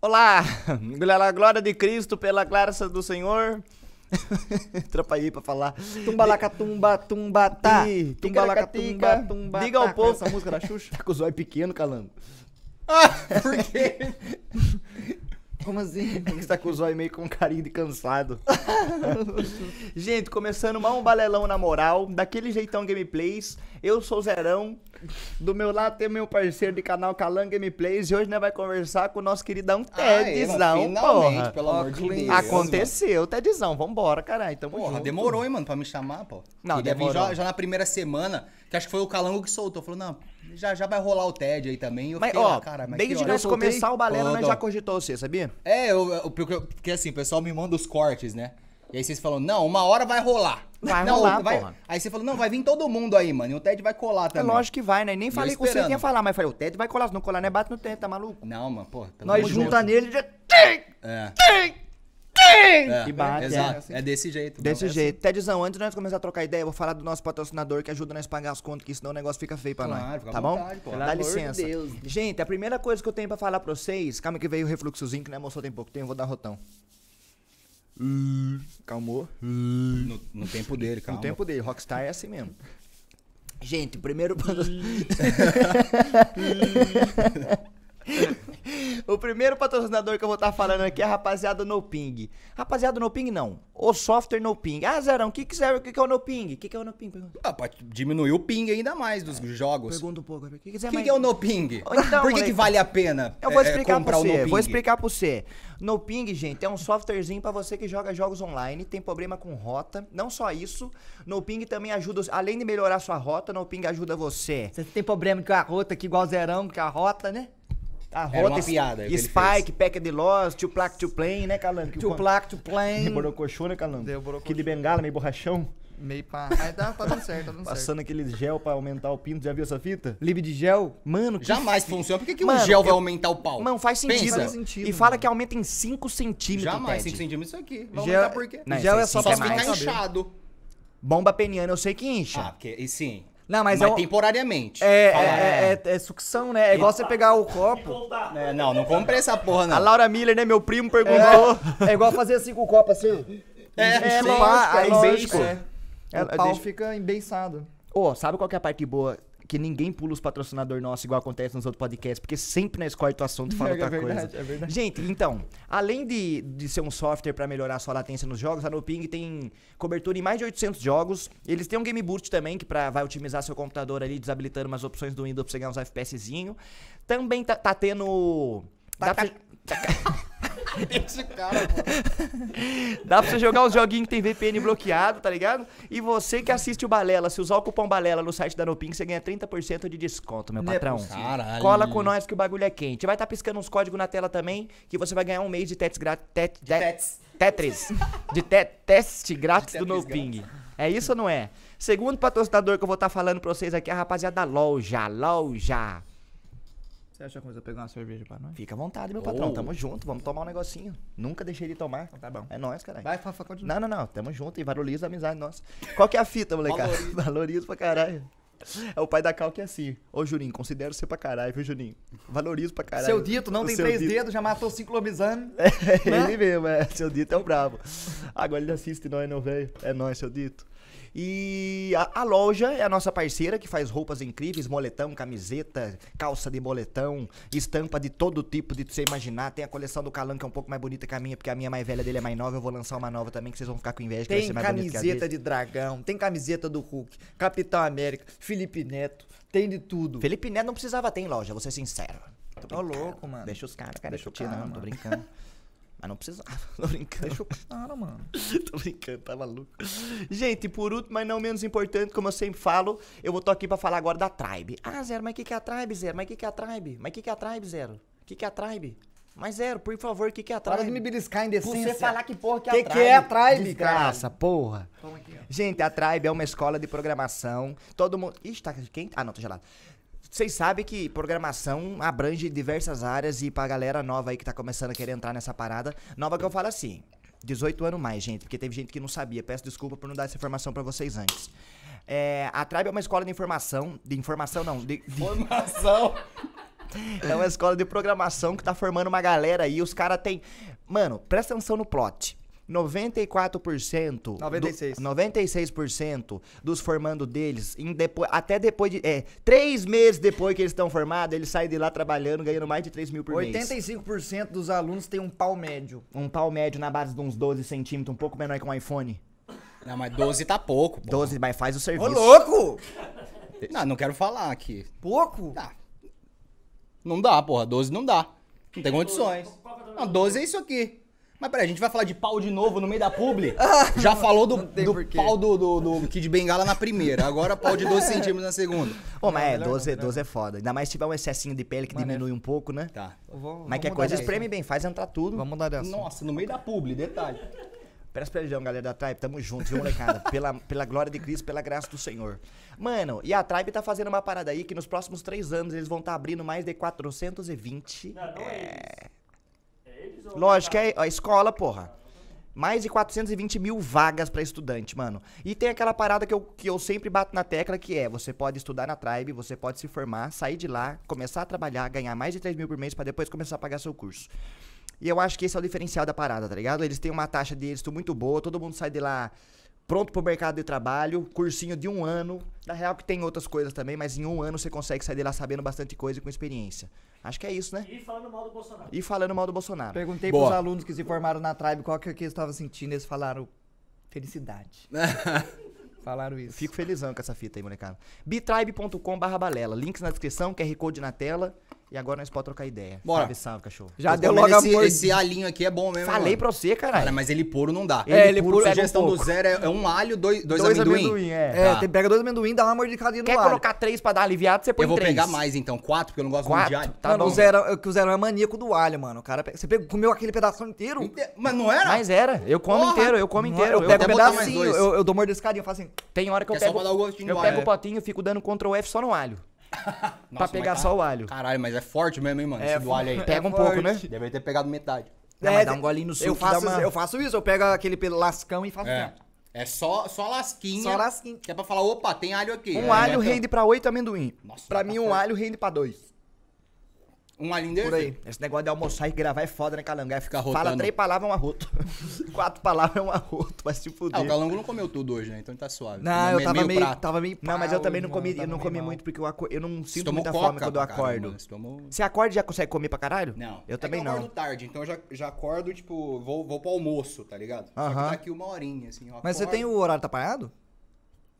Olá! Glória de Cristo pela graça do Senhor. Atrapalhei pra falar. Tumba tumba Tumbalacatumba, Tumba tá. tumba, tumba. Diga ao tá povo. Essa música da Xuxa. Tá com o zóio pequeno, calando. Ah, por quê? Como assim? É que tá com o zóio meio com carinho de cansado. Gente, começando mal um balelão na moral, daquele jeitão gameplays. Eu sou Zerão, do meu lado tem meu parceiro de canal Calan Gameplays e hoje nós vai conversar com o nosso queridão ah, é, Tedzão, Não, Finalmente, porra. pelo amor de Deus. Aconteceu, mano. Tedzão, vambora, caralho, tamo porra, junto. demorou, hein, mano, pra me chamar, pô. Não, Queria demorou. Já, já, na primeira semana, que acho que foi o Calango que soltou, falou, não já, já vai rolar o TED aí também. Eu mas, fiquei, ó, bem cara, mas desde que nós começar o Balena, nós já cogitou você, sabia? É, eu, eu, porque assim, o pessoal me manda os cortes, né? E aí vocês falam, não, uma hora vai rolar. Vai não, rolar, vai... Porra. Aí você falou, não, vai vir todo mundo aí, mano. E o Ted vai colar também. É lógico que vai, né? Nem falei com você que ia falar, mas falei, o Ted vai colar. Se não colar, né bate no Ted, tá maluco? Não, mano, pô. Tá nós junta nele e já... É. É, e bate. É, exato. É, assim. é desse jeito. Desse não, é jeito. É assim. Tedzão, antes de nós começar a trocar ideia, eu vou falar do nosso patrocinador que ajuda nós a pagar as contas, que senão o negócio fica feio pra claro, nós. Fica tá vontade, bom? Pô. Dá licença. Deus. Gente, a primeira coisa que eu tenho pra falar pra vocês, calma que veio o refluxozinho que não é mostrou tem pouco tempo, vou dar rotão. Calmou? No, no tempo dele, calma. No tempo dele, Rockstar é assim mesmo. Gente, primeiro. o primeiro patrocinador que eu vou estar tá falando aqui é a rapaziada No Ping. Rapaziada No Ping não. O software No Ping. Ah, Zerão, o que, que, serve, que, que é o No Ping? O que, que é o No Ping? É ah, diminuir o ping ainda mais dos é, jogos. Pergunta um pouco. O que, que, que, mais... que é o No Ping? Então, Por que, que vale a pena eu vou é, explicar é, comprar pra você, o No Ping? Vou explicar pra você. No Ping, gente, é um softwarezinho para você que joga jogos online, tem problema com rota. Não só isso, No Ping também ajuda, além de melhorar sua rota, No Ping ajuda você. Você tem problema com a rota aqui igual zerão, com a rota, né? a rota. Era uma piada. Spike, Pack the Lost, Tio Plaque, to Plane, né, Calango? Tio Plaque, to Plane. Borocochô, né, Calango? Deu Que de bengala, meio borrachão. Meio pá. Aí tá, tá dando certo, tá dando Passando certo. aquele gel pra aumentar o pinto, já viu essa fita? Libre de gel? Mano, que Jamais f... funciona. Por que, que mano, um gel vai aumentar o pau? Não, faz sentido. Faz sentido e fala mano. que aumenta em 5 centímetros. Jamais, 5 centímetros isso aqui. Vai gel... aumentar por quê? Não, gel é só pra ficar inchado. Bomba peniana, eu sei que incha. Ah, porque, e sim, não, mas, mas é temporariamente. É, é, é, é, é, sucção, né? É igual você pegar o copo. É, não, não comprei essa porra, não. A Laura Miller, né? Meu primo perguntou. É, é igual fazer assim com o copo, assim. É, é, lógico, é, aí lógico. É. O pau fica embeiçado. Ô, oh, sabe qual que é a parte boa que ninguém pula os patrocinadores nossos, igual acontece nos outros podcasts, porque sempre na escola o assunto fala é, outra é verdade, coisa. É verdade. Gente, então, além de, de ser um software para melhorar a sua latência nos jogos, a NoPing tem cobertura em mais de 800 jogos. Eles têm um Game Boot também, que pra, vai otimizar seu computador ali, desabilitando umas opções do Windows pra você ganhar uns FPSzinho. Também tá, tá tendo... Tá, tá... Esse cara, mano. Dá pra você jogar uns joguinhos que tem VPN bloqueado, tá ligado? E você que assiste o Balela, se usar o cupom Balela no site da Noping, você ganha 30% de desconto, meu é patrão. Caralho. Cola com nós que o bagulho é quente. Vai estar tá piscando uns códigos na tela também, que você vai ganhar um mês de tetes grátis. Tet, tetris. De te, teste grátis de do Noping. É isso ou não é? Segundo patrocinador que eu vou estar tá falando pra vocês aqui é a rapaziada da Loja. Loja. Você acha que eu pegar uma cerveja pra nós? Fica à vontade, meu oh. patrão. Tamo junto, vamos tomar um negocinho. Nunca deixei de tomar. Então tá bom. É nóis, caralho. Vai, Fafa, continua. Não, não, não. Tamo junto e valoriza a amizade nossa. Qual que é a fita, molecada? Valoriza. pra caralho. É o pai da Cal que é assim. Ô, Juninho, considero você pra caralho, viu, Juninho? Valorizo pra caralho. Seu Dito não o tem três dito. dedos, já matou cinco lobisomem. É, né? ele mesmo, é. Seu Dito é o brabo. Agora ele assiste nós, não, velho. É nós, seu Dito. E a, a, loja é a nossa parceira que faz roupas incríveis, moletão, camiseta, calça de moletão, estampa de todo tipo de você imaginar. Tem a coleção do Calan que é um pouco mais bonita que a minha, porque a minha mais velha dele é mais nova. Eu vou lançar uma nova também que vocês vão ficar com inveja. Tem camiseta de dragão, tem camiseta do Hulk, Capitão América, Felipe Neto, tem de tudo. Felipe Neto não precisava ter em loja, vou ser sincero. Tô, tô tá louco, mano. Deixa os caras, cara. Deixa o tô brincando. Mas não precisava, tô brincando. Deixa o cara, mano. tô brincando, tá maluco. Gente, por último, mas não menos importante, como eu sempre falo, eu vou tô aqui pra falar agora da Tribe. Ah, Zero, mas o que, que é a Tribe, Zero? Mas o que, que é a Tribe? Mas o que, que é a Tribe, Zero? O que, que é a Tribe? Mas, Zero, por favor, o que, que é a Tribe? Para de me beliscar indecência. Você falar que porra que é a Tribe. O que é a Tribe, Desgraça, cara? porra. Aqui, Gente, a Tribe é uma escola de programação. Todo mundo... Ixi, tá quente. Ah, não, tô gelado. Vocês sabem que programação abrange diversas áreas e pra galera nova aí que tá começando a querer entrar nessa parada, nova que eu falo assim, 18 anos mais, gente, porque teve gente que não sabia. Peço desculpa por não dar essa informação para vocês antes. É, a Tribe é uma escola de informação, de informação não, de, de... formação. é uma escola de programação que tá formando uma galera aí, os caras tem, mano, presta atenção no plot. 94%. 96%. Do, 96% dos formando deles, depo, até depois de. É, três meses depois que eles estão formados, eles saem de lá trabalhando, ganhando mais de 3 mil por 85% mês. 85% dos alunos têm um pau médio. Um pau médio na base de uns 12 centímetros, um pouco menor que um iPhone. Não, mas 12 tá pouco. Pô. 12, mas faz o serviço. Ô, louco! Não, não quero falar aqui. Pouco? Tá. não dá, porra. 12 não dá. Não tem condições. Não, 12 é isso aqui. Mas peraí, a gente vai falar de pau de novo no meio da publi? Ah, Já falou do, do pau do, do, do Kid Bengala na primeira, agora pau de 12 centímetros na segunda. Pô, mas é, 12, 12 é foda. Ainda mais se tiver um excessinho de pele que diminui um pouco, né? Tá. Vou, mas que é coisa, espreme bem, faz entrar tudo. Vamos mudar dessa. Nossa, no meio da publi, detalhe. Peço perdão, galera da Tribe. Tamo junto, viu, molecada? pela, pela glória de Cristo, pela graça do Senhor. Mano, e a Tribe tá fazendo uma parada aí que nos próximos três anos eles vão estar tá abrindo mais de 420. Não, não é... é... Lógico, tá. é a escola, porra. Mais de 420 mil vagas para estudante, mano. E tem aquela parada que eu, que eu sempre bato na tecla, que é: você pode estudar na Tribe, você pode se formar, sair de lá, começar a trabalhar, ganhar mais de 3 mil por mês para depois começar a pagar seu curso. E eu acho que esse é o diferencial da parada, tá ligado? Eles têm uma taxa de êxito muito boa, todo mundo sai de lá pronto pro mercado de trabalho, cursinho de um ano. Na real que tem outras coisas também, mas em um ano você consegue sair de lá sabendo bastante coisa e com experiência. Acho que é isso, né? E falando mal do Bolsonaro. E falando mal do Bolsonaro. Perguntei para os alunos que se formaram na Tribe qual que, é que eles estavam sentindo, eles falaram felicidade. falaram isso. Fico felizão com essa fita aí, molecada. bitribe.com/balela, links na descrição, QR Code na tela. E agora nós podemos trocar ideia. Bora. Salve, cachorro. Já deu logo esse, por... esse alinho aqui é bom mesmo. Falei mano. pra você, caralho. Cara, mas ele puro não dá. É, ele, puro. A sugestão um do zero é, é, um alho, dois, dois, dois amendoim. amendoim. É, é tá. pega dois amendoim, dá uma mordicadinha no Quer alho. Quer colocar três pra dar aliviado, você põe três. Eu vou três. pegar mais então, quatro, porque eu não gosto quatro? muito de alho. Tá mano, bom. O zero, é que o zero é maníaco do alho, mano. O cara, você pegou, comeu aquele pedaço inteiro. Mas não era? Mas era. Eu como Porra. inteiro, eu como inteiro. Eu, pego um pedacinho, eu, eu dou mordiscadinha, faço assim. Tem hora que eu é pego. Eu pego o potinho e fico dando Ctrl F só no alho pra pegar tá só o alho. Caralho, mas é forte mesmo, hein, mano? É, esse do é alho aí. Pega um pouco, né? Deve ter pegado metade. Não, é, mas dá um golinho no suco. Eu faço, uma... eu faço isso, eu pego aquele lascão e faço. É, assim, é só, só lasquinha. Só lasquinha. Que é pra falar, opa, tem alho aqui. Um é, alho né, rende tá. pra oito amendoim. Nossa, pra tá mim, um alho rende pra dois um linda Por aí. Esse negócio de almoçar e gravar é foda, né, Calango? é ficar rotando. Fala três palavras, é um arroto. Quatro palavras, é um arroto. Vai se fuder. Ah, o Calango não comeu tudo hoje, né? Então ele tá suave. Não, eu é tava meio... Tava meio não, mas eu também não comi, eu não comi muito, porque eu, eu não sinto muita fome quando eu acordo. Você acorda e já consegue comer pra caralho? Não. Eu é também não. Eu acordo tarde, então eu já acordo, tipo, vou, vou pro almoço, tá ligado? Só que aqui uma horinha, assim. Mas você tem o horário atrapalhado?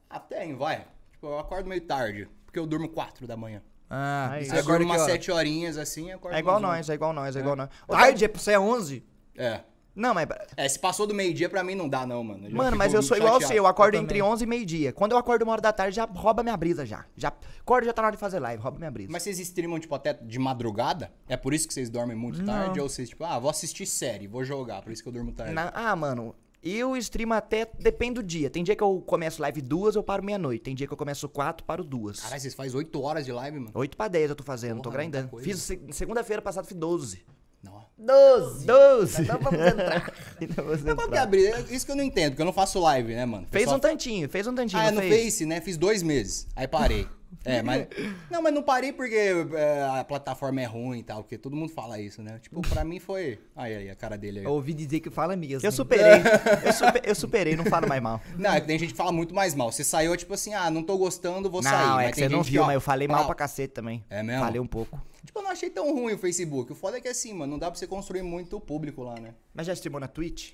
Tá ah, tenho, vai. Tipo, eu acordo meio tarde, porque eu durmo quatro da manhã. Ah, aí, é você acorda umas 7 horinhas assim, acorda. É igual nós, é igual nós, é igual é. nós. Tá tarde dia é pra você é 11? É. Não, mas. É, se passou do meio-dia, pra mim não dá, não, mano. Mano, mas eu sou igual você, eu acordo eu entre 11 e meio-dia. Quando eu acordo uma hora da tarde, já rouba minha brisa já. Já acordo, já tá na hora de fazer live, rouba minha brisa. Mas vocês streamam, tipo, até de madrugada? É por isso que vocês dormem muito não. tarde? Ou vocês, tipo, ah, vou assistir série, vou jogar, por isso que eu durmo tarde? Na... Ah, mano, eu streamo até, depende do dia. Tem dia que eu começo live duas, eu paro meia-noite. Tem dia que eu começo quatro, paro duas. Caralho, vocês fazem oito horas de live, mano? Oito pra dez eu tô fazendo, Porra, tô grindando. Fiz segunda-feira passada, fiz doze. Não. doze doze Então vamos entrar. então vamos não, abrir. É isso que eu não entendo, porque eu não faço live, né, mano? Fez um tantinho, fez um tantinho. Ah, no é, fez? Face, né? Fiz dois meses. Aí parei. É, mas. Não, mas não parei porque é, a plataforma é ruim e tal, porque todo mundo fala isso, né? Tipo, pra mim foi. Aí, aí, a cara dele aí. Eu ouvi dizer que fala mesmo. Eu superei. eu, super, eu, superei, não falo mais mal. Não, é que tem gente que fala muito mais mal. Você saiu, é tipo assim, ah, não tô gostando, vou não, sair. Não, é que você não viu, que, ó, mas eu falei mal pra cacete também. É mesmo? Falei um pouco. Tipo, eu não achei tão ruim o Facebook. O foda é que é assim, mano, não dá pra você construir muito o público lá, né? Mas já streamou na Twitch?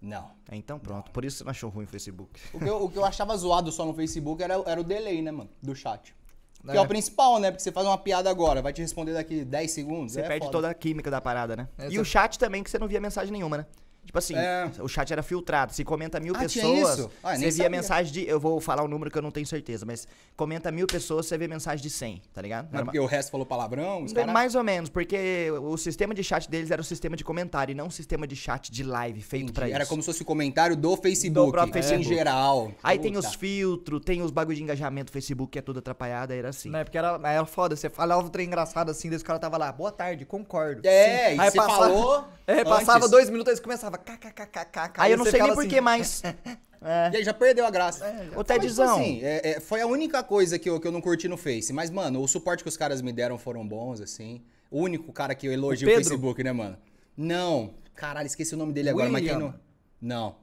Não. É, então pronto, por isso você não achou ruim o Facebook. O que, eu, o que eu achava zoado só no Facebook era, era o delay, né, mano, do chat. É. Que é o é. principal, né? Porque você faz uma piada agora, vai te responder daqui 10 segundos. Você é perde foda. toda a química da parada, né? Exato. E o chat também, que você não via mensagem nenhuma, né? Tipo assim, é. o chat era filtrado. Se comenta mil ah, pessoas, ah, você via mensagem de. Eu vou falar o um número que eu não tenho certeza, mas comenta mil pessoas, você vê mensagem de 100, tá ligado? porque uma... o resto falou palavrão? Os cara... Mais ou menos, porque o sistema de chat deles era o sistema de comentário e não o sistema de chat de live feito para isso. Era como se fosse o comentário do Facebook, do próprio é. Facebook. em geral. Aí Puta. tem os filtros, tem os bagulho de engajamento Facebook, que é tudo atrapalhado, era assim. Não, é porque era, era foda, você falava um trem engraçado assim, desse cara tava lá, boa tarde, concordo. É, Sim. e aí você passava, falou. É, passava antes. dois minutos, aí começava ficava Aí eu não sei nem assim, por que mais. É. E aí já perdeu a graça. É, já... Tedzão. Tipo assim, é, é, foi a única coisa que eu, que eu não curti no Face. Mas, mano, o suporte que os caras me deram foram bons, assim. O único cara que eu elogio o, o Facebook, né, mano? Não. Caralho, esqueci o nome dele agora, William. mas quem não. Não.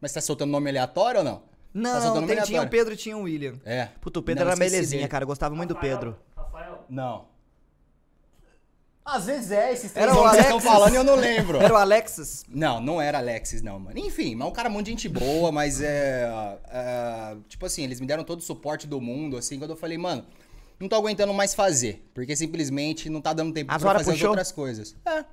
Mas tá soltando nome aleatório ou não? Não, tá tem, tinha o Pedro e tinha o William. É. Puta, o Pedro não, era belezinha, cara. Eu gostava muito Rafael, do Pedro. Rafael? Não. Às vezes é, esses três era o Alexis. estão falando e eu não lembro. Era o Alexis? Não, não era Alexis, não, mano. Enfim, mas é um cara muito gente boa, mas é, é, Tipo assim, eles me deram todo o suporte do mundo, assim, quando eu falei, mano, não tô aguentando mais fazer. Porque simplesmente não tá dando tempo Agora pra fazer puxou? outras coisas. É.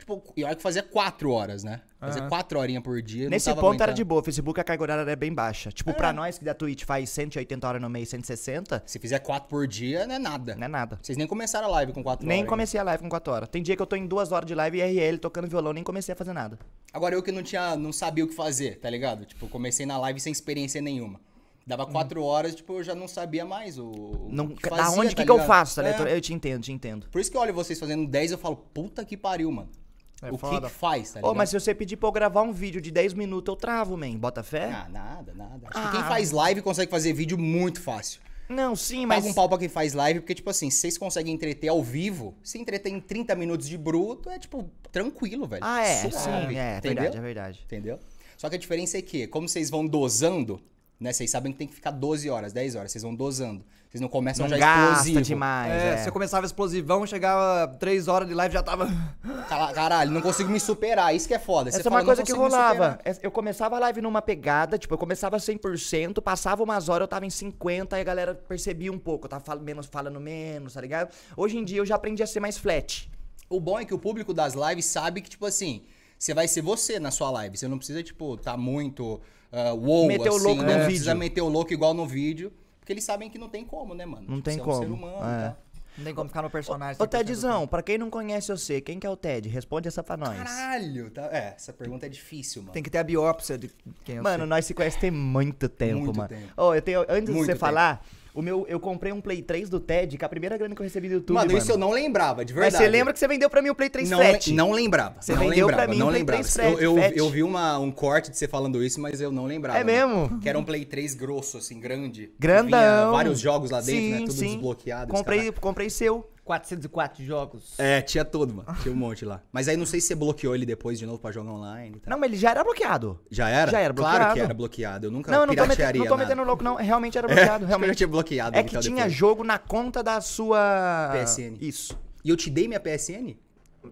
Tipo, e olha que fazia quatro horas, né? fazer uhum. quatro horinhas por dia. Nesse ponto aguentando. era de boa. O Facebook, a carga horária era bem baixa. Tipo, é. pra nós que da Twitch faz 180 horas no mês, 160. Se fizer quatro por dia, não é nada. Não é nada. Vocês nem começaram a live com quatro nem horas. Nem comecei ainda. a live com quatro horas. Tem dia que eu tô em duas horas de live e RL tocando violão, nem comecei a fazer nada. Agora eu que não tinha, não sabia o que fazer, tá ligado? Tipo, comecei na live sem experiência nenhuma. Dava uhum. quatro hum. horas, tipo, eu já não sabia mais o. Não, o que fazia, da onde tá que, que, eu faço, tá é. Então, eu te entendo, te entendo. Por isso que eu olho vocês fazendo 10 eu falo, puta que pariu, mano. É o foda. que, faz, tá ligado? Oh, mas se você pedir pra eu gravar um vídeo de 10 minutos, eu travo, man. Bota fé? Ah, nada, nada. Acho ah. que quem ah. faz live consegue fazer vídeo muito fácil. Não, sim, mas. Paga um pau pra quem faz live, porque, tipo assim, vocês conseguem entreter ao vivo, se entreter em 30 minutos de bruto, é, tipo, tranquilo, velho. Ah, é? Suave, sim, é, é entendeu? verdade, é verdade. Entendeu? Só que a diferença é que, como vocês vão dosando, né? Vocês sabem que tem que ficar 12 horas, 10 horas, vocês vão dosando. Vocês não começam não já gasta explosivo. demais. É, é. Você começava explosivão, chegava três horas de live, já tava. Caralho, não consigo me superar. Isso que é foda. Essa você é uma fala, coisa que rolava. Eu começava a live numa pegada, tipo, eu começava 100%, passava umas horas, eu tava em 50, aí a galera percebia um pouco. Eu tava falando menos, falando menos, tá ligado? Hoje em dia eu já aprendi a ser mais flat. O bom é que o público das lives sabe que, tipo assim, você vai ser você na sua live. Você não precisa, tipo, tá muito. Uh, ah, wow, meter o louco assim, no né? vídeo. Precisa meter o louco igual no vídeo. Porque eles sabem que não tem como, né, mano? Não tipo, tem como. É um ser humano, é. Tá? Não tem como ficar no personagem. Ô, Tedzão, pra quem não conhece você, quem que é o Ted? Responde essa pra nós. Caralho! Tá... É, essa pergunta é difícil, mano. Tem que ter a biópsia de quem é Mano, nós se conhecemos tem muito tempo, muito mano. Tempo. Oh, eu tenho, antes muito de você tempo. falar, o meu, eu comprei um Play 3 do Ted, que é a primeira grana que eu recebi do YouTube. Mano, mano. isso eu não lembrava, de verdade. Mas você lembra que você vendeu pra mim o Play 3 não, Não lembrava. Você não vendeu lembrava, pra mim não o Play lembrava. 3 frete, eu, eu, eu, vi uma, um corte de você falando isso, mas eu não lembrava. É mesmo? Né? Que era um Play 3 grosso, assim, grande. Grandão. vários jogos lá dentro, né, sim, né? Tudo sim. desbloqueado. Comprei, comprei seu. 404 jogos. É, tinha todo, mano. Tinha um monte lá. Mas aí não sei se você bloqueou ele depois de novo pra jogar online. e Não, mas ele já era bloqueado. Já era? Já era bloqueado. Claro que era bloqueado. Eu nunca Não, eu não tô, metendo, piratearia. não tô metendo louco, não. Realmente era é, bloqueado. Acho que eu realmente. tinha bloqueado. É que tinha depois. jogo na conta da sua. PSN. Isso. E eu te dei minha PSN?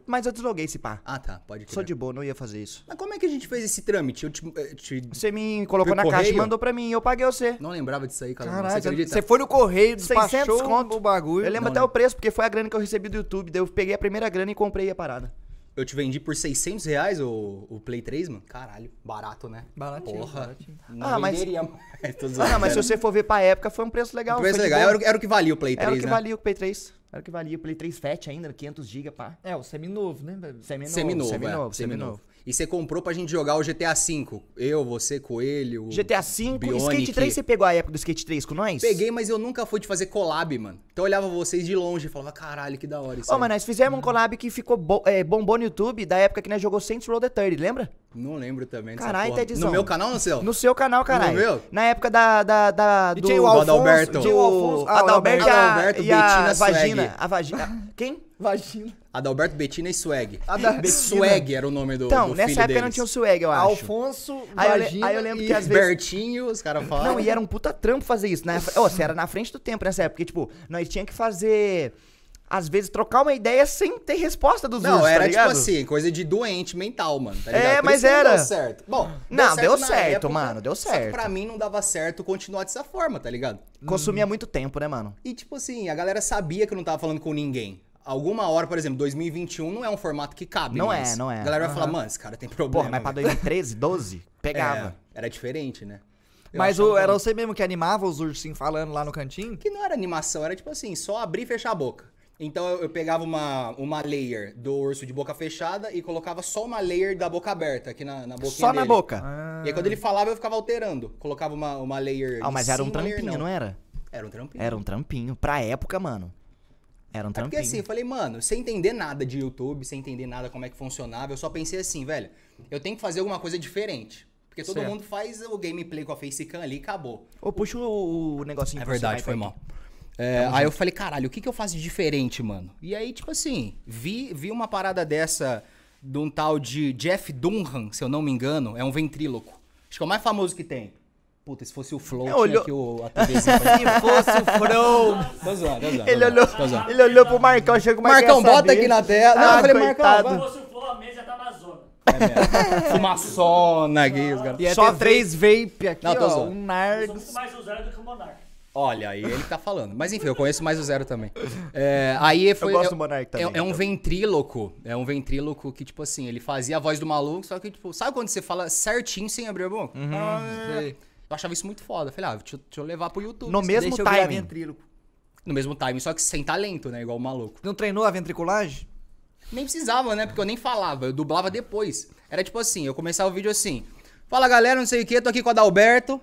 Mas eu desloguei esse pá. Ah, tá. Pode crer. Sou de boa, não ia fazer isso. Mas como é que a gente fez esse trâmite? Eu te, eh, te... Você me colocou Foi na correio? caixa e mandou pra mim, eu paguei você. Não lembrava disso aí, cara. Caralho, você, você foi no correio, despachou conto. o bagulho. Eu lembro não, até não. o preço, porque foi a grana que eu recebi do YouTube. Daí eu peguei a primeira grana e comprei a parada. Eu te vendi por 600 reais o, o Play 3, mano? Caralho, barato, né? Baratinho, Porra. Baratinho. Não ah, mas... ah, mas se você for ver pra época, foi um preço legal. Um preço legal, era, era, o que valia o Play 3, Era o que né? valia o Play 3. Era o que valia. Play 3 FAT ainda, 500 GB, pá. É, o seminovo, né? Seminovo. Seminovo, seminovo. É. seminovo. E você comprou pra gente jogar o GTA V. Eu, você, Coelho. GTA V, Bionic. Skate 3, você pegou a época do Skate 3 com nós? Peguei, mas eu nunca fui de fazer collab, mano. Então eu olhava vocês de longe e falava, caralho, que da hora isso. Ô, oh, mas nós fizemos um collab que ficou bo é, bombou no YouTube da época que nós jogou Saints Row the Third, lembra? Não lembro também. Caralho, tá edição. No meu canal ou no seu? No seu canal, caralho. No meu? Na época da. da, da do, do Alfonso, Adalberto. Do, ah, Adalberto, Adalberto, Adalberto e a, a vagina. A vagina. Quem? Vagina. Adalberto Bettina e Swag. Adal... Swag era o nome do, então, do filho Então, nessa época deles. não tinha o Swag, eu acho. Alfonso, aí Vagina eu, aí eu lembro que às vezes... Bertinho, os caras falam. Não, e era um puta trampo fazer isso. Né? Oh, você era na frente do tempo nessa época. Porque, tipo, nós tinha que fazer às vezes, trocar uma ideia sem ter resposta dos outros. Não, tá era tá tipo assim, coisa de doente mental, mano. Tá é, mas era. Não deu certo. Bom, não, deu certo, deu certo época, mano, deu certo. Só que pra mim não dava certo continuar dessa forma, tá ligado? Consumia hum. muito tempo, né, mano? E tipo assim, a galera sabia que eu não tava falando com ninguém alguma hora, por exemplo, 2021 não é um formato que cabe. Não é, não é. A galera vai uhum. falar, mano, esse cara tem problema. Porra, mas pra 2013, 12, é, pegava. É, era diferente, né? Eu mas o, era você mesmo que animava os ursinhos falando lá no cantinho? Que não era animação, era tipo assim, só abrir e fechar a boca. Então eu, eu, pegava uma, uma layer do urso de boca fechada e colocava só uma layer da boca aberta aqui na, na boquinha Só dele. na boca? Ah. E aí quando ele falava eu ficava alterando. Colocava uma, uma layer Ah, mas era cima, um trampinho, não. não. era? Era um trampinho. Era um trampinho. Pra época, mano. Era um trampinho. É porque assim, eu falei, mano, sem entender nada de YouTube, sem entender nada como é que funcionava, eu só pensei assim, velho, eu tenho que fazer alguma coisa diferente. Porque todo certo. mundo faz o gameplay com a facecam ali e acabou. Ô, puxa o, o negocinho. É verdade, foi mal. É, aí eu falei, caralho, o que, que eu faço de diferente, mano? E aí, tipo assim, vi, vi uma parada dessa de um tal de Jeff Dunham, se eu não me engano, é um ventríloco. Acho que é o mais famoso que tem. Puta, se fosse o Flow, é, olhou... que o, a se fosse o Flow. Tô zoando, tô zoando. Ele olhou, tô zoando. ele olhou pro Marcão, achou que o Marcão. Marcão, bota aqui na tela. Não, ah, eu falei, coitado. Marcão. Se fosse o Flow, a mesa tá na zona. É Fumaçona aqui, os caras. É só três vape aqui, Não, tô ó, zoando. um nardo. Eu sou muito mais o Zero do que o Monark. Olha, aí ele tá falando. Mas enfim, eu conheço mais o Zero também. É, aí foi. Eu gosto é, do Monark é, também. É, é, um então. ventríloco. É um ventríloco que, tipo assim, ele fazia a voz do maluco, só que, tipo, sabe quando você fala certinho sem abrir a boca? Uhum. Ah, é. Eu achava isso muito foda. Falei, ah, deixa, deixa eu levar pro YouTube. No mesmo time. timing. No mesmo timing, só que sem talento, né? Igual o maluco. Não treinou a ventriculagem? Nem precisava, né? Porque eu nem falava, eu dublava depois. Era tipo assim, eu começava o vídeo assim. Fala galera, não sei o que, tô aqui com o Adalberto.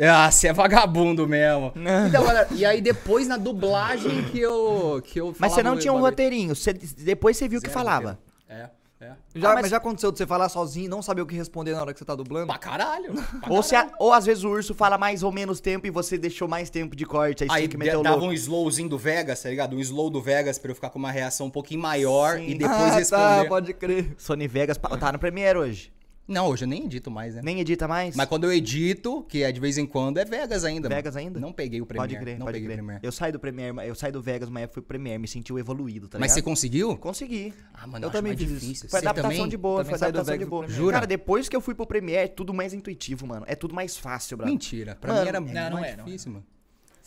Ah, você é vagabundo mesmo. Então, galera, e aí depois na dublagem que eu. Que eu Mas você não tinha um roteirinho, você, depois você viu o que falava. É. Já, ah, mas... mas... já aconteceu de você falar sozinho e não saber o que responder na hora que você tá dublando? Pra caralho. Pra caralho. Ou, se a, ou às vezes o urso fala mais ou menos tempo e você deixou mais tempo de corte. Aí, aí que dava louco. um slowzinho do Vegas, tá ligado? Um slow do Vegas pra eu ficar com uma reação um pouquinho maior Sim. e depois ah, tá, responder. Ah, tá, pode crer. Sony Vegas tá no Premiere hoje. Não, hoje eu nem edito mais, né? Nem edita mais? Mas quando eu edito, que é de vez em quando, é Vegas ainda. Vegas ainda? Não peguei o Premiere. Pode crer, não pode peguei crer. O Premiere. Eu saí do Premiere, eu saí do Vegas, mas fui pro Premiere, me senti evoluído, tá Mas você conseguiu? Consegui. Ah, mano, eu, eu também fiz difícil. isso. Foi você adaptação também? de boa, também foi adaptação de boa. Jura? Cara, depois que eu fui pro Premiere, é tudo mais intuitivo, mano. É tudo mais fácil, brother. Mentira. Pra mano, mim era é, não, muito é, não é, difícil, mano.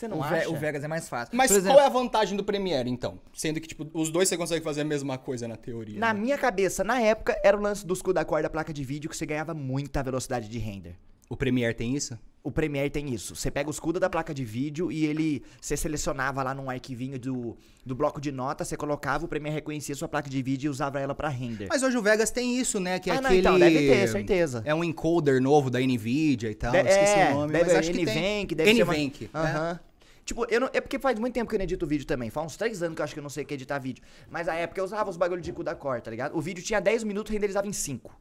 Você não o acha? Ve o Vegas é mais fácil. Mas exemplo, qual é a vantagem do Premiere, então? Sendo que, tipo, os dois você consegue fazer a mesma coisa na teoria. Na né? minha cabeça, na época, era o lance dos cu da corda placa de vídeo que você ganhava muita velocidade de render. O Premiere tem isso? O Premiere tem isso. Você pega o escudo da placa de vídeo e ele. Você selecionava lá num arquivinho do, do bloco de nota, você colocava, o Premiere reconhecia sua placa de vídeo e usava ela para render. Mas hoje o Vegas tem isso, né? Que é ah, aquele. Não, então, deve ter, certeza. É um encoder novo da NVIDIA e tal. De... Esqueci é, o nome. Deve, mas acho NVENC, que tem. deve NVENC, ser. Uma... NVENC. Aham. Né? Tipo, eu não, é porque faz muito tempo que eu não edito vídeo também. Faz uns três anos que eu acho que eu não sei o que editar vídeo. Mas na época eu usava os bagulho de cu da cor, tá ligado? O vídeo tinha 10 minutos e renderizava em 5.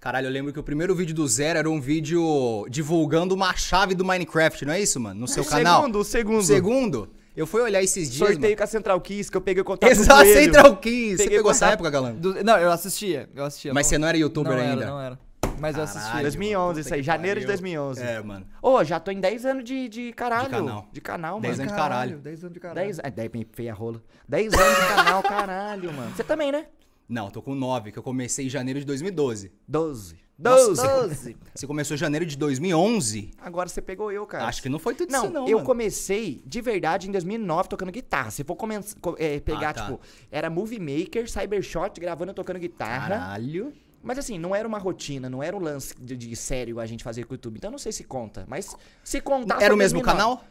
Caralho, eu lembro que o primeiro vídeo do Zero era um vídeo divulgando uma chave do Minecraft, não é isso, mano? No seu o canal. Segundo, o segundo. O segundo? Eu fui olhar esses dias. Sorteio mano. com a Central Kiss, que eu peguei o contato Exato, com ele. Central Kiss. Peguei você pegou essa época, galã? Do... Não, eu assistia. Eu assistia. Mas não... você não era youtuber não ainda? Era, não era. Mas eu assisti. 2011, isso aí. Janeiro de 2011. É, mano. Ô, já tô em 10 anos de, de caralho. De canal. De canal, mano. 10 anos de caralho. 10 anos de caralho. 10 anos. Daí feia rola. 10 anos de canal, caralho, mano. Você também, né? Não, tô com 9, que eu comecei em janeiro de 2012. 12. 12. Nossa, você, você começou em janeiro de 2011? Agora você pegou eu, cara. Acho que não foi tudo não, isso, não. Eu mano. comecei de verdade em 2009 tocando guitarra. Se for é, pegar, ah, tá. tipo, era Movie Maker, Cybershot, gravando tocando guitarra. Caralho. Mas assim, não era uma rotina, não era um lance de, de sério a gente fazer com o YouTube. Então não sei se conta, mas se contar... Era o mesmo canal?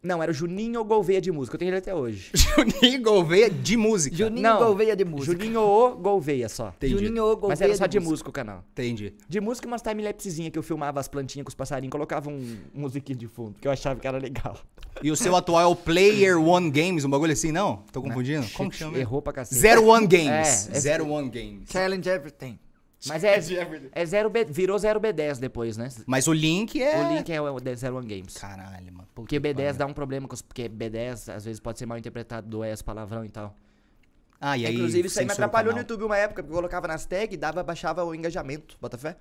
Não, era o Juninho Gouveia de Música. Eu tenho ele até hoje. Juninho Gouveia de Música. Juninho não, Gouveia de Música. Juninho O Gouveia só. Entendi. Juninho O Gouveia Mas era só de, de música o canal. Entendi. De música e umas timelapsezinhas que eu filmava as plantinhas com os passarinhos, colocava um musiquinho de fundo, que eu achava que era legal. E o seu atual é o Player One Games, um bagulho assim, não? Tô né? confundindo? Não, Como que chama? Errou pra cacete. Zero One é, Games. É, é Zero One Games. Challenge Everything. Mas é, é zero B, virou 0B10 depois, né? Mas o link é. O link é o 01 é Games. Caralho, mano. Porque B10 dá um problema, com os, porque B10 às vezes pode ser mal interpretado do ES palavrão e tal. Ah, e aí, Inclusive, isso aí me atrapalhou no YouTube uma época, porque eu colocava nas tags e dava, baixava o engajamento. Botafé.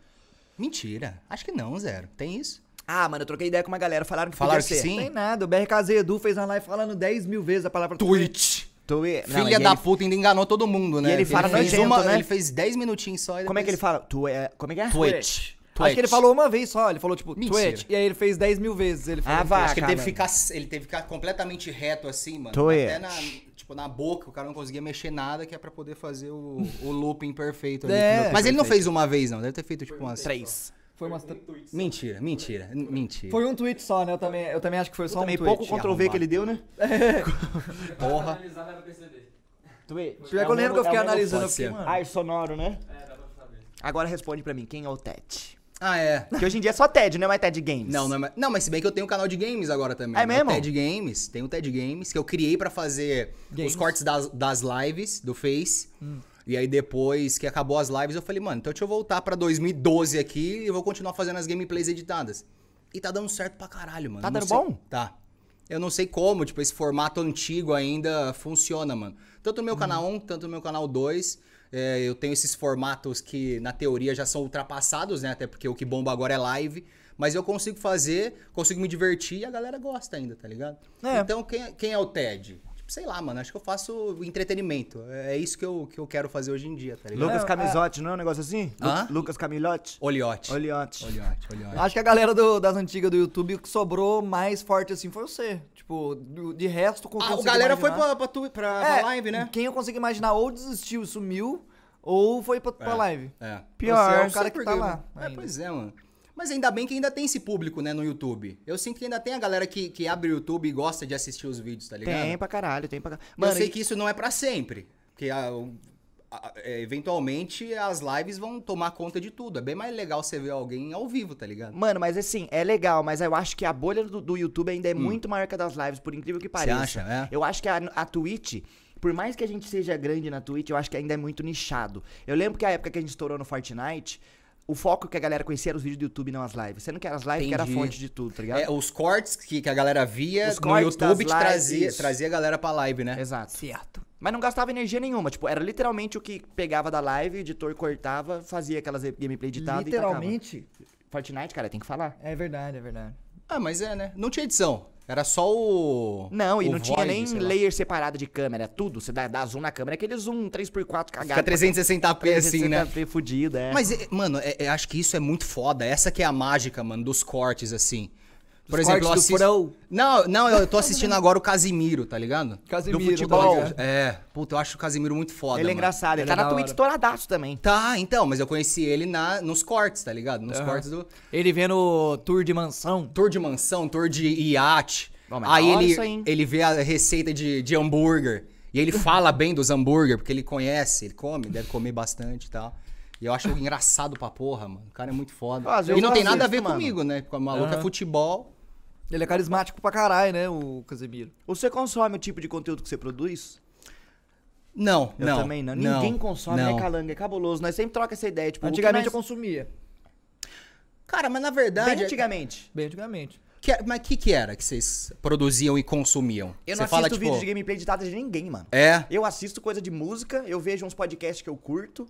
Mentira. Acho que não, zero. Tem isso? Ah, mano, eu troquei ideia com uma galera, falaram que Falaram que ser. sim? Não tem nada. O BRKZ Edu fez uma live falando 10 mil vezes a palavra Twitch. Twitch. Filha da ele... puta, ainda enganou todo mundo, né? E ele fala ele fez uma, né? Ele fez 10 minutinhos só. Depois... Como é que ele fala? Tu é... Como é que é? Twitch. Twitch. Acho que ele falou uma vez só, ele falou tipo Mentira. Twitch, e aí ele fez 10 mil vezes. Ele falou, ah, vai. Acho que ele teve, ficar, ele teve que ficar completamente reto assim, mano. Twitch. Até na, tipo, na boca, o cara não conseguia mexer nada, que é pra poder fazer o, o looping perfeito. É. Ali, Mas ele não fez uma vez, não. Deve ter feito tipo umas. Três. Foi, umas. Um tweet mentira, mentira, mentira. Foi um tweet só, né? Eu também, eu também acho que foi só um tweet. pouco Ctrl V que ele deu, né? É. Porra. Analisar, Tweet. Pior que eu é lembro que eu é fiquei analisando aqui. Ai, sonoro, né? É, dá pra saber. Agora responde pra mim, quem é o Ted Ah, é. porque hoje em dia é só TED, não é mais TED Games. Não, não, é mais... não mas se bem que eu tenho um canal de games agora também. É né? mesmo? TED Games, tem o TED Games, que eu criei para fazer games? os cortes das, das lives do Face. Hum. E aí depois que acabou as lives, eu falei, mano, então deixa eu voltar pra 2012 aqui e vou continuar fazendo as gameplays editadas. E tá dando certo pra caralho, mano. Tá dando sei... bom? Tá. Eu não sei como, tipo, esse formato antigo ainda funciona, mano. Tanto no meu hum. canal 1, tanto no meu canal 2. É, eh, eu tenho esses formatos que, na teoria, já são ultrapassados, né? Até porque o que bomba agora é live. Mas eu consigo fazer, consigo me divertir e a galera gosta ainda, tá ligado? É. Então, quem, quem é o Ted? sei lá, mano, acho que eu faço entretenimento. É, é isso que eu, que eu quero fazer hoje em dia, tá ligado? Lucas é- Camisotti, não é um negócio assim? Hã? Lucas Camilotti? Oliotti. Oliotti. Oliotti, Oliotti. Acho que a galera do, das antigas do YouTube o que sobrou mais forte assim foi você. Tipo, de resto, qualquer ah, A galera imaginar. foi pra, pra, tu, pra, é, pra live, né? Quem eu consigo imaginar ou desistiu, sumiu, ou foi pra, é, pra live. É. Pior, você é o cara que tá lá. Né? É, ainda. pois é, mano. Mas ainda bem que ainda tem esse público, né, no YouTube. Eu sinto que ainda tem a galera que, que abre o YouTube e gosta de assistir os vídeos, tá ligado? Tem pra caralho, tem pra caralho. Mas eu sei e... que isso não é para sempre. Porque a, a, é, eventualmente as lives vão tomar conta de tudo. É bem mais legal você ver alguém ao vivo, tá ligado? Mano, mas assim, é legal, mas eu acho que a bolha do, do YouTube ainda é hum. muito maior que a das lives, por incrível que pareça. Você acha, né? Eu acho que a, a Twitch. Por mais que a gente seja grande na Twitch, eu acho que ainda é muito nichado. Eu lembro que a época que a gente estourou no Fortnite, o foco que a galera conhecia era os vídeos do YouTube, não as lives. Você não quer as lives, Entendi. que era a fonte de tudo, tá ligado? É, os cortes que, que a galera via os no YouTube lives, trazia, trazia a galera pra live, né? Exato. Certo. Mas não gastava energia nenhuma, tipo, era literalmente o que pegava da live, editor cortava, fazia aquelas gameplay editadas e Literalmente? Fortnite, cara, tem que falar. É verdade, é verdade. Ah, mas é, né? Não tinha edição. Era só o. Não, e não void, tinha nem layer separado de câmera, tudo. Você dá, dá zoom na câmera, aquele zoom 3x4 cagado. Fica 360p assim, né? 360p fudido, é. Mas, mano, eu é, é, acho que isso é muito foda. Essa que é a mágica, mano, dos cortes, assim. Por exemplo, eu Não, não, eu tô assistindo agora o Casimiro, tá ligado? Casimiro, do futebol. Tá é, puta, eu acho o Casimiro muito foda. Ele é engraçado, ele tá é na Twitch estouradaço também. Tá, então, mas eu conheci ele na, nos cortes, tá ligado? Nos uhum. cortes do. Ele vendo tour de mansão. Tour de mansão, tour de iate. Bom, aí ele, aí. ele vê a receita de, de hambúrguer. E ele fala bem dos hambúrguer, porque ele conhece, ele come, deve comer bastante e tal. E eu acho engraçado pra porra, mano. O cara é muito foda. Ah, e não tem nada a ver mano. comigo, né? Porque o maluco uhum. é futebol. Ele é carismático pra caralho, né, o Casemiro? Você consome o tipo de conteúdo que você produz? Não, eu não. Eu também não. não Ninguém consome, é não. é calanga, é cabuloso. Nós sempre troca essa ideia. Tipo, Antigamente eu consumia. Cara, mas na verdade... Bem é- antigamente. Bem antigamente. Que, é, mas o que, que era que vocês produziam e consumiam? Eu não Cê assisto fala, tipo, vídeo tipo... de gameplay editado de ninguém, mano. É? Eu assisto coisa de música, eu vejo uns podcasts que eu curto.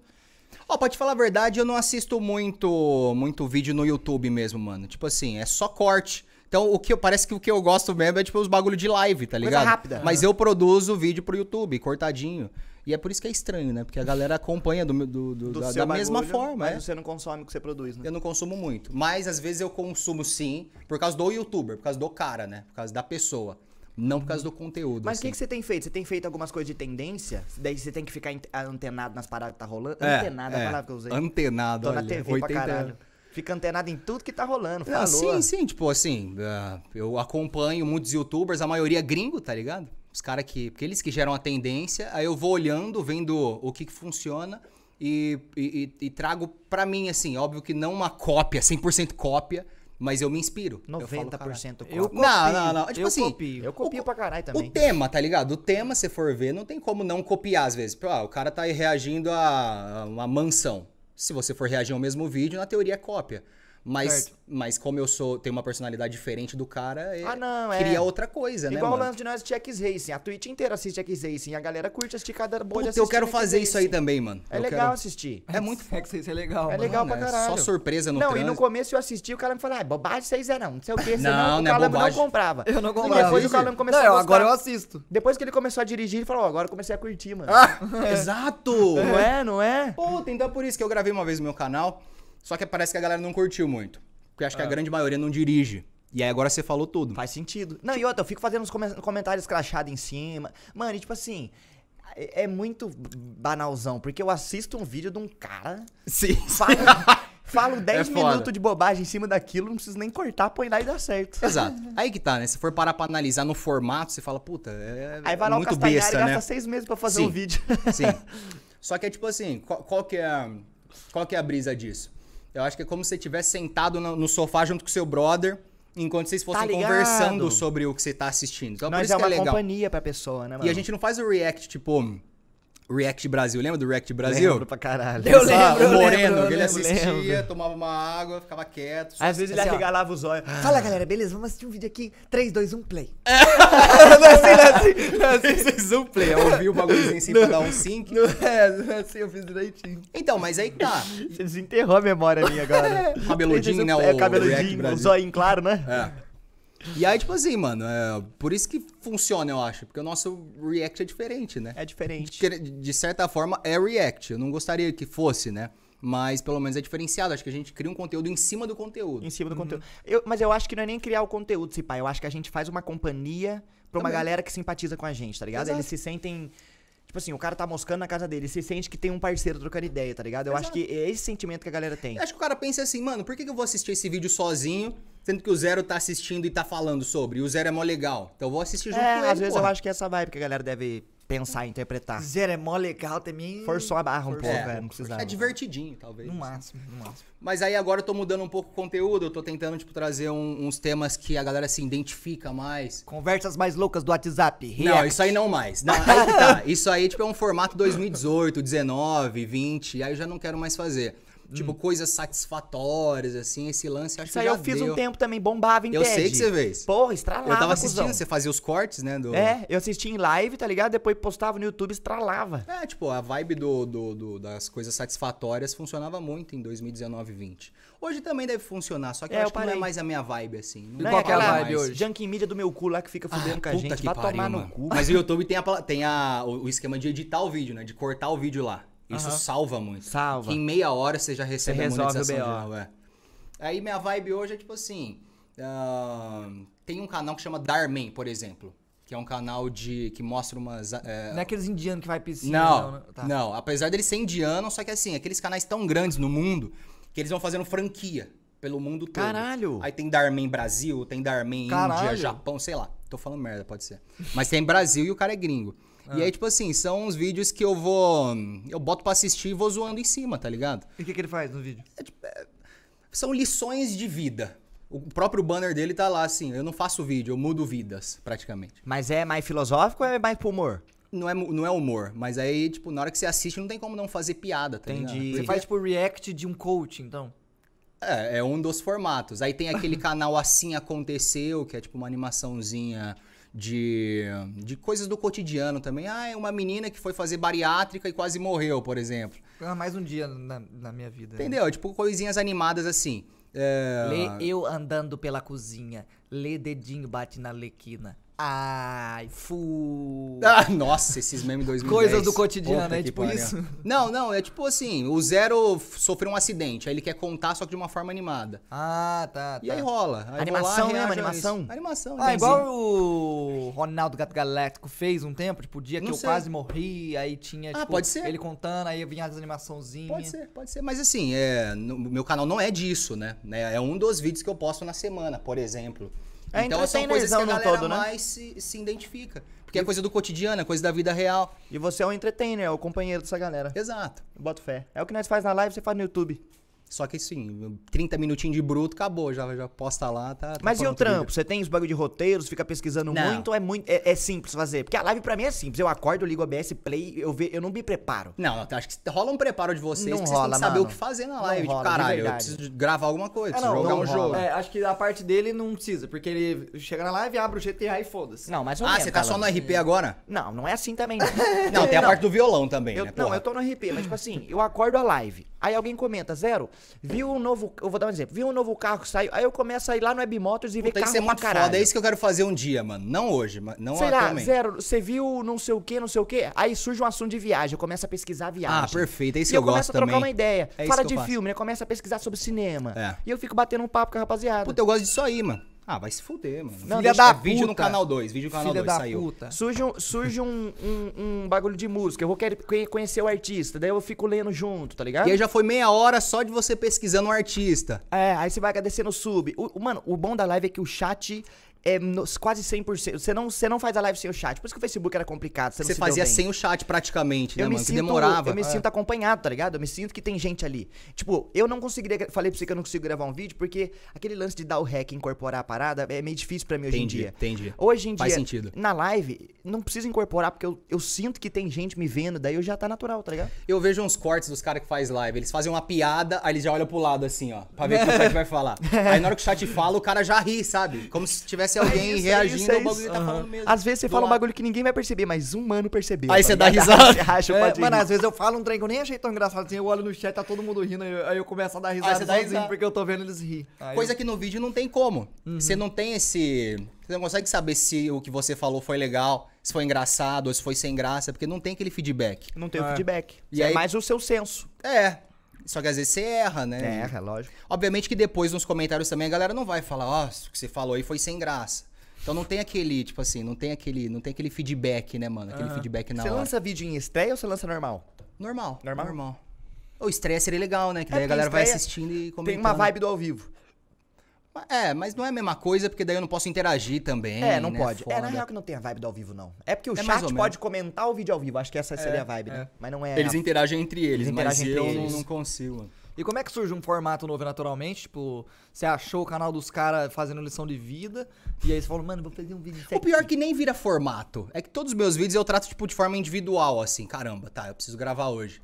Ó, oh, pra te falar a verdade, eu não assisto muito, muito vídeo no YouTube mesmo, mano. Tipo assim, é só corte. Então, o que eu, parece que o que eu gosto mesmo é tipo os bagulho de live, tá ligado? Coisa rápida. Mas eu produzo vídeo pro YouTube, cortadinho. E é por isso que é estranho, né? Porque a galera acompanha do, do, do, do da, da mesma bagulho, forma. Mas é. você não consome o que você produz, né? Eu não consumo muito. Mas às vezes eu consumo sim, por causa do youtuber, por causa do cara, né? Por causa da pessoa. Não por causa do conteúdo. Mas o assim. que, que você tem feito? Você tem feito algumas coisas de tendência? Daí você tem que ficar antenado nas paradas que tá rolando? É, antenado, é, a é. palavra que eu usei. Antenado, Tô olha, na TV 80... pra caralho. Fica antenado em tudo que tá rolando. Ah, falou. Ah, sim, sim. Tipo assim, ah, eu acompanho muitos youtubers, a maioria é gringo, tá ligado? Os caras que. Porque eles que geram a tendência. Aí eu vou olhando, vendo o que, que funciona. E, e, e, trago para mim, assim, óbvio que não uma cópia, 100% cópia, mas eu me inspiro. 90% eu falo, cópia. Eu copio, não, não, não. É tipo eu assim, copio. Eu copio o, pra caralho também. O tema, tá ligado? O tema, se for ver, não tem como não copiar às vezes. Tipo, ah, o cara tá reagindo a uma mansão se você for reagir ao mesmo vídeo, na teoria é cópia. Mas, mas como eu sou, tenho uma personalidade diferente do cara, é ah, não, é. outra coisa, né? Igual o lance de nós de X Racing. A Twitch inteira assiste X Racing. A galera curte assistir cada bolha Puta, eu quero fazer isso aí também, mano. É eu legal quero... assistir. É muito X Racing é legal. É legal mano, pra é caralho. só surpresa no Não, e no começo eu assisti, o cara me falou, ah, é bobagem vocês é não. Não sei o que, não, não, o é não comprava. Eu não comprava. E depois o Calango começou não, a agora eu assisto. Depois que ele começou a dirigir, ele falou, oh, agora eu comecei a curtir, mano. Ah, Exato! Não é, não é? Puta, então é por isso que eu gravei uma vez no meu canal. Só que parece que a galera não curtiu muito. Porque acho que a é. grande maioria não dirige. E aí agora você falou tudo. Faz sentido. Não, e outra, eu fico fazendo uns comentários crachados em cima. Mano, e tipo assim, é, é muito banalzão, porque eu assisto um vídeo de um cara. Sim. Falo, falo 10 é minutos de bobagem em cima daquilo, não preciso nem cortar, põe lá e dá certo. Exato. Aí que tá, né? Se for parar pra analisar no formato, você fala, puta, é. Aí vai é lá muito o besta, e né? gasta seis meses pra fazer Sim. um vídeo. Sim. Só que é tipo assim, qual, qual que é Qual que é a brisa disso? Eu acho que é como se você estivesse sentado no sofá junto com seu brother enquanto vocês fossem tá conversando sobre o que você tá assistindo. Então, é Nós por isso é, é uma é legal. companhia pra pessoa, né, mano? E a gente não faz o react, tipo, React Brasil. Lembra do React Brasil? Lembro pra caralho. Eu Só lembro, o Moreno, eu lembro, eu que ele assistia, lembro. tomava uma água, ficava quieto. Às vezes ele assim, arregalava os olhos. Ah. Fala, galera, beleza? Vamos assistir um vídeo aqui. 3, 2, 1, play. É. não é assim, não é assim. 3, 2, 1, play. Eu ouvi o bagulhozinho assim pra um sync. Não é, não é assim, eu fiz direitinho. Então, mas aí tá. Você desenterrou a memória minha agora. Cabeludinho, né? O cabeludinho, o zóio claro, né? É. E aí, tipo assim, mano, é por isso que funciona, eu acho. Porque o nosso react é diferente, né? É diferente. De, de certa forma, é react. Eu não gostaria que fosse, né? Mas pelo menos é diferenciado. Acho que a gente cria um conteúdo em cima do conteúdo. Em cima do uhum. conteúdo. Eu, mas eu acho que não é nem criar o conteúdo, se Eu acho que a gente faz uma companhia pra Também. uma galera que simpatiza com a gente, tá ligado? Exato. Eles se sentem. Tipo assim, o cara tá moscando na casa dele, se sente que tem um parceiro trocando ideia, tá ligado? Eu Exato. acho que é esse sentimento que a galera tem. Eu acho que o cara pensa assim, mano, por que eu vou assistir esse vídeo sozinho? Sendo que o Zero tá assistindo e tá falando sobre. E o Zero é mó legal. Então eu vou assistir junto é, com ele. Às vezes porra. eu acho que é essa vibe que a galera deve pensar e interpretar. Zero é mó legal também. Forçou a barra um pouco, é, velho. É, não precisava. É né? divertidinho, talvez. No máximo, no máximo. Mas aí agora eu tô mudando um pouco o conteúdo. Eu tô tentando, tipo, trazer um, uns temas que a galera se identifica mais. Conversas mais loucas do WhatsApp. React. Não, isso aí não mais. Não, aí tá. Isso aí, tipo, é um formato 2018, 19, 20. Aí eu já não quero mais fazer. Tipo, hum. coisas satisfatórias, assim, esse lance. Acho Isso que aí eu, eu fiz deu. um tempo também, bombava em Eu TED. sei que você fez. Porra, estralava. Eu tava assistindo, cuzão. você fazia os cortes, né? Do... É, eu assistia em live, tá ligado? Depois postava no YouTube, estralava. É, tipo, a vibe do, do, do das coisas satisfatórias funcionava muito em 2019 e 20. Hoje também deve funcionar, só que é, eu acho que não é mais a minha vibe, assim. Não, não é aquela vibe hoje. Junkie mídia do meu cu lá que fica fudendo ah, com a gente. Vai pariu, tomar mano. no cu. Mas o YouTube tem, a, tem a, o esquema de editar o vídeo, né? De cortar o vídeo lá. Isso salva muito. Salva. Que em meia hora você já recebe você a monetização. De é. Aí minha vibe hoje é tipo assim. Uh, tem um canal que chama Darman, por exemplo. Que é um canal de que mostra umas. É... Não é aqueles indianos que vai piscina. Não, não, né? tá. não. Apesar dele ser indiano, só que assim, aqueles canais tão grandes no mundo que eles vão fazendo franquia pelo mundo todo. Caralho! Aí tem Darman Brasil, tem Darman Índia, Japão, sei lá. Tô falando merda, pode ser. Mas tem Brasil e o cara é gringo. E aí, ah. tipo assim, são uns vídeos que eu vou. Eu boto pra assistir e vou zoando em cima, tá ligado? E o que, que ele faz no vídeo? É, tipo, é, são lições de vida. O próprio banner dele tá lá assim: eu não faço vídeo, eu mudo vidas, praticamente. Mas é mais filosófico ou é mais pro humor? Não é, não é humor, mas aí, tipo, na hora que você assiste, não tem como não fazer piada, tá Entendi. Ligado? Você faz, tipo, react de um coach, então? É, é um dos formatos. Aí tem aquele canal Assim Aconteceu, que é tipo uma animaçãozinha de, de coisas do cotidiano também. Ah, é uma menina que foi fazer bariátrica e quase morreu, por exemplo. Ah, mais um dia na, na minha vida. Né? Entendeu? Né? Tipo, coisinhas animadas assim. É... Lê eu andando pela cozinha, lê dedinho bate na lequina fu. Ah, nossa, esses memes 2010. Coisas do cotidiano, Opa, é tipo isso? Não, não, é tipo assim, o Zero sofreu um acidente, aí ele quer contar só que de uma forma animada. Ah, tá, E tá. aí rola. Aí animação mesmo, né? animação? Animação. Ah, igual o Ronaldo Gato Galáctico fez um tempo, tipo, o dia não que sei. eu quase morri, aí tinha, ah, tipo, ah, pode ser. ele contando, aí vinha as animaçãozinhas. Pode ser, pode ser, mas assim, é, no, meu canal não é disso, né? É, é um dos vídeos que eu posto na semana, por exemplo. É então são é coisas que a né? galera todo, né? mais se, se identifica. Porque é e... é coisa do cotidiano, é coisa da vida real. E você é o um é o companheiro dessa galera. Exato. boto fé. É o que nós faz na live, você faz no YouTube. Só que sim, 30 minutinhos de bruto, acabou, já, já posta lá, tá. tá Mas e o trampo? Você tem os bagulho de roteiros, fica pesquisando não. muito, é muito. É, é, simples fazer. Porque a live pra mim é simples. Eu acordo, ligo o ABS Play, eu, ve, eu não me preparo. Não, acho que rola um preparo de vocês, não rola, vocês têm que saber mano. o que fazer na live. Não rola, caralho, eu preciso gravar alguma coisa, é, não, jogar um rola. jogo. É, acho que a parte dele não precisa, porque ele chega na live, abre o GTA e foda-se. Não, mas Ah, você tá, tá só no RP agora? Não, não é assim também. não, tem a parte do violão também, eu, né? Não, eu tô no RP, mas tipo assim, eu acordo a live. Aí alguém comenta, zero, viu um novo, eu vou dar um exemplo, viu um novo carro que saiu, aí eu começo a ir lá no Webmotors e ver carro é pra muito caralho. Foda. É isso que eu quero fazer um dia, mano. Não hoje, mas não Sei lá, zero, você viu não sei o que, não sei o quê? aí surge um assunto de viagem, eu começo a pesquisar a viagem. Ah, perfeito, é isso e que eu, eu gosto eu começo a trocar uma ideia, é fala de filme, né, começa a pesquisar sobre cinema. É. E eu fico batendo um papo com a rapaziada. Puta, eu gosto disso aí, mano. Ah, vai se fuder, mano. Não, Filha da é puta. Vídeo no canal 2, vídeo no canal Filha 2 da saiu. Puta. Surge, um, surge um, um, um, bagulho de música, eu vou querer conhecer o artista, daí eu fico lendo junto, tá ligado? E aí já foi meia hora só de você pesquisando o um artista. É, aí você vai agradecendo no sub. O, mano, o bom da live é que o chat é, quase 100%. Você não, você não faz a live sem o chat. Por isso que o Facebook era complicado. Você, você fazia sem o chat praticamente, né, mano? Me demorava. Eu me é. sinto acompanhado, tá ligado? Eu me sinto que tem gente ali. Tipo, eu não conseguiria. Falei pra você que eu não consigo gravar um vídeo, porque aquele lance de dar o hack e incorporar a parada é meio difícil para mim hoje entendi, em dia. Entendi. Hoje em dia, Faz sentido. na live, não preciso incorporar, porque eu, eu sinto que tem gente me vendo, daí eu já tá natural, tá ligado? Eu vejo uns cortes dos caras que faz live. Eles fazem uma piada, aí eles já olham pro lado assim, ó, pra ver o que o chat vai falar. Aí na hora que o chat fala, o cara já ri, sabe? Como se tivesse se alguém isso, reagindo o bagulho tá falando mesmo. Às vezes você fala um bagulho que ninguém vai perceber, mas um mano percebeu. Aí tá você dá risada. é, mano, às vezes eu falo um trem que eu nem achei tão engraçado assim, eu olho no chat, tá todo mundo rindo, aí eu, aí eu começo a dar risada aí você dá risada. porque eu tô vendo eles rir. Aí Coisa eu... que no vídeo não tem como. Uhum. Você não tem esse... Você não consegue saber se o que você falou foi legal, se foi engraçado ou se foi sem graça, porque não tem aquele feedback. Não tem o é. feedback. E é aí... mais o seu senso. É, só que às vezes você erra, né? Erra, é lógico. Obviamente que depois nos comentários também a galera não vai falar, ó, oh, o que você falou aí foi sem graça. Então não tem aquele, tipo assim, não tem aquele, não tem aquele feedback, né, mano? Aquele feedback na você lança vídeo em estreia ou você lança normal? Normal. Normal? Normal. O estreia seria legal, né? Que é daí a é, galera vai assistindo e comentando. Tem uma vibe do ao vivo. É, mas não é a mesma coisa, porque daí eu não posso interagir também. É, não né? pode. Foda. É, na real que não tem a vibe do ao vivo, não. É porque o é chat pode comentar o vídeo ao vivo, acho que essa é, seria a vibe, né? É. Mas não é. Eles a... interagem entre eles, eles mas entre eu eles. não consigo. E como é que surge um formato novo naturalmente? Tipo, você achou o canal dos caras fazendo lição de vida, e aí você falou, mano, vou fazer um vídeo. O pior é que nem vira formato. É que todos os meus vídeos eu trato, tipo, de forma individual, assim. Caramba, tá, eu preciso gravar hoje.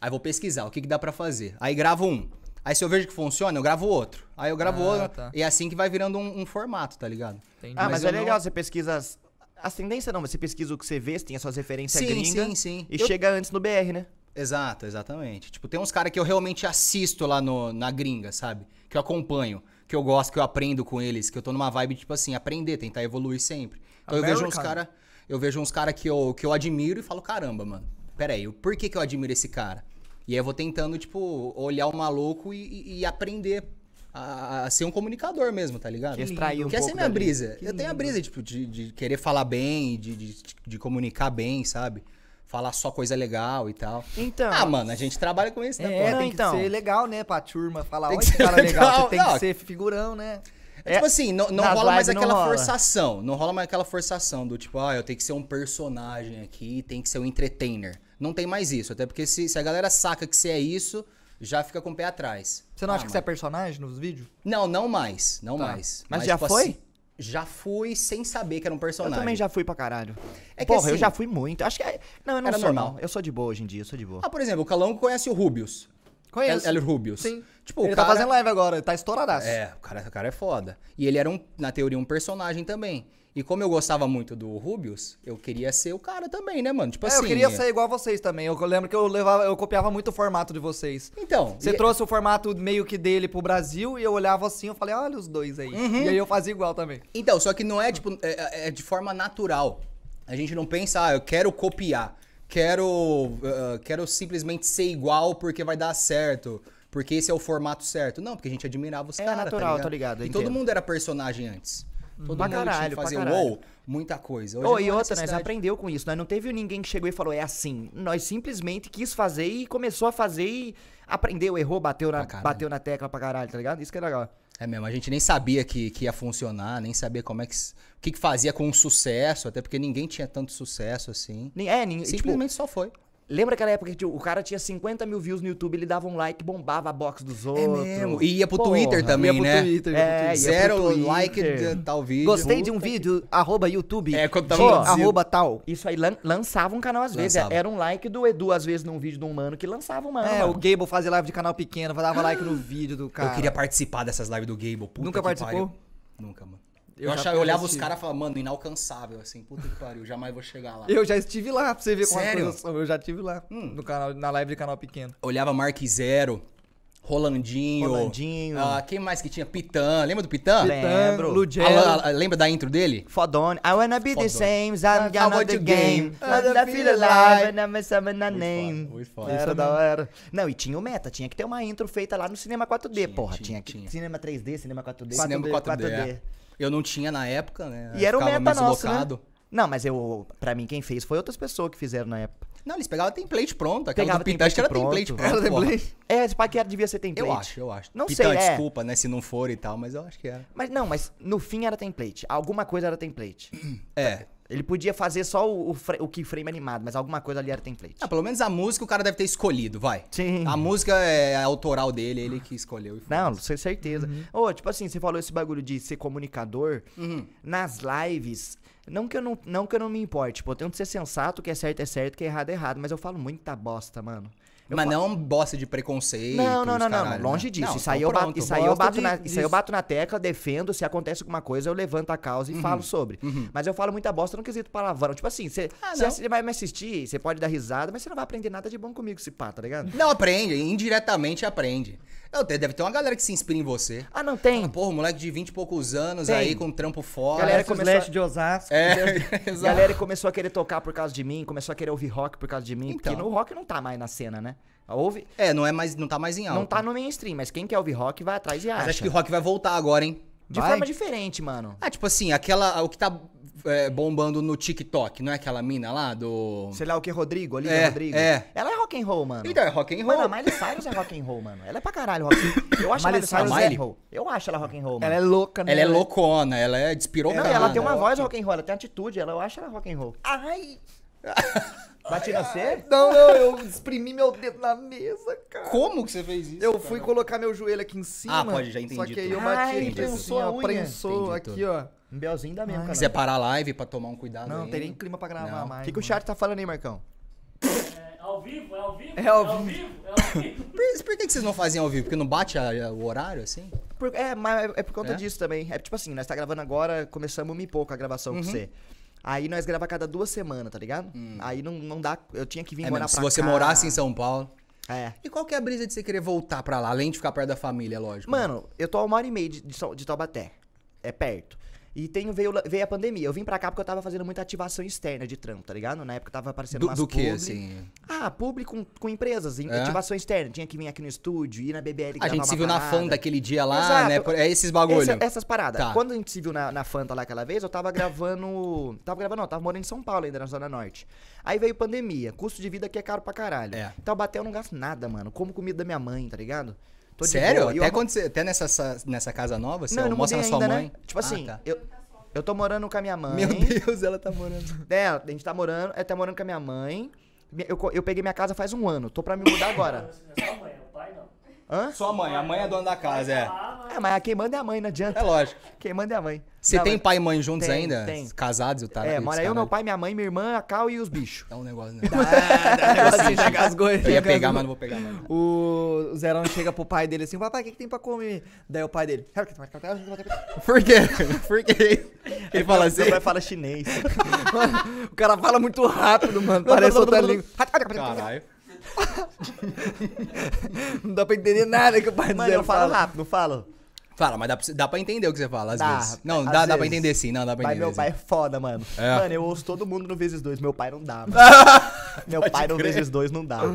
Aí vou pesquisar o que, que dá para fazer. Aí gravo um. Aí se eu vejo que funciona, eu gravo outro. Aí eu gravo ah, outro. Tá. E é assim que vai virando um, um formato, tá ligado? Entendi. Ah, mas, mas é legal, não... você pesquisa as, as tendências, não, mas você pesquisa o que você vê, você tem as suas referências sim, gringa. Sim, sim, E eu... chega antes no BR, né? Exato, exatamente. Tipo, tem uns caras que eu realmente assisto lá no, na gringa, sabe? Que eu acompanho, que eu gosto, que eu aprendo com eles, que eu tô numa vibe, tipo assim, aprender, tentar evoluir sempre. Então eu vejo, cara, uns caras. Eu vejo uns caras que eu, que eu admiro e falo, caramba, mano, peraí, por que, que eu admiro esse cara? E aí eu vou tentando, tipo, olhar o maluco e, e aprender a, a, ser um comunicador mesmo, tá ligado? Que extrair um Porque essa é minha brisa. Que eu tenho a brisa, tipo, de, de querer falar bem, de, de, de comunicar bem, sabe? falar só coisa legal e tal. Então. Ah, mano, a gente trabalha com isso, né? É, tem que então. ser legal, né? Pra turma falar, olha que cara legal. legal, você tem não. que ser figurão, né? É, tipo é, assim, não, não rola mais aquela rola. forçação. Não rola mais aquela forçação do tipo, ah, eu tenho que ser um personagem aqui, tem que ser um entertainer não tem mais isso. Até porque se, se a galera saca que você é isso, já fica com o pé atrás. Você não ah, acha que é mas... você é personagem nos vídeos? Não, não mais. Não tá. mais. Mas, mas já tipo, foi? Assim, já fui sem saber que era um personagem. Eu também já fui pra caralho. É Porra, assim, eu já fui muito. Acho que. É... Não, eu não era sou normal. Não. Eu sou de boa hoje em dia, eu sou de boa. Ah, por exemplo, o Calongo conhece o Rubius. Conheço. El, El Rubius. Sim. Tipo, ele o tá cara... tá fazendo live agora, tá estouradaço. É, o cara, o cara é foda. E ele era, um, na teoria, um personagem também. E como eu gostava muito do Rubius, eu queria ser o cara também, né, mano? Tipo é, assim. Eu queria ser igual a vocês também. Eu lembro que eu levava, eu copiava muito o formato de vocês. Então. Você e... É trouxe o formato meio que dele pro Brasil e eu olhava assim, eu falei, olha os dois aí. Uhum. E aí eu fazia igual também. Então, só que não é tipo, é, é, é de forma natural. A gente não pensa, ah, eu quero copiar, quero, uh, quero simplesmente ser igual porque vai dar certo. Porque esse é o formato certo. Não, porque a gente admirava os caras. É tá natural, tá ligado? Tá ligado e todo mundo era personagem antes. Todo pra caralho, fazer pra caralho. wow, muita coisa. Hoje oh, e é outra, nós né, aprendeu com isso. Nós né? não teve ninguém que chegou e falou, é assim. Nós simplesmente quis fazer e começou a fazer e aprendeu, errou, bateu na, bateu na tecla pra caralho, tá ligado? Isso que é legal. É mesmo, a gente nem sabia que, que ia funcionar, nem sabia como é que. O que, que fazia com sucesso, até porque ninguém tinha tanto sucesso assim. É, ninguém. Tipo, simplesmente tipo, só foi. Lembra aquela época que tipo, o cara tinha 50 mil views no YouTube, ele dava um like, bombava a box dos outros. É mesmo. E ia pro Porra, Twitter também, ia pro né? Twitter, ia pro é, Twitter. Zero Twitter. like de tal vídeo. Gostei de um vídeo, arroba YouTube. É, quando tava Pô, arroba tal. Isso aí, lan lançava um canal às vezes. Lançava. Era um like do Edu, às vezes, num vídeo de um mano que lançava uma. É, mano. o Gable fazia live de canal pequeno, dava like no ah. vídeo do cara. Eu queria participar dessas lives do Gable. Puta Nunca participou? Pariu. Nunca, mano. Eu, eu, achava, eu olhava os caras e falava, mano, inalcançável, assim, puta que pariu, jamais vou chegar lá. Eu já estive lá, pra você ver como Sério? Coisa, eu já estive lá, hum. no canal, na live de canal pequeno. Olhava Mark Zero, Rolandinho. Rolandinho. Ah, quem mais que tinha? Pitã. Lembra do Pitã? Lembro. Lugelo. lembra da intro dele? Fodone. I wanna be Fodone. Ah, the same, I'm gonna the game. I wanna feel alive, and I'm missing a name. Muito foda. Era da hora. Não, e tinha o meta. Tinha que ter uma intro feita lá no cinema 4D, tinha, porra. Tinha, tinha, Cinema 3D, cinema 4D. Cinema 4D. 4D. 4D. 4D. Eu não tinha na época, né? E eu era o meta nosso, né? Não, mas eu, pra mim, quem fez foi outras pessoas que fizeram na época. Não, eles pegavam template pronto. Aquela Pegava do Pintash era template pronto. Era template. É, esse tipo, paquete devia ser template. Eu acho, eu acho. Não sei, é. desculpa, né, se não for e tal, mas eu acho que era. Mas não, mas no fim era template. Alguma coisa era template. É. Tá. Ele podia fazer só o, o, o keyframe animado, mas alguma coisa ali era template. Ah, pelo menos a música o cara deve ter escolhido, vai. Sim. A música é a autoral dele, ele que escolheu. Não, sem certeza. Uhum. Oh, tipo assim, você falou esse bagulho de ser comunicador. Uhum. Nas lives, não que, eu não, não que eu não me importe, tipo, eu tento ser sensato, que é certo é certo, que é errado é errado, mas eu falo muita bosta, mano. Mas não bosta de preconceito. Não, não, não, caralho, não. Né? Longe né? disso. Não, isso então aí, eu, pronto, bato, isso aí bato, na, isso aí eu bato na tecla, defendo. Se acontece alguma coisa, eu levanto a causa e uhum, falo sobre. Uhum. Mas eu falo muita bosta no quesito palavrão. Tipo assim, você ah, vai me assistir, você pode dar risada, mas você não vai aprender nada de bom comigo, se pá, tá ligado? Não, aprende. Indiretamente aprende. Eu, deve ter uma galera que se inspira em você. Ah, não tem. Fala, Porra, moleque de 20 e poucos anos tem. aí com trampo fora. Galera começou... Slash de Osasco. É, exato. Galera começou a querer tocar por causa de mim, começou a querer ouvir rock por causa de mim, então. porque no rock não tá mais na cena, né? Ouve... É, não é mais, não tá mais em alta. Não tá no mainstream, mas quem quer ouvir rock vai atrás e acha. Mas acho que rock vai voltar agora, hein? De vai? forma diferente, mano. Ah, tipo assim, aquela o que tá é, bombando no TikTok, não é aquela mina lá do. Sei lá o que, Rodrigo, ali é, Rodrigo. É. Ela é rock and roll, mano. Então, é rock and roll. Mano, a Miley Cyrus é rock and roll, mano. Ela é pra caralho rock and Eu acho a Miley Cyrus é rock and roll. Eu acho ela rock and roll, mano. Ela é louca, né? Ela é loucona, ela é despirou Não, ela tem uma é voz rock and roll, ela tem atitude, ela, eu acho ela rock and roll. Ai! Bati na C? Não, não, eu exprimi meu dedo na mesa, cara. Como que você fez isso? Eu cara? fui colocar meu joelho aqui em cima. Ah, pode, já entendi. Só que aí eu bati, Ai, prensou a unha. Prensou aqui, tudo. ó. Um belzinho dá mesmo, cara. Quiser parar a live pra tomar um cuidado Não, aí. tem nem clima pra gravar Não. mais. O que, que o chat tá falando aí, Marcão? É ao vivo, é ao vivo. É ao, é ao vivo. vivo, é ao vivo. por, por que, que vocês não fazem ao vivo? Porque não bate a, a, o horário, assim? Por, é, mas é, é por conta é? disso também. É tipo assim, nós tá gravando agora, começamos um pouco a gravação uhum. com você. Aí nós grava cada duas semanas, tá ligado? Hum. Aí não, não dá. Eu tinha que vir é morar mesmo, pra Se você cá. morasse em São Paulo. É. E qual que é a brisa de você querer voltar pra lá, além de ficar perto da família, é lógico? Mano, né? eu tô a uma hora e meia de, de, de Taubaté. É perto. E tem, veio, veio a pandemia. Eu vim pra cá porque eu tava fazendo muita ativação externa de trampo, tá ligado? Na época tava aparecendo do, umas Do que, publi. assim? Ah, público com, com, empresas, é? ativação externa. Tinha que vir aqui no estúdio, ir na BBL. A gente se viu parada. na FAN daquele dia lá, Exato. né? É esses bagulhos. Essa, essas paradas. Tá. Quando a gente se viu na, na Fanta lá aquela vez, eu tava gravando. tava gravando, não, tava morando em São Paulo ainda, na Zona Norte. Aí veio pandemia, custo de vida que é caro pra caralho. É. Então bateu, eu não gasto nada, mano. Como comida da minha mãe, tá ligado? Tô Sério? Até, quando você, até nessa, nessa casa nova, você não, não mostra na sua ainda, né? mãe? Né? Tipo ah, assim, tá. eu, eu tô morando com a minha mãe. Meu Deus, ela tá morando. É, a gente tá morando, ela é, tá morando com a minha mãe. Eu, eu peguei minha casa faz um ano, tô pra me mudar agora. Hã? Sua mãe, a mãe é dona da casa, é. É, mas quem manda é a mãe, não adianta. É lógico. Quem manda é a mãe. Você Não, tem mas- pai e mãe juntos Tem, ainda? tem. Casados e o tarado? É, mora eu, meu pai, minha mãe, minha irmã, a Cal e os bichos. É um negócio, né? Assim, já casgou ele. Eu ia pegar, mas não vou pegar, não. O o Zerão chega pro pai dele assim, papai, o que, que tem pra comer? Daí o pai dele. Por quê? Por quê? Ele fala assim. Meu pai fala chinês. Mano, o cara fala muito rápido, mano. Parece outra língua. Caralho. não dá pra entender nada que o Pai do Mano, eu falo fala. rápido, não falo? Fala, mas dá pra, dá pra entender o que você fala, às Dá, vezes. Não, às dá, dá pra entender sim, não, dá pra Mas entender. meu pai é foda, mano. É. Mano, eu ouço todo mundo no vezes dois. Meu pai não dá, mano. meu pai no vezes dois não dá.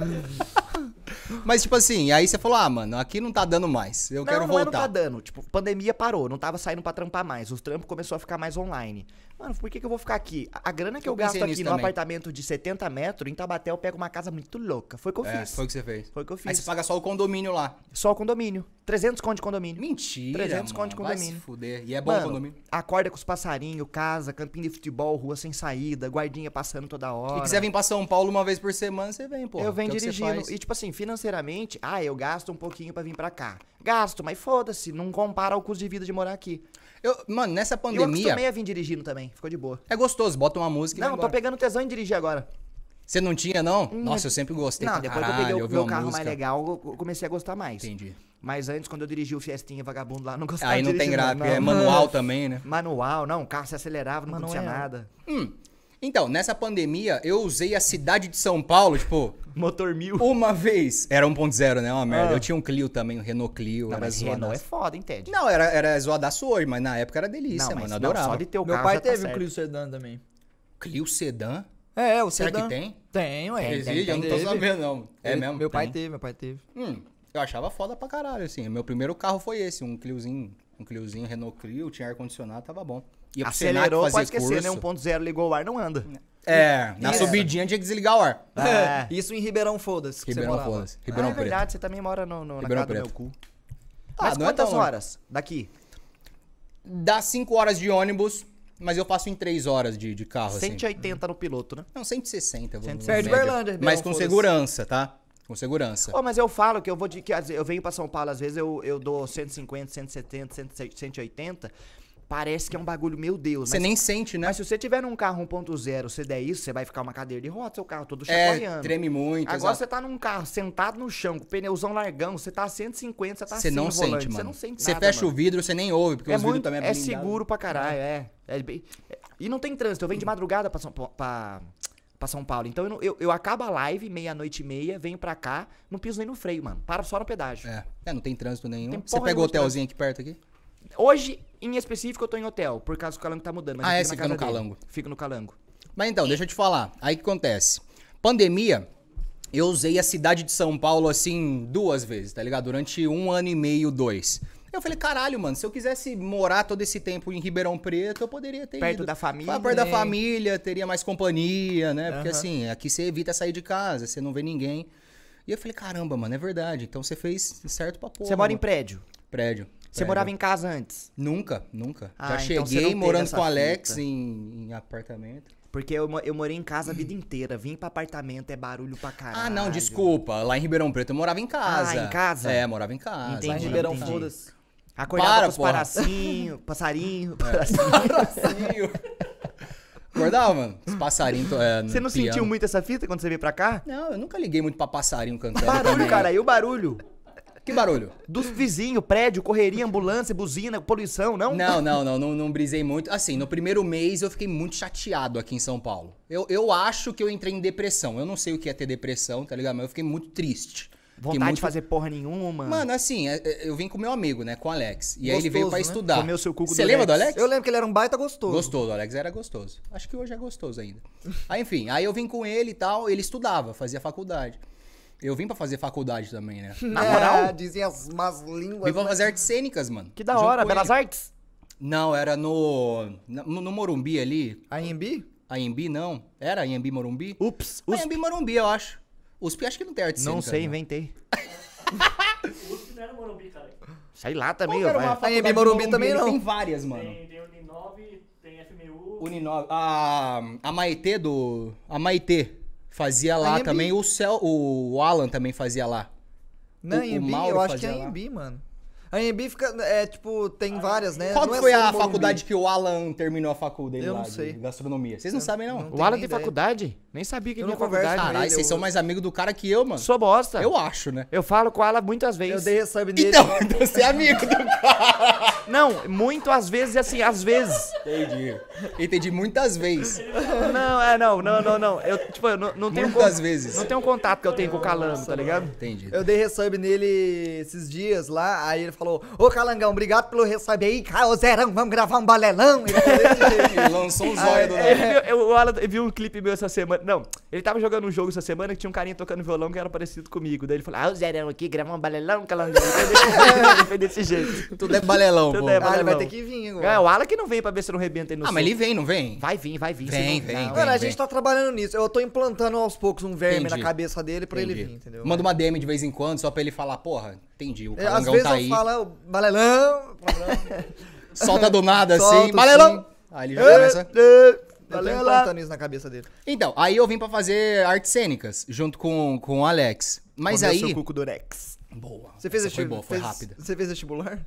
Mas, tipo assim, aí você falou, ah, mano, aqui não tá dando mais. Eu não, quero não voltar. Não, não tá dando. Tipo, pandemia parou, não tava saindo pra trampar mais. Os trampos começou a ficar mais online. Mano, por que, que eu vou ficar aqui? A, grana que eu, eu gasto aqui no num apartamento de 70 metros, em Tabaté eu pego uma casa muito louca. Foi o que eu é, fiz. Foi o que você fez. Foi o que eu fiz. Aí você paga só o condomínio lá. Só o condomínio. 300 conto de condomínio. Mentira. 300 mano, conto de condomínio. Vai se fuder. E é bom mano, o condomínio. Acorda com os passarinhos, casa, campinho de futebol, rua sem saída, guardinha passando toda hora. E quiser vir pra São Paulo uma vez por semana, você vem, pô. Eu venho é dirigindo tipo assim, financeiramente, ah, eu gasto um pouquinho para vir para cá. Gasto, mas foda-se, não compara ao custo de vida de morar aqui. Eu, mano, nessa pandemia. Eu também a vir dirigindo também, ficou de boa. É gostoso, bota uma música não, e tô pegando tesão em dirigir agora. Você não tinha, não? Hum, Nossa, eu sempre gostei. Não, depois caralho, que eu peguei o meu carro música. mais legal, eu comecei a gostar mais. Entendi. Mas antes, quando eu dirigi o Fiestinha Vagabundo lá, não gostava Aí não tem gráfico, é manual também, né? Manual, não, o carro se acelerava, não tinha nada. Hum. Então, nessa pandemia, eu usei a cidade de São Paulo, tipo, Motor mil. Uma vez. Era 1.0, né? Uma ah. merda. Ah. Eu tinha um Clio também, um Renault Clio. Não, mas zoadaço. Renault é foda, entende? Não, era, era zoadaço hoje, mas na época era delícia, não, mano. Não, adorava. Só de teu Meu pai tá teve tá um Clio Sedan também. Clio Sedan? É, é o Será Sedan. Será que tem? Tem, é. Tem, tem, eu não tô sabendo, não. É mesmo? Meu pai teve, meu pai teve. Hum, eu achava foda pra caralho, assim. Meu primeiro carro foi esse, um Cliozinho. Um Cliozinho, Renault Clio, tinha ar-condicionado, tava bom. E Acelerou, pode esquecer, né? curso. né? 1.0 ligou o ar, não anda. É, na Isso. subidinha tinha que desligar o ar. É. Isso em Ribeirão Foda-se. Ribeirão morava. Foda-se. Ribeirão ah, é Preto. verdade, você também mora no, no, na Ribeirão Preto. do meu Preto. cu. Ah, Mas não é quantas horas daqui? Dá 5 horas de ônibus, mas eu passo em 3 horas de, de carro, assim. 180 no piloto, né? Não, 160. Vou 160. Perde Berlândia, Mas com segurança, tá? Com segurança. Ô, mas eu falo que eu vou de. Que eu venho pra São Paulo, às vezes eu, eu dou 150, 170, 180. Parece que é um bagulho, meu Deus. Você nem sente, né? Mas se você tiver num carro 1.0, você der isso, você vai ficar uma cadeira de rota seu carro todo é, chacoalhando. É, treme muito. Agora você tá num carro sentado no chão, com o pneuzão largão, você tá 150, você tá Você assim, não volante, sente, mano. Você não sente Você fecha mano. o vidro, você nem ouve, porque é os vidros também é É blindado. seguro pra caralho, né? é. é. é. E não tem trânsito. Eu venho de madrugada pra, São, pra, pra São Paulo. Então eu, eu, eu, acabo a live, meia-noite e meia, venho pra cá, não piso nem no freio, mano. Para só no pedágio. É, é não tem trânsito nenhum. Tem você pega o hotelzinho aqui perto aqui? Hoje, em específico, eu tô em hotel, por causa que o calango tá mudando. Mas ah, é, você fica no dele. calango. Fico no calango. Mas então, deixa eu te falar. Aí o que acontece? Pandemia, eu usei a cidade de São Paulo, assim, duas vezes, tá ligado? Durante um ano e meio, dois. Eu falei, caralho, mano, se eu quisesse morar todo esse tempo em Ribeirão Preto, eu poderia ter Perto ido. da família. Perto da né? família, teria mais companhia, né? Porque assim, aqui você evita sair de casa, você não vê ninguém. E eu falei, caramba, mano, é verdade. Então você fez certo pra porra. Você mora mano. em prédio? Prédio. Você morava em casa antes? Nunca, nunca. Ah, Já então cheguei morando com o Alex em, em apartamento. Porque eu, eu morei em casa a vida inteira. Vim pra apartamento, é barulho pra ah, caralho. Ah, não, desculpa. Lá em Ribeirão Preto eu morava em casa. Ah, em casa? É, morava em casa. Entendi, Lá em Ribeirão, foda-se. Acordava Para, com os porra. paracinho, passarinho, é. passarinho. passarinho. Acordava, mano. Os passarinhos. É, você não piano. sentiu muito essa fita quando você veio pra cá? Não, eu nunca liguei muito pra passarinho cantando. Barulho, também. cara, e o barulho? Que barulho? Dos vizinhos, prédio, correria, ambulância, buzina, poluição, não? Não, não, não, não, não brisei muito. Assim, no primeiro mês eu fiquei muito chateado aqui em São Paulo. Eu, eu acho que eu entrei em depressão. Eu não sei o que é ter depressão, tá ligado? Mas eu fiquei muito triste. Vontade muito... de fazer porra nenhuma. Mano, assim, é, é, eu vim com meu amigo, né? Com o Alex. E gostoso, aí ele veio pra né? estudar. Comeu seu cuco Você lembra do Alex? Eu lembro que ele era um baita gostoso. Gostoso, o Alex era gostoso. Acho que hoje é gostoso ainda. aí, enfim, aí eu vim com ele e tal. Ele estudava, fazia faculdade. Eu vim pra fazer faculdade também, né? Na é, moral? dizem as más línguas. Vim pra né? fazer artes cênicas, mano. Que da hora, Belas ele. Artes? Não, era no, no, no Morumbi ali. AMB? AMB não. Era AMB Morumbi? Ups, USP. AMB Morumbi, eu acho. USP acho que não tem artes cênicas. Não sei, inventei. USP não era Morumbi, cara. Sei lá também, Pô, cara, ó. AMB Morumbi, também não. Tem várias, mano. Tem, tem Uninove, tem FMU. Uninove. A, a Maitê do... A Maitê. Fazia lá também. O, Cel, o Alan também fazia lá. Na o, IMB, o eu acho que é a IMB, mano. A IMB fica, é, tipo, tem ah, várias, né? Qual não é foi é a faculdade que o Alan terminou a faculdade eu lá, não sei. gastronomia? Vocês não, não sabem, não? não o Alan tem ideia. faculdade? Nem sabia que eu não converso. Caralho, vocês eu... são mais amigo do cara que eu, mano. Sou bosta. Eu acho, né? Eu falo com ela muitas vezes. Eu dei a sub nele. Então, então você é amigo do cara. Não, muito às vezes, assim, às vezes. Entendi. Entendi muitas vezes. Não, é, não, não, não, não. Eu, tipo, eu não, não tenho. Muitas con... vezes. Não tenho um contato que eu tenho com o Calango, tá ligado? Entendi. Eu dei resub nele esses dias lá, aí ele falou: Ô Calangão, obrigado pelo resub aí, Zerão, vamos gravar um balelão. Ele lançou um zóio do nada. O Alan viu um clipe meu essa semana jogando. Não, ele tava jogando um jogo essa semana que tinha um carinha tocando violão que era parecido comigo. Daí ele falou: Ah, o Zerão aqui gravar um balelão, calango. Foi desse jeito. Tudo é balelão, Tudo pô. É balelão. Ah, ele vai ter que vir agora. É, o Ala que não veio pra ver se não rebenta aí no Ah, sul. mas ele vem, não vem? Vai vir, vai vir. Vem, vem, Cara, a gente tá trabalhando nisso. Eu tô implantando aos poucos um verme Entendi. na cabeça dele pra Entendi. ele vir, entendeu? Manda uma DM de vez em quando só pra ele falar: Porra, entendi. O é, Calangão Às vezes tá eu falo: é, Balelão. Solta do nada assim. Balelão. Aí ele já começa. É, Valeu, eu tô isso na cabeça dele. Então, aí eu vim pra fazer artes cênicas, junto com, com o Alex. Mas Comeu aí... seu cuco do Rex. Boa. Você fez Essa foi boa, foi rápida. Você fez vestibular?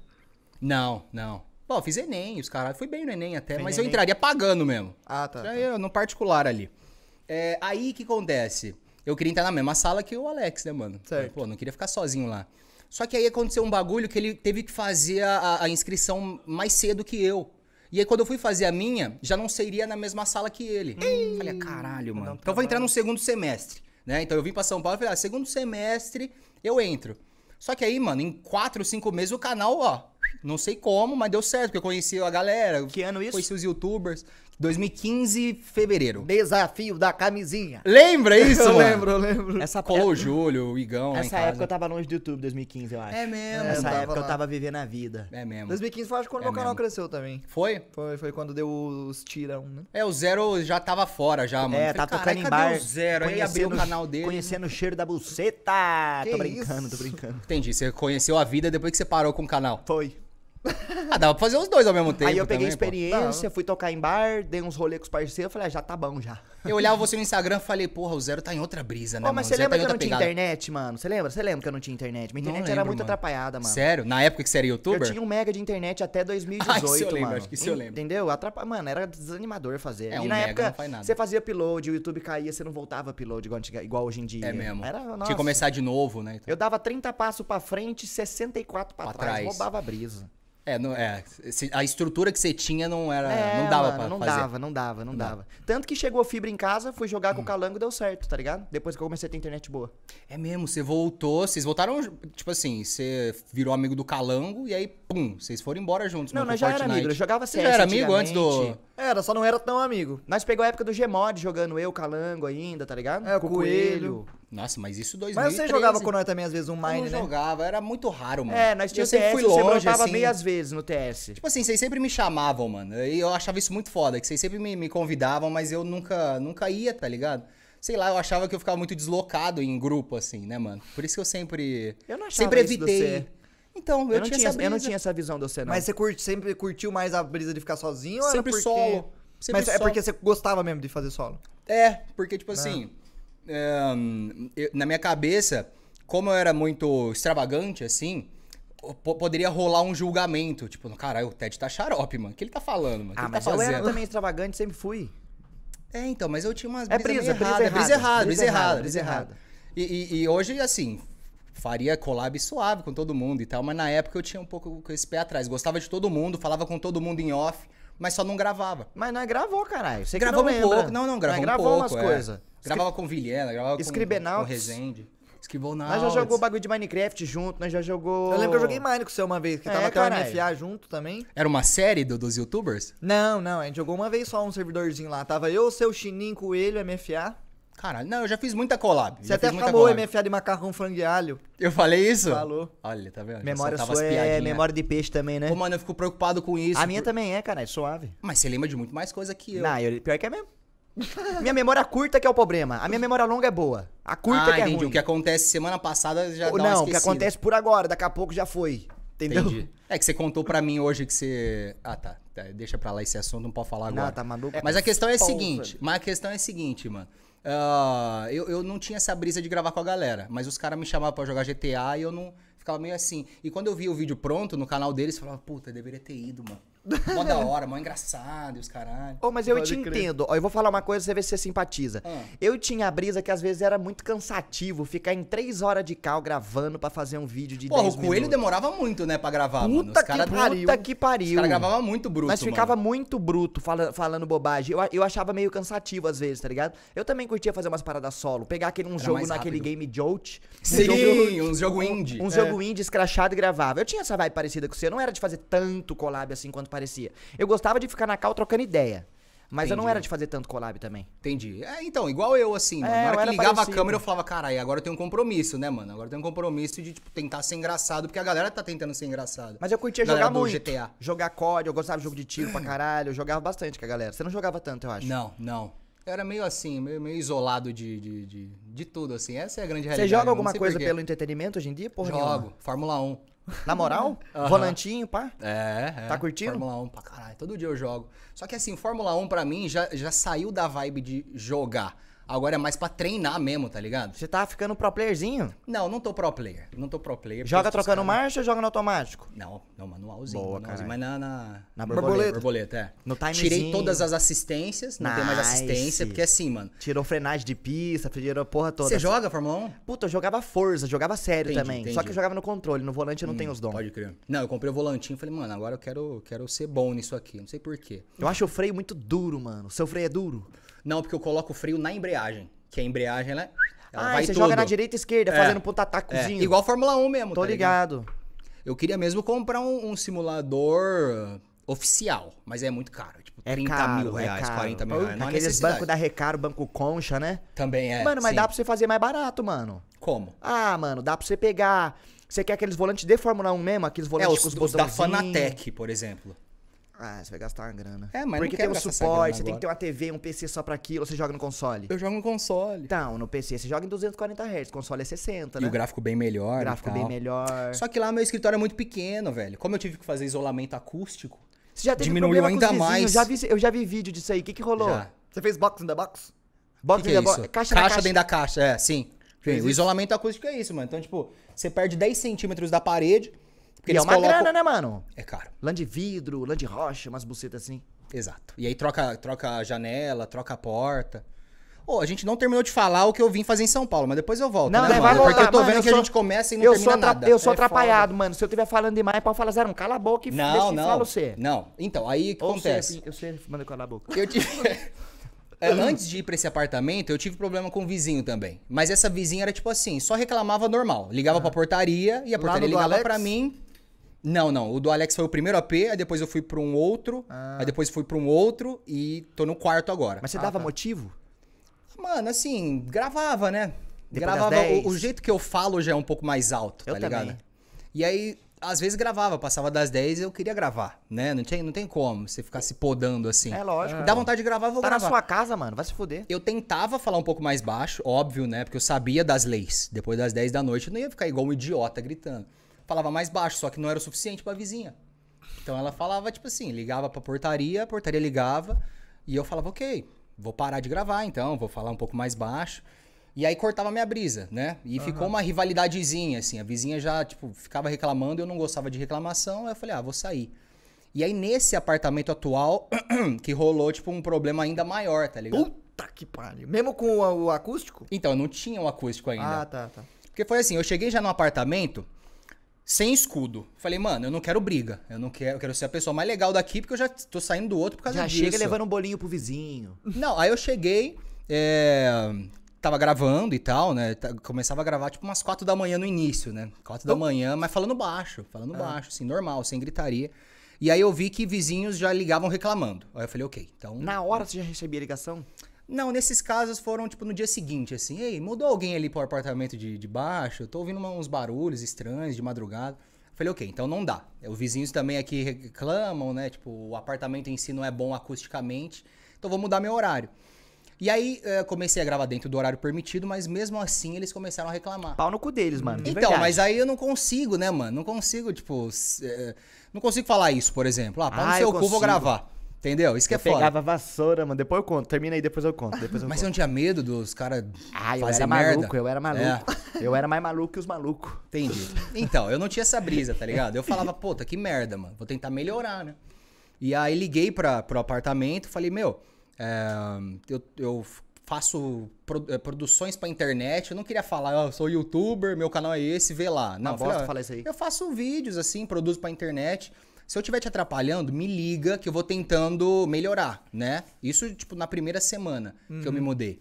Não, não. Bom, fiz Enem, os caras... Fui bem no Enem até, mas eu entraria pagando mesmo. Ah, tá. tá. Aí, eu, no particular ali. É, aí que acontece? Eu queria entrar na mesma sala que o Alex, né, mano? Certo. Pô, não queria ficar sozinho lá. Só que aí aconteceu um bagulho que ele teve que fazer a, a inscrição mais cedo que eu. E aí, quando eu fui fazer a minha, já não seria na mesma sala que ele. Hum, falei, caralho, mano. Então eu vou entrar no segundo semestre, né? Então eu vim pra São Paulo e falei, ah, segundo semestre eu entro. Só que aí, mano, em quatro, cinco meses o canal, ó, não sei como, mas deu certo, porque eu conheci a galera. Que ano isso? Conheci os youtubers. 2015, fevereiro. Desafio da camisinha. Lembra isso? eu lembro, eu lembro. Essa Colou o Júlio, o Igão. Essa época eu tava longe do YouTube, 2015, eu acho. É mesmo. Nessa época lá. eu tava vivendo a vida. É mesmo. 2015 foi acho quando é meu mesmo. canal cresceu também. Foi? Foi, foi quando deu os tirão, né? É, o Zero já tava fora já, mano. É, tá tocando em bar. o Zero? Aí abriu o canal dele. Conhecendo o cheiro da buceta. Que tô brincando, isso? tô brincando. Entendi, você conheceu a vida depois que você parou com o canal. Foi. Ah, dava pra fazer os dois ao mesmo tempo. Aí eu peguei também, experiência, pô. fui tocar em bar, dei uns rolê com os parceiros, falei, ah, já tá bom já. Eu olhava você no Instagram e falei, porra, o Zero tá em outra brisa, né? oh mas você tá lembra tá que eu não pegada. tinha internet, mano? Você lembra? Você lembra que eu não tinha internet? Minha internet era muito mano. atrapalhada, mano. Sério? Na época que você era youtuber? Eu tinha um mega de internet até 2018, ah, isso eu lembro, mano. Acho que isso eu lembro. Entendeu? Atrapa... Mano, era desanimador fazer. É, e um na mega época, não faz nada. você fazia upload, o YouTube caía, você não voltava upload igual hoje em dia. É mesmo. Era, nossa. Tinha que começar de novo, né? Então. Eu dava 30 passos pra frente, 64 pra, pra trás. trás. Roubava a brisa. É, não, é, a estrutura que você tinha não era. É, não dava mano, pra não fazer. Dava, não dava, não, não dava, Tanto que chegou fibra em casa, fui jogar com o hum. calango, deu certo, tá ligado? Depois que eu comecei a ter internet boa. É mesmo, você voltou, vocês voltaram, tipo assim, você virou amigo do calango e aí, pum, vocês foram embora juntos. Não, nós já era amigo, eu jogava sempre. Você já era amigo antes do. Era, só não era tão amigo. Nós pegou a época do Gmod jogando eu, calango ainda, tá ligado? É, o coelho. coelho. Nossa, mas isso dois Mas você jogava com nós também, às vezes, um Mine, eu não né? jogava, era muito raro, mano. É, nós tínhamos TS, sempre fui longe, você brotava assim. meias vezes no TS. Tipo assim, vocês sempre me chamavam, mano. E eu achava isso muito foda, que vocês sempre me, me convidavam, mas eu nunca, nunca ia, tá ligado? sei lá, eu achava que eu ficava muito deslocado em grupo, assim, né, mano? Por isso que eu sempre. Eu não achava sempre evitei. Então, eu, eu tinha, tinha, Eu não tinha essa visão do você, não. Mas você curte, sempre curtiu mais a brisa de ficar sozinho? Sempre ou porque... solo. Sempre Mas é solo. é porque você gostava mesmo de fazer solo? É, porque, tipo não. Ah. assim na minha cabeça, como eu era muito extravagante, assim, poderia rolar um julgamento. Tipo, caralho, o Ted tá xarope, mano. O que ele tá falando, mano? Que ah, tá mas tá eu era também extravagante, sempre fui. É, então, mas eu tinha umas é brisa, brisa, brisa, errada, é brisa, errada, brisa errada, brisa errada. E, e, e, hoje, assim, faria collab suave com todo mundo e tal, mas na época eu tinha um pouco com esse pé atrás. Gostava de todo mundo, falava com todo mundo em off, mas só não gravava. Mas não gravou, caralho. Você gravou um lembra. pouco. Não, não, gravou nós um gravou pouco. Gravou umas é. coisas. Gravava com Vilhena, gravava com, o Rezende. Escribonauts. Nós já jogou bagulho de Minecraft junto, nós já jogou. Eu lembro que eu joguei Minecraft com você uma vez, que é, tava com a MFA junto também. Era uma série do, dos youtubers? Não, não, a gente jogou uma vez só um servidorzinho lá. Tava eu, seu Chininho, Coelho, MFA. Caralho, não, eu já fiz muita collab. Você até chamou MFA de macarrão frango e alho. Eu falei isso? Falou. Olha, tá vendo? Memória sua é memória de peixe também, né? Pô, mano, eu fico preocupado com isso. A minha por... também é, cara, é suave. Mas você lembra de muito mais coisa que eu. Não, eu, pior que é mesmo. minha memória curta que é o problema. A minha memória longa é boa. A curta ah, que é entendi. ruim. O que acontece semana passada já Ou, dá Não, o que acontece por agora, daqui a pouco já foi. Entendeu? Entendi. É que você contou para mim hoje que você. Ah, tá. tá. Deixa pra lá esse assunto, não pode falar agora. Não, tá maluco. mas a questão é a seguinte. Mas a questão é a seguinte, mano. Uh, eu, eu não tinha essa brisa de gravar com a galera, mas os caras me chamavam para jogar GTA e eu não. Ficava meio assim. E quando eu vi o vídeo pronto no canal deles, eu falava, puta, deveria ter ido, mano. Mó da hora, mó engraçado e os caralho. Oh, mas eu Pode te crer. entendo. Ó, eu vou falar uma coisa você vê se você simpatiza. É. Eu tinha a brisa que às vezes era muito cansativo ficar em três horas de cal gravando pra fazer um vídeo de Pô, 10 o Coelho minutos. demorava muito, né, pra gravar, puta mano. Os cara, que pariu. Puta que pariu. Os caras gravavam muito bruto, Mas ficava mano. muito bruto fala, falando bobagem. Eu, eu achava meio cansativo às vezes, tá ligado? Eu também curtia fazer umas paradas solo. Pegar aquele, um era jogo naquele game Jolt. Sim, um jogo, indie. Um, um é. jogo indie escrachado e gravava. Eu tinha essa vibe parecida com você. não era de fazer tanto collab assim quanto aparecia. Eu gostava de ficar na cal trocando ideia. Mas Entendi. eu não era de fazer tanto collab também. Entendi. É, então, igual eu, assim, mano. É, na hora que ligava parecido. a câmera, eu falava, caralho, agora eu tenho um compromisso, né, mano? Agora eu tenho um compromisso de, tipo, tentar ser engraçado, porque a galera tá tentando ser engraçado. Mas eu curtia jogar muito. GTA. Jogar COD, eu gostava de jogo de tiro pra caralho, eu jogava bastante com a galera. Você não jogava tanto, eu acho. Não, não. Eu era meio assim, meio, meio isolado de, de, de, de, tudo, assim. Essa é a grande realidade. Você joga alguma coisa pelo entretenimento hoje em dia, porra? Jogo, nenhuma. Fórmula 1. Na moral? Volantinho, pá? É, é. Tá curtindo? Fórmula 1 pra caralho. Todo dia eu jogo. Só que assim, Fórmula 1 pra mim já, já saiu da vibe de jogar. Agora é mais pra treinar mesmo, tá ligado? Você tá ficando pro playerzinho? Não, não tô pro player. Não tô pro player. Joga trocando cara... marcha ou joga no automático? Não, não, manualzinho. Boa, manualzinho mas na, na... na borboleta. borboleta. borboleta é. No timezinho. Tirei todas as assistências, não nice. tem mais assistência, porque assim, mano. Tirou frenagem de pista, tirou a porra toda. Você joga Fórmula 1? Puta, eu jogava força, jogava sério entendi, também. Entendi. Só que eu jogava no controle, no volante eu não hum, tenho os dons. Pode crer. Não, eu comprei o volantinho e falei, mano, agora eu quero, quero ser bom nisso aqui. Não sei porquê. Eu acho o freio muito duro, mano. O Seu freio é duro? Não, porque eu coloco o freio na embreagem. Que a embreagem, né? ela ah, vai você joga na direita e esquerda, é. fazendo ponta-atacozinho. É. Igual Fórmula 1 mesmo, Tô tá ligado? ligado? Eu queria mesmo comprar um, um simulador oficial, mas é muito caro. Tipo, é 30 caro, mil é reais, é caro. 40 mil reais. Não é Aqueles bancos da Recaro, banco Concha, né? Também é. Mano, mas sim. dá pra você fazer mais barato, mano. Como? Ah, mano, dá pra você pegar. Você quer aqueles volantes de Fórmula 1 mesmo? Aqueles é, volantes é, os, com os, os da Fanatec, por exemplo. Ah, você vai gastar uma grana. É, mas Porque tem um suporte, você tem que ter uma TV, um PC só pra aquilo, ou você joga no console? Eu jogo no console. Então, no PC você joga em 240 Hz, console é 60, né? E o né? gráfico bem melhor. O gráfico bem melhor. Só que lá meu escritório é muito pequeno, velho. Como eu tive que fazer isolamento acústico, você já teve diminuiu ainda mais. Eu já, vi, eu já vi vídeo disso aí. O que, que rolou? Já. Você fez box in the box? Box que in the é box. Caixa, caixa, caixa dentro da caixa, é, sim. Fez o isso. isolamento acústico é isso, mano. Então, tipo, você perde 10 centímetros da parede porque e é uma colocam... grana, né, mano? É caro. Lã de vidro, lã de rocha, umas bucetas assim. Exato. E aí troca, troca a janela, troca a porta. Ô, oh, a gente não terminou de falar o que eu vim fazer em São Paulo, mas depois eu volto. Não, né, mano? Porque eu tô mano, vendo eu que sou... a gente começa e não eu termina sou nada. Eu sou é atrapalhado, foda. mano. Se eu estiver falando demais, pode falar, zero, cala a boca e não, deixa não. fala você. Não, então, aí o que Ou acontece? Você, assim, eu sei, manda calar a boca. Eu tive... é, antes de ir pra esse apartamento, eu tive problema com o vizinho também. Mas essa vizinha era tipo assim, só reclamava normal. Ligava ah. pra portaria e a portaria ligava Alex? pra mim não, não. O do Alex foi o primeiro AP, aí depois eu fui pra um outro, ah. aí depois fui pra um outro e tô no quarto agora. Mas você ah, dava tá. motivo? Mano, assim, gravava, né? Depois gravava. O, o, jeito que eu falo já é um pouco mais alto, tá eu tá ligado? Também. E aí, às vezes gravava, passava das 10 e eu queria gravar, né? Não tem, não tem como você ficar se podando assim. É lógico. Dá vontade de gravar, vou tá gravar. Tá na sua casa, mano, vai se fuder. Eu tentava falar um pouco mais baixo, óbvio, né? Porque eu sabia das leis. Depois das 10 da noite eu não ia ficar igual um idiota gritando falava mais baixo, só que não era o suficiente pra vizinha. Então ela falava, tipo assim, ligava pra portaria, a portaria ligava, e eu falava, ok, vou parar de gravar então, vou falar um pouco mais baixo. E aí cortava minha brisa, né? E uhum. ficou uma rivalidadezinha, assim. A vizinha já, tipo, ficava reclamando, eu não gostava de reclamação, aí eu falei, ah, vou sair. E aí, nesse apartamento atual, que rolou, tipo, um problema ainda maior, tá ligado? Puta que pariu. Mesmo com o, o acústico? Então, eu não tinha o acústico ainda. Ah, tá, tá. Porque foi assim, eu cheguei já no apartamento, sem escudo. Falei, mano, eu não quero briga. Eu não quero, eu quero ser a pessoa mais legal daqui, porque eu já tô saindo do outro por causa já disso. Já chega levando um bolinho pro vizinho. Não, aí eu cheguei, é, tava gravando e tal, né? Começava a gravar tipo umas quatro da manhã no início, né? Quatro da então manhã, mas falando baixo, falando ah. baixo, assim, normal, sem gritaria. E aí eu vi que vizinhos já ligavam reclamando. Aí eu falei, ok, então. Na hora você já recebia ligação? Não, nesses casos foram, tipo, no dia seguinte, assim. Ei, mudou alguém ali pro apartamento de, de baixo? Eu tô ouvindo uma, uns barulhos estranhos de madrugada. falei, ok, então não dá. É, os vizinhos também aqui reclamam, né? Tipo, o apartamento em si não é bom acusticamente. Então vou mudar meu horário. E aí, eh, comecei a gravar dentro do horário permitido, mas mesmo assim eles começaram a reclamar. Pau no cu deles, mano. De então, verdade. mas aí eu não consigo, né, mano? Não consigo, tipo. Eh, não consigo falar isso, por exemplo. Ah, pau no ah, seu cu, vou gravar. Entendeu? Isso que eu é foda. pegava vassoura, mano. Depois eu conto. Termina aí, depois eu conto. Depois eu Mas conto. você não tinha medo dos caras ah, eu fazer era merda? maluco, eu era é. maluco. Eu era mais maluco que os malucos. Entendi. Então, eu não tinha essa brisa, tá ligado? Eu falava, puta, que merda, mano. Vou tentar melhorar, né? E aí liguei pra, pro apartamento, falei, meu, é, eu, eu faço pro, é, produções pra internet. Eu não queria falar, oh, eu sou youtuber, meu canal é esse, vê lá. Não, não bosta, falei, ah, fala isso aí. Eu faço vídeos, assim, produzo pra internet. Se eu estiver te atrapalhando, me liga que eu vou tentando melhorar, né? Isso, tipo, na primeira semana uhum. que eu me uhum. mudei.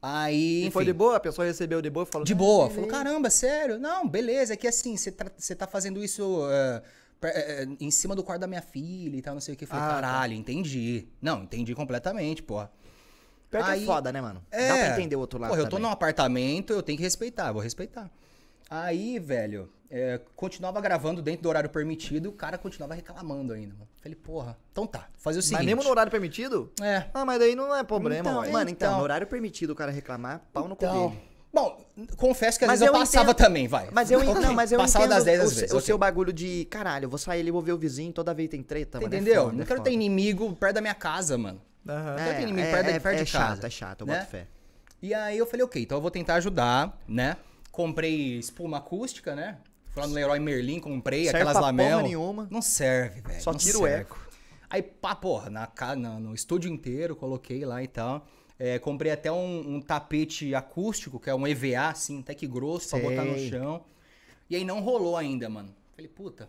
Aí. E foi de boa? A pessoa recebeu de boa e falou. De boa. falou, caramba, sério? Não, beleza. É que assim, você tá, tá, fazendo isso uh, eh, pra, uh, eh, eh, em cima do quarto da minha filha e tal, não sei o que. falei, ah, tá. caralho, tá. entendi. Não, entendi completamente, pô Pior é aí, é foda, né, mano? É, Dá pra entender o outro lado. Porra, eu tô também. num apartamento, eu tenho que respeitar, vou respeitar. Aí, velho, é, continuava gravando dentro do horário permitido e o cara continuava reclamando ainda, mano. Falei, porra, então tá, fazer o seguinte. Mas mesmo no horário permitido? É. Ah, mas daí não é problema, então, mano. Então, então, no horário permitido o cara reclamar, pau no então. cu Bom, confesso que às mas vezes eu, eu passava entendo. também, vai. Mas eu, okay. não, mas eu passava entendo das 10 às o, vezes. O okay. seu bagulho de, caralho, eu vou sair ali, vou ver o vizinho, toda vez tem treta, mano. É Entendeu? É foda, não quero ter inimigo perto da minha casa, mano. Uhum. Não quero ter é, inimigo é, perto, da, perto de casa. É chato, é eu né? boto fé. E aí eu falei, ok, então eu vou tentar ajudar, né? Comprei espuma acústica, né? Fui lá no Leroy Merlin, comprei serve aquelas lamelas. Não nenhuma. Não serve, velho. Só tira o eco. Aí, pá, porra, na, na, no estúdio inteiro, coloquei lá e tal. É, comprei até um, um, tapete acústico, que é um EVA, assim, até que grosso, Sei. pra botar no chão. E aí não rolou ainda, mano. Falei, puta,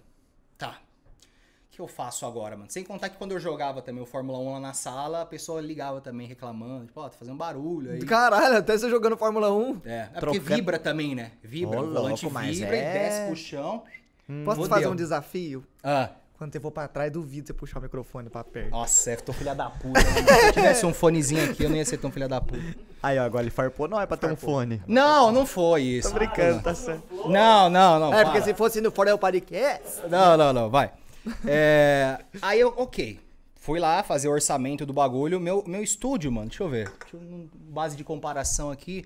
que eu faço agora, mano? Sem contar que quando eu jogava também o Fórmula 1 lá na sala, a pessoa ligava também reclamando, tipo, ó, oh, tá fazendo barulho aí. Caralho, até você jogando Fórmula 1. É, é porque vibra também, né? Vibra, oh, o volante louco, vibra é... e desce pro chão. Hum, Posso fazer um desafio? Ah. Quando você for pra trás, duvido você puxar o microfone pra perto. Nossa, é que tô filha da puta. Se eu tivesse um fonezinho aqui, eu não ia ser tão filha da puta. Aí, ó, agora ele farpou, não é pra ter um fone. Não, não foi isso. Tô brincando, ah, tá certo. Não, não, não. É, para. porque se fosse no fone, eu parei. Não, não, não, vai. É, aí eu, ok. Fui lá fazer o orçamento do bagulho. Meu, meu estúdio, mano, deixa eu ver. Deixa eu, base de comparação aqui.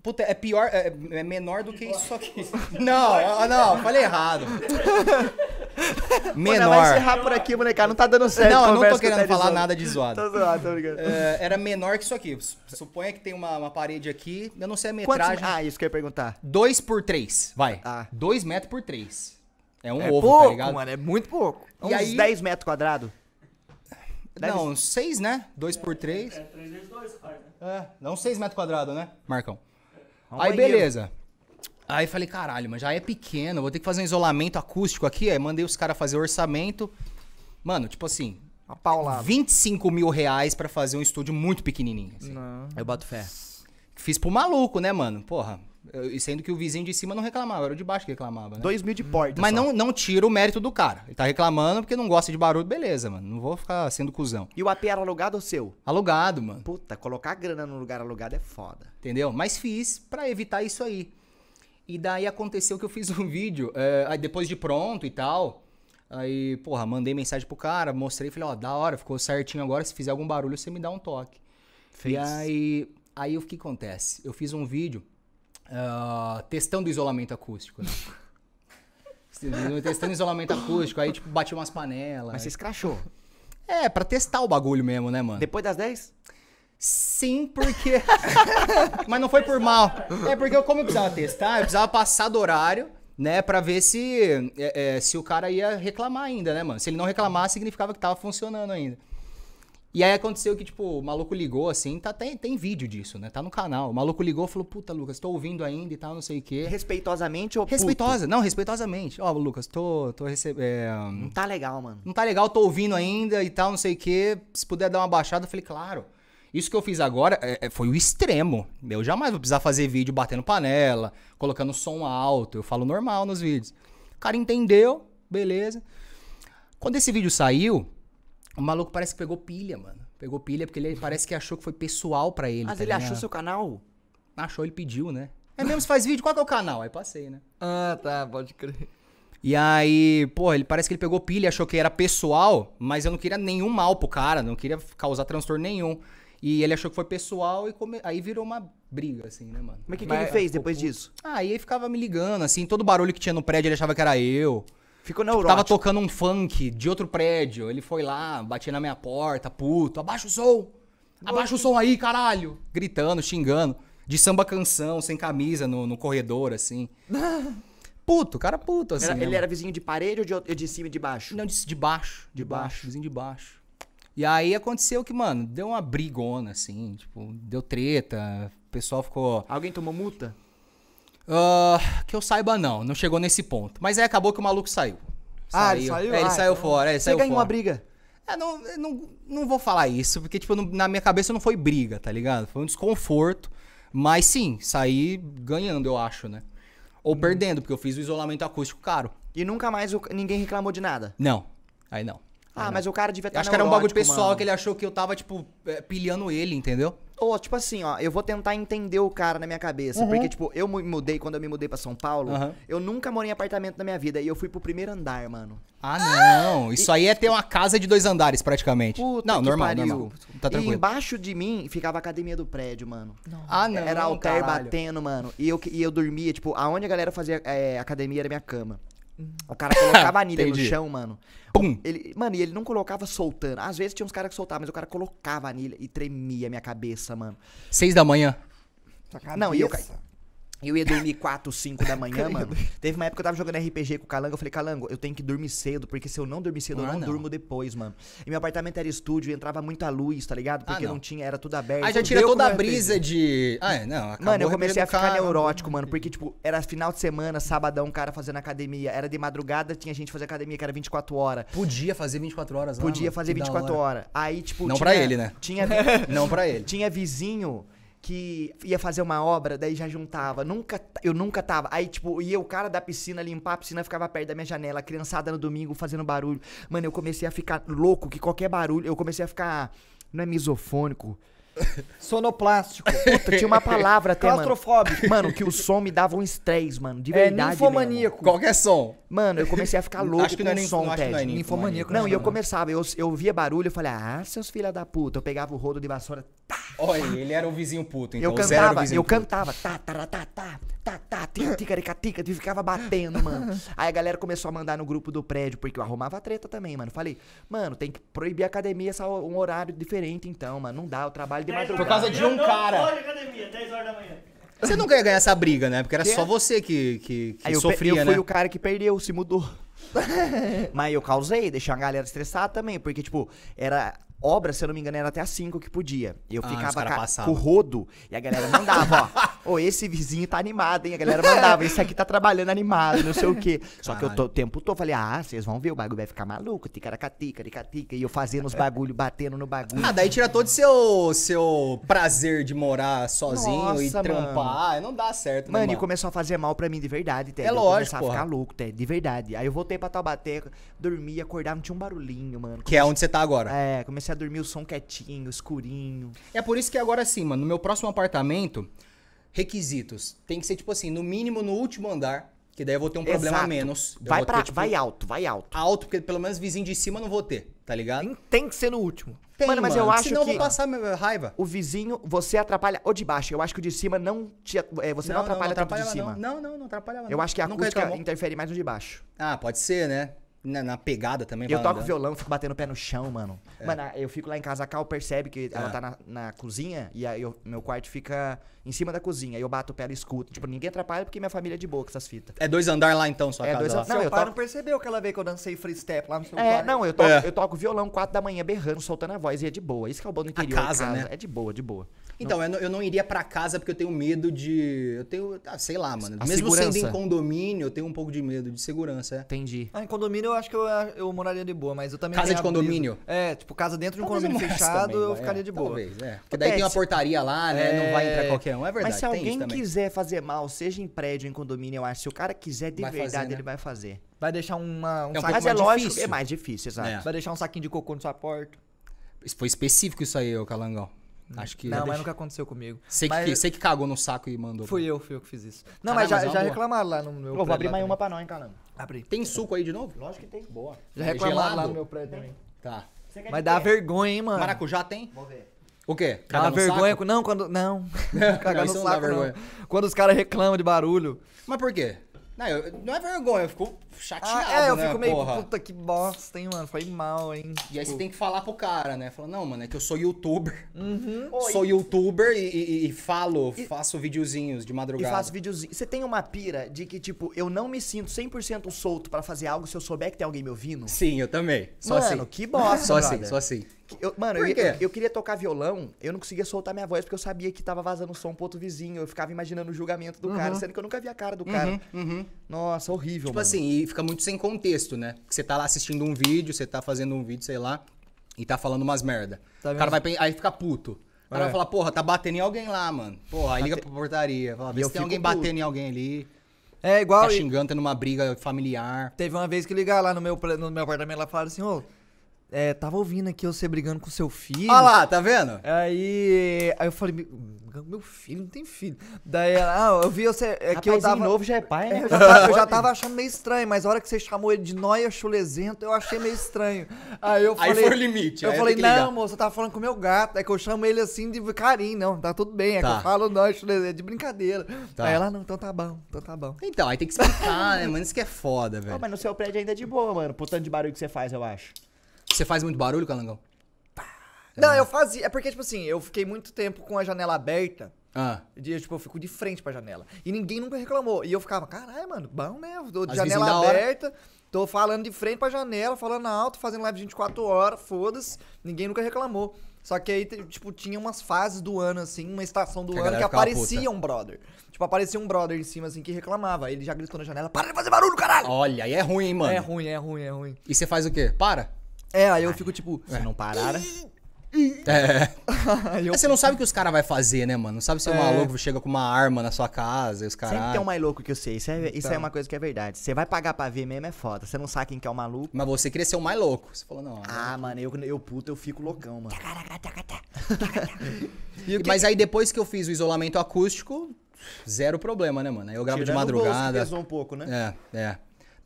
Puta, é pior, é, é menor do que isso aqui. Não, ah, não, falei errado. Menor. Pô, vai encerrar por aqui, molecada. Não tá dando certo. Não, eu não tô querendo tá falar nada de zoado. tô zoado, tô brincando. É, era menor que isso aqui. Suponha que tem uma, uma parede aqui. Eu não sei a metragem. Quantos... Ah, isso que eu ia perguntar. 2 por 3, vai. 2 ah. metros por 3. É um é ovo, tá pouco, tá ligado? mano, é muito pouco. É e uns aí... 10 metros quadrados. Deve... Não, 6, né? 2 por 3. É, 3 vezes 2, cara. Né? É, não 6 metros quadrados, né, Marcão? É um aí, banheiro. beleza. Aí falei, caralho, mas já é pequeno, vou ter que fazer um isolamento acústico aqui. Aí mandei os caras fazer o orçamento. Mano, tipo assim, a paulada. 25 mil reais pra fazer um estúdio muito pequenininho. Assim. Eu bato fé. Fiz pro maluco, né, mano? Porra, e sendo que o vizinho de cima não reclamava, era o de baixo que reclamava, né? Dois mil de porta. Mas só. não, não tira o mérito do cara. Ele tá reclamando porque não gosta de barulho, beleza, mano. Não vou ficar sendo cuzão. E o AP era alugado ou seu? Alugado, mano. Puta, colocar grana no lugar alugado é foda. Entendeu? Mas fiz para evitar isso aí. E daí aconteceu que eu fiz um vídeo, é, depois de pronto e tal. Aí, porra, mandei mensagem pro cara, mostrei, falei, ó, da hora, ficou certinho agora. Se fizer algum barulho, você me dá um toque. Fez. E aí, aí o que acontece? Eu fiz um vídeo ah, testando testando isolamento acústico, né? testando isolamento acústico, aí tipo, bati umas panelas. Mas você escrachou. É, pra testar o bagulho mesmo, né, mano? Depois das 10? Sim, porque. Mas não foi por mal. É porque eu, como eu precisava testar, eu precisava passar do horário, né? Pra ver se, é, é, se o cara ia reclamar ainda, né, mano? Se ele não reclamar, significava que tava funcionando ainda. E aí aconteceu que, tipo, o maluco ligou assim, tá, tem, tem vídeo disso, né? Tá no canal. O maluco ligou e falou, puta, Lucas, tô ouvindo ainda e tal, não sei o quê. Respeitosamente ou Respeitosa, puto? não, respeitosamente. Ó, oh, Lucas, tô, tô recebendo. É... Não tá legal, mano. Não tá legal, tô ouvindo ainda e tal, não sei o quê. Se puder dar uma baixada, eu falei, claro. Isso que eu fiz agora é, é foi o extremo. Eu jamais vou precisar fazer vídeo batendo panela, colocando som alto. Eu falo normal nos vídeos. O cara entendeu, beleza. Quando esse vídeo saiu, o maluco parece que pegou pilha, mano. Pegou pilha porque ele parece que achou que foi pessoal para ele. Mas tá ele achou seu canal? Achou, ele pediu, né? É mesmo, se faz vídeo, qual que é o canal? Aí passei, né? Ah, tá, pode crer. E aí, pô, ele parece que ele pegou pilha, achou que era pessoal, mas eu não queria nenhum mal pro cara, não queria causar transtorno nenhum. E ele achou que foi pessoal e come... aí virou uma briga, assim, né, mano? Mas o que, que, ele fez depois disso? Ah, aí ele ficava me ligando, assim, todo barulho que tinha no prédio ele achava que era eu. Ficou neurótico. Tava tocando um funk de outro prédio. Ele foi lá, batia na minha porta, puto. Abaixa o som! Abaixa o som aí, caralho! Gritando, xingando. De samba canção, sem camisa, no, no corredor, assim. Puto, cara puto, assim. Era- ele era vizinho de parede ou de, de cima e de baixo? Não, de, de baixo. De baixo. vizinho de baixo. E aí aconteceu que, mano, deu uma brigona, assim, tipo, deu treta, o pessoal ficou. Alguém tomou multa? Uh, que eu saiba, não. Não chegou nesse ponto. Mas aí acabou que o maluco saiu. Ah, saiu. ele saiu? É, ele ah, saiu então... fora. É, ele Você saiu ganhou fora. uma briga? É, não, não, não vou falar isso, porque, tipo, não, na minha cabeça não foi briga, tá ligado? Foi um desconforto. Mas sim, saí ganhando, eu acho, né? Ou hum. perdendo, porque eu fiz o isolamento acústico caro. E nunca mais o... ninguém reclamou de nada? Não. Aí não. Ah, mas o cara devia estar tá Acho que era um bagulho pessoal mano. que ele achou que eu tava, tipo, é, pilhando ele, entendeu? Ou, tipo assim, ó, eu vou tentar entender o cara na minha cabeça. Uhum. Porque, tipo, eu me mudei, quando eu me mudei pra São Paulo, uhum. eu nunca morei em apartamento na minha vida. E eu fui pro primeiro andar, mano. Ah, não. Ah! Isso e... aí é ter uma casa de dois andares, praticamente. Puta não, normal, pariu. normal. Tá tranquilo. E embaixo de mim ficava a academia do prédio, mano. Não. Ah, não. Era altar caralho. batendo, mano. E eu, e eu dormia, tipo, aonde a galera fazia é, academia era minha cama. O cara colocava a anilha no chão, mano. Pum. Ele, mano, e ele não colocava soltando. Às vezes tinha uns caras que soltavam, mas o cara colocava a anilha e tremia a minha cabeça, mano. Seis da manhã. Não, e eu, eu ia dormir 4, 5 da manhã, mano. Teve uma época que eu tava jogando RPG com o Calango. Eu falei, Calango, eu tenho que dormir cedo, porque se eu não dormir cedo, ah, eu não, não, durmo depois, mano. E meu apartamento era estúdio, entrava muita luz, tá ligado? Porque ah, não. não. tinha, era tudo aberto. Aí já tira toda a brisa RPG. de. Ah, é, não. mano, eu comecei a ficar neurótico, mano. Porque, tipo, era final de semana, sabadão, um cara fazendo academia. Era de madrugada, tinha gente fazendo academia que era 24 horas. Podia fazer 24 horas, lá, Podia mano, fazer 24 horas. Hora. Aí, tipo. Não tinha, pra ele, né? Tinha. não pra ele. Tinha vizinho que ia fazer uma obra, daí já juntava. Nunca, eu nunca tava. Aí, tipo, ia o cara da piscina limpar a piscina, ficava perto da minha janela, criançada no domingo fazendo barulho. Mano, eu comecei a ficar louco que qualquer barulho, eu comecei a ficar não é misofônico, Sonoplástico. Puta, tinha uma palavra até, mano. Claustrofóbico. Mano, que o som me dava um estresse, mano. De é, verdade. É ninfomaníaco. Qualquer som. Mano, eu comecei a ficar louco é acho que com o som, não, Ted. Não, é ninfomaníaco. Não, né? e eu começava, eu, eu via barulho, eu falei, ah, seus filha da puta. Eu pegava o rodo de vassoura. Tá. Olha, ele era o vizinho puto, então. Eu cantava, eu puto. cantava, tá, tá, tá, tá tá, tá, tica-tica, e ficava batendo, mano. Aí a galera começou a mandar no grupo do prédio, porque eu arrumava treta também, mano. Falei, mano, tem que proibir a academia essa, um horário diferente, então, mano. Não dá, eu trabalho de madrugada. Por causa de um cara. Não academia, 10 horas da manhã. Você nunca ia ganhar essa briga, né? Porque era que? só você que, que, que sofria, né? Eu fui o cara que perdeu, se mudou. Mas eu causei, deixei a galera estressada também, porque, tipo, era Obra, se eu não me engano, era até as 5 que podia. Eu ah, ficava ca... com o rodo e a galera mandava, ó. Ô, oh, esse vizinho tá animado, hein? A galera mandava, esse aqui tá trabalhando animado, não sei o quê. Só que eu tô, o tempo todo falei, ah, vocês vão ver, o bagulho vai ficar maluco, ticaracatica, ticatica. E eu fazendo os bagulhos batendo no bagulho. Ah, daí tira todo o seu, seu prazer de morar sozinho Nossa, e trampar. Mano. Não dá certo, mano, né, mano, e começou a fazer mal pra mim de verdade, Ted. É lógico. Começar a ficar louco, Ted, de verdade. Aí eu voltei pra Taubaté, dormia, acordava, não tinha um barulhinho, mano. Comecei... Que é onde você tá agora. É, comecei comecei a dormir o som quietinho, escurinho. É por isso que agora sim, mano, no meu próximo apartamento, requisitos. Tem que ser, tipo assim, no mínimo no último andar. Que daí eu vou ter um Exato. problema a menos. vai, pra, ter, tipo, vai alto, vai alto. Alto, porque pelo menos vizinho de cima eu não vou ter, tá ligado? Tem que ser no último. Tem, mano, mas mano, eu acho senão que. Senão eu vou passar raiva. O vizinho, você atrapalha. Ou de baixo, eu acho que o de cima não. Te, é, você não, não atrapalha, não, não atrapalha tanto de cima. Não, não, não atrapalha. Não. Eu acho que a Nunca acústica interfere mais no de baixo. Ah, pode ser, né? na, na pegada também. Eu toco andando. violão, fico batendo o pé no chão, mano. É. Mano, eu fico lá em casa, a Cal percebe que ela é. tá na, na cozinha e aí eu, meu quarto fica em cima da cozinha. Aí eu bato o pé, e escuta. Tipo, ninguém atrapalha porque minha família é de boa com essas fitas. É dois andar lá então, sua é casa? Dois lá. Não, Seu eu pai toco... não percebeu que ela veio que eu dancei free step lá no seu é, quarto. Não, eu toco, é. eu toco violão, quatro da manhã, berrando, soltando a voz e é de boa. Isso que é o bom do interior. A casa, casa né? É de boa, de boa. Então, eu não, eu não iria para casa porque eu tenho medo de. Eu tenho. Ah, sei lá, mano. A Mesmo segurança. sendo em condomínio, eu tenho um pouco de medo de segurança, é. Entendi. Ah, em condomínio eu acho que eu, eu moraria de boa, mas eu também. Casa de condomínio? É, tipo, casa dentro de um Talvez condomínio eu fechado, também, eu ficaria é, de boa. Talvez, é. Porque daí tem uma portaria lá, né? Não vai entrar é. qualquer um. É verdade. Mas se alguém quiser fazer mal, seja em prédio, em condomínio, eu acho, se o cara quiser de vai verdade, fazer, né? ele vai fazer. Vai deixar uma, um é um saco. Mas é lógico, é mais difícil, exato. É. Vai deixar um saquinho de cocô na sua porta. foi específico isso aí, o Calangão. Né? Acho que. Não, mas deixo... nunca aconteceu comigo. Sei, mas... que, sei que cagou no saco e mandou. Fui eu, fui eu que fiz isso. Não, Caramba, mas já, é já reclamaram lá no meu. prédio. vou abrir mais uma pra nós, hein, caramba. Abri. Tem suco aí de novo? Lógico que tem. Boa. Já reclamaram lá no meu prédio também. Tá. Mas dá vergonha, hein, mano. Maracujá tem? Vou ver. O quê? Cagar dá vergonha? Saco? Não, quando. Não. Cagar não, no saco, não. Quando os caras reclamam de barulho. Mas por quê? Não, eu, não é vergonha, eu fico ah, chateado, ah, é, eu né, fico meio, porra. puta que bosta, hein, mano. Foi mal, hein. E aí você tipo. tem que falar pro cara, né? Falando, não, mano, é que eu sou youtuber. Uhum. Sou Oi. youtuber e, e, e falo, e, faço videozinhos de madrugada. E faço videozinhos. Você tem uma pira de que, tipo, eu não me sinto 100% solto pra fazer algo se eu souber que tem alguém me ouvindo? Sim, eu também. Só mano, assim. Mano, que bosta, Só assim, brother. assim, só assim. Eu, mano, eu, eu, eu, queria tocar violão, eu não conseguia soltar minha voz porque eu sabia que tava vazando som pro outro vizinho. Eu ficava imaginando o julgamento do uhum. cara, sendo que eu nunca vi a cara do uhum, cara. Uhum. Nossa, horrível, tipo mano. Tipo assim, e fica muito sem contexto, né? Que você tá lá assistindo um vídeo, você tá fazendo um vídeo, sei lá, e tá falando umas merda. Tá o cara vai aí fica puto. O cara é. vai falar, porra, tá batendo em alguém lá, mano. Porra, aí tá liga pra portaria. Fala, vê se tem alguém puto. batendo em alguém ali. É igual. Tá xingando, tendo uma briga familiar. Teve uma vez que ligar lá no meu, no meu apartamento lá e falaram assim, ô. Oh, é, tava ouvindo aqui você brigando com seu filho. Olha lá, tá vendo? Aí, aí eu falei, meu filho não tem filho. Daí ela, ah, eu vi você. É que eu tava, novo já é pai, é, né? Eu já, tava, eu já tava achando meio estranho, mas a hora que você chamou ele de noia chulezento, eu achei meio estranho. Aí eu falei. Aí foi o limite. Eu falei, não, moça, eu tava falando com o meu gato. É que eu chamo ele assim de carinho, não, tá tudo bem. É tá. que eu tá. falo noia chulezento, é de brincadeira. Tá. Aí ela, não, então tá bom, então tá bom. Então, aí tem que explicar, né, mano? Isso que é foda, velho. mas no seu prédio ainda é de boa, mano. Por tanto de barulho que você faz, eu acho. Você faz muito barulho, Calangão? Não, eu fazia. É porque, tipo assim, eu fiquei muito tempo com a janela aberta. Ah. tipo, eu fico de frente pra janela. E ninguém nunca reclamou. E eu ficava, caralho, mano, bom, né? tô de janela aberta, tô falando de frente pra janela, falando alto, fazendo live 24 horas, foda-se. Ninguém nunca reclamou. Só que aí, tipo, tinha umas fases do ano, assim, uma estação do que ano que aparecia um brother. Tipo, aparecia um brother em cima, assim, que reclamava. Ele já gritou na janela, para de fazer barulho, caralho! Olha, aí é ruim, hein, mano? É ruim, é ruim, é ruim. E você faz o quê? Para? É, aí eu fico tipo. Se é. não parara. É. eu... Mas é, você não sabe o que os caras vão fazer, né, mano? Não sabe se o é. maluco chega com uma arma na sua casa e os caras. Sempre tem um mais louco que eu sei. Isso, é, isso é então. uma coisa que é verdade. Você vai pagar pra ver mesmo, é foda. Você não sabe quem que é o maluco. Mas você queria ser o mais louco. Você falou, não. Ah, não. mano, eu, eu puto, eu fico loucão, mano. Mas aí depois que eu fiz o isolamento acústico, zero problema, né, mano? Aí eu gravo Tirando de madrugada. O bolso pesou um pouco, né? É, é.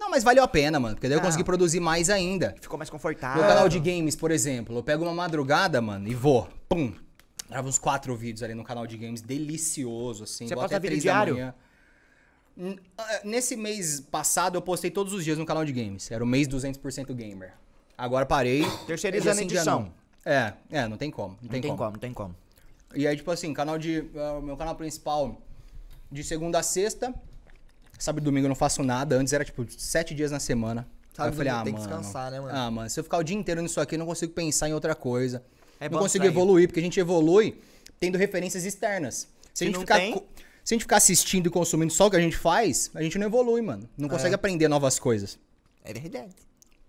Não, mas valeu a pena, mano. Porque daí eu tá. consegui produzir mais ainda. Ficou mais confortável. No canal de games, por exemplo. Eu pego uma madrugada, mano, e vou. Pum. Gravo uns quatro vídeos ali no canal de games. Delicioso, assim. Você vou posta até vídeo diário? Da manhã. Ah, nesse mês passado, eu postei todos os dias no canal de games. Era o mês 200% gamer. Agora parei. Terceirizando edição. É, é, não tem como. Não, tem, tem como. como. não tem como. E aí, tipo assim, canal de. Uh, meu canal principal, de segunda a sexta, Sábado e domingo eu não faço nada. Antes era tipo sete dias na semana. eu falei, ah, tem mano, que descansar, né, mano? Ah, mano, se eu ficar o dia inteiro nisso aqui, eu não consigo pensar em outra coisa. É não consigo sair. evoluir, porque a gente evolui tendo referências externas. Se, se a gente ficar. Tem... Se a gente ficar assistindo e consumindo só o que a gente faz, a gente não evolui, mano. Não é. consegue é. aprender novas coisas. É verdade.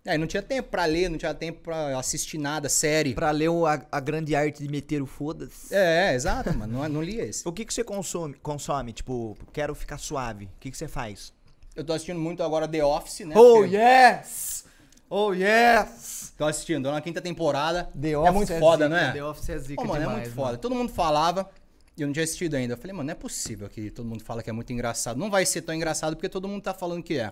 Aí é, não tinha tempo pra ler, não tinha tempo pra assistir nada, série. Pra ler o, a, a, grande arte de meter o foda-se. É, é, exato, mano. Não, não li esse. o que, que você consome, consome? Tipo, quero ficar suave. O que, que você faz? Eu tô assistindo muito agora The Office, né? Oh, Porque... yes! Oh, yes! Tô assistindo, na quinta temporada. The é Office é muito é foda, zica, né? The Office é zica oh, mano, é demais, é muito foda. Mano. Todo mundo falava, e eu não tinha assistido ainda. Eu falei, mano, não é possível que todo mundo fala que é muito engraçado. Não vai ser tão engraçado porque todo mundo tá falando que é.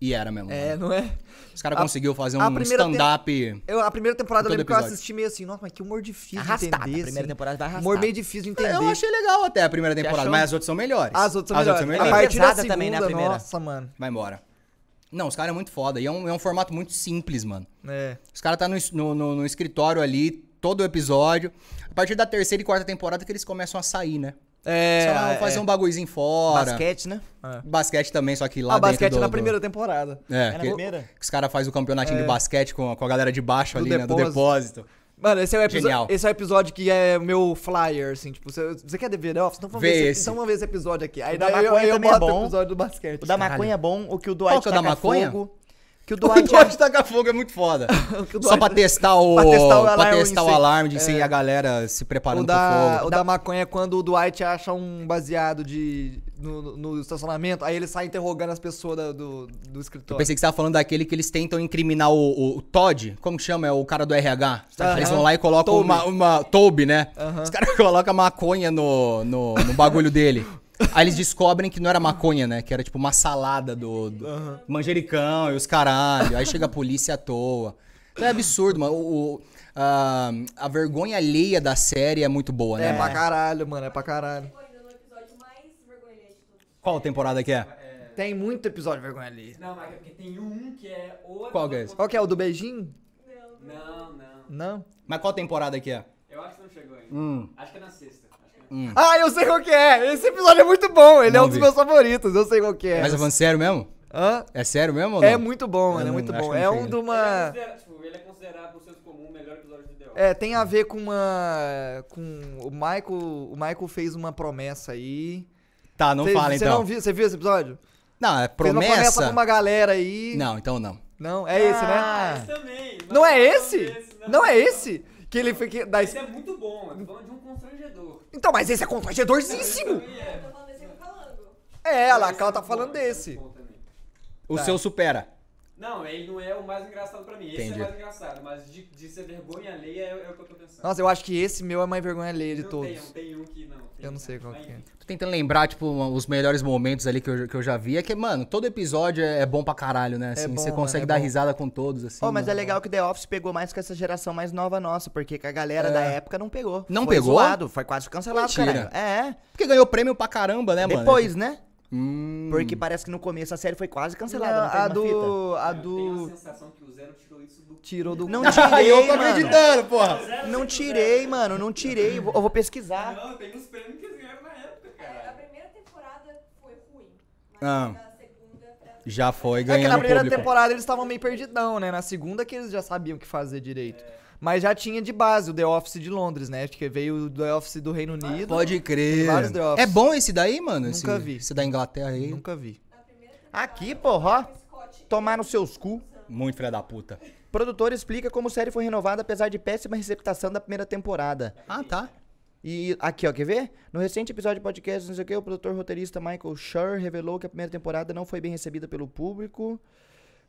E era mesmo. É, mano. não é? Os caras conseguiu fazer um stand-up. A primeira temporada eu lembro episódio. que eu assisti meio assim, nossa, mas que humor difícil Arrastado. de entender. A primeira assim. temporada vai arrastar. Humor meio difícil de entender. Eu achei legal até a primeira temporada, mas as outras são melhores. As outras são as melhores. Outras são melhores. A partir da segunda, também, né, a primeira. Nossa, mano. Vai embora. Não, os caras é muito foda. E é um, é um formato muito simples, mano. É. Os caras tá no, no, no escritório ali, todo o episódio. A partir da terceira e quarta temporada que eles começam a sair, né? É, Sei lá, fazer é. um bagulhozinho fora. Basquete, né? É. Basquete também, só que lá ah, dentro basquete do, na do... primeira temporada. É, é na primeira. Que os caras fazem o campeonatinho de é. basquete com, com a galera de baixo do ali, depósito. né? Do depósito. Mano, esse é, o episódio, esse é o episódio que é o meu flyer, assim, tipo, você, você quer ver The Office? Então vamos, Vê ver esse, então vamos ver esse episódio aqui. Aí o da maconha eu, eu, eu é bom. o episódio do basquete. O da Caralho. maconha é bom, o que o Dwight Qual que é o da maconha? Fogo. Que o Duarte, o Duarte é- taca fogo é muito foda. Duarte... Só pra testar o, pra testar o alarme, testar o alarme de é. sem é... a galera se preparando o fogo. O da maconha é quando o Dwight acha um baseado de no, no, estacionamento, aí ele sai interrogando as pessoas da, do, do escritório. Eu pensei que você tava falando daquele que eles tentam incriminar o, o, o Todd, como que chama? É o cara do RH. Uhum. Tá, eles vão lá e colocam Toby. uma, uma... Toby, né? Uhum. Os caras colocam maconha no, no, no bagulho dele. Aí eles descobrem que não era maconha, né? Que era tipo uma salada do, do uhum. manjericão e os caralho. Aí chega a polícia à toa. Então é absurdo, mano. O, o a, a, vergonha alheia da série é muito boa, né? É pra caralho, mano. É pra caralho. Qual temporada que é? Tem muito episódio vergonha alheia. Não, mas é porque tem um que é o... Qual que é esse? Qual que é? O do beijinho? Não, não. Não? Mas qual temporada que é? Eu acho que não chegou ainda. Hum. Acho que é na sexta. Hum. Ah, eu sei qual que é. Esse episódio é muito bom. Ele é não é um vi. dos meus favoritos. Eu sei qual que é. Mas é falando sério mesmo? Hã? É sério mesmo É muito bom, mano. É muito bom. É um de uma... Ele é, tipo, ele é considerado, por senso comum, o melhor episódio de The Office. É, tem a ver com uma... Com o Michael... O Michael fez uma promessa aí... Tá, não cê, fala então. Você viu? viu esse episódio? Não, é promessa... Fez uma promessa pra uma galera aí... Não, então não. Não, é ah, esse, né? Ah, esse também. Não, é não é esse? Não, esse, não, né? não é esse? Que ele foi que. Da... Esse é muito bom, eu tô falando de um constrangedor. Então, mas esse é constrangedorzíssimo. É, é, a Lacan tá é falando é desse. O tá. seu supera. Não, ele não é o mais engraçado pra mim. Esse é Entendi. é o mais engraçado, mas de, de ser vergonha alheia é, é, o que eu tô pensando. Nossa, eu acho que esse meu é mais vergonha alheia de não todos. Tem, um, tem um que não. eu não sei qual que é. Tô tentando lembrar, tipo, os melhores momentos ali que eu, que eu já vi. É que, mano, todo episódio é, é bom pra caralho, né? É assim, é bom, você consegue mano, é dar bom. risada com todos, assim. Oh, mas mano. é legal que The Office pegou mais com essa geração mais nova nossa, porque a galera da época não pegou. Não foi pegou? Zoado, foi quase cancelado, cara. É. Porque ganhou prêmio pra caramba, né, Depois, mano? Depois, né? Hum. Porque parece que no começo a série foi quase cancelada. Não, não a do. A do. Eu tenho a sensação que o Zero tirou isso do. Tirou do. Não tirei. eu tô acreditando, porra. não tirei, mano. Não tirei. Eu vou, pesquisar. Não, tem uns prêmios que ganharam na época, é, cara. A primeira temporada foi ruim. Mas ah. a segunda. É já foi ganhando. É que na primeira público. temporada eles estavam meio perdidão, né? Na segunda que eles já sabiam o que fazer direito. É. Mas já tinha de base o The Office de Londres, né? Acho que veio o The Office do Reino Unido. Pode crer. É bom esse daí, mano? Nunca esse, vi. Esse da Inglaterra aí? Nunca vi. Aqui, porra. Tomar nos seus cu. Muito filha da puta. Produtor explica como a série foi renovada apesar de péssima receptação da primeira temporada. Ah, tá. E aqui, ó, quer ver? No recente episódio de podcast, não sei o que, o produtor roteirista Michael Schur revelou que a primeira temporada não foi bem recebida pelo público.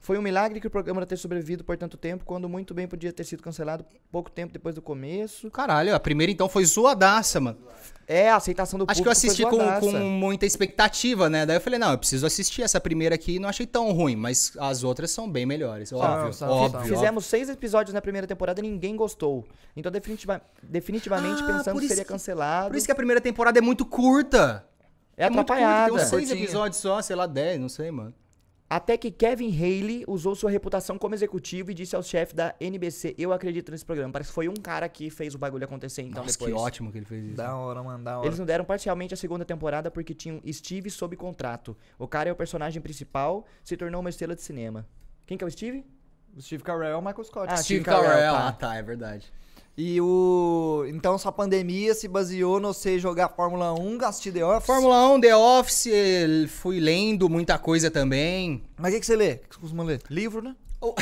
Foi um milagre que o programa ter sobrevivido por tanto tempo, quando muito bem podia ter sido cancelado pouco tempo depois do começo. Caralho, a primeira então foi zoadaça, mano. É, a aceitação do Acho público. Acho que eu assisti com, com, muita expectativa, né? Daí eu falei, não, eu preciso assistir essa primeira aqui. Não achei tão ruim, mas as outras são bem melhores. Óbvio, não, óbvio. Fizemos seis episódios na primeira temporada e ninguém gostou. Então, definitiva, definitivamente, ah, pensando que seria cancelado. Por isso que a primeira temporada é muito curta. É, é atrapalhada. Curta, tem uns seis episódios só, sei lá, dez, não sei, mano. Até que Kevin Haley usou sua reputação como executivo e disse ao chefe da NBC: Eu acredito nesse programa. Parece que foi um cara que fez o bagulho acontecer então Nossa, depois. Que ótimo que ele fez isso. Da hora, mano, da hora. Eles não deram parcialmente a segunda temporada porque tinham Steve sob contrato. O cara é o personagem principal, se tornou uma estrela de cinema. Quem que é o Steve? Steve Carell ou Michael Scott. Ah, Steve, Steve Carell. Carell. Tá. Ah, tá, é verdade. E o. Então sua pandemia se baseou no você jogar Fórmula 1, assistir The Office? Fórmula 1, The Office, fui lendo muita coisa também. Mas o que, que, você lê? O que você costuma ler? Livro, né? Oh.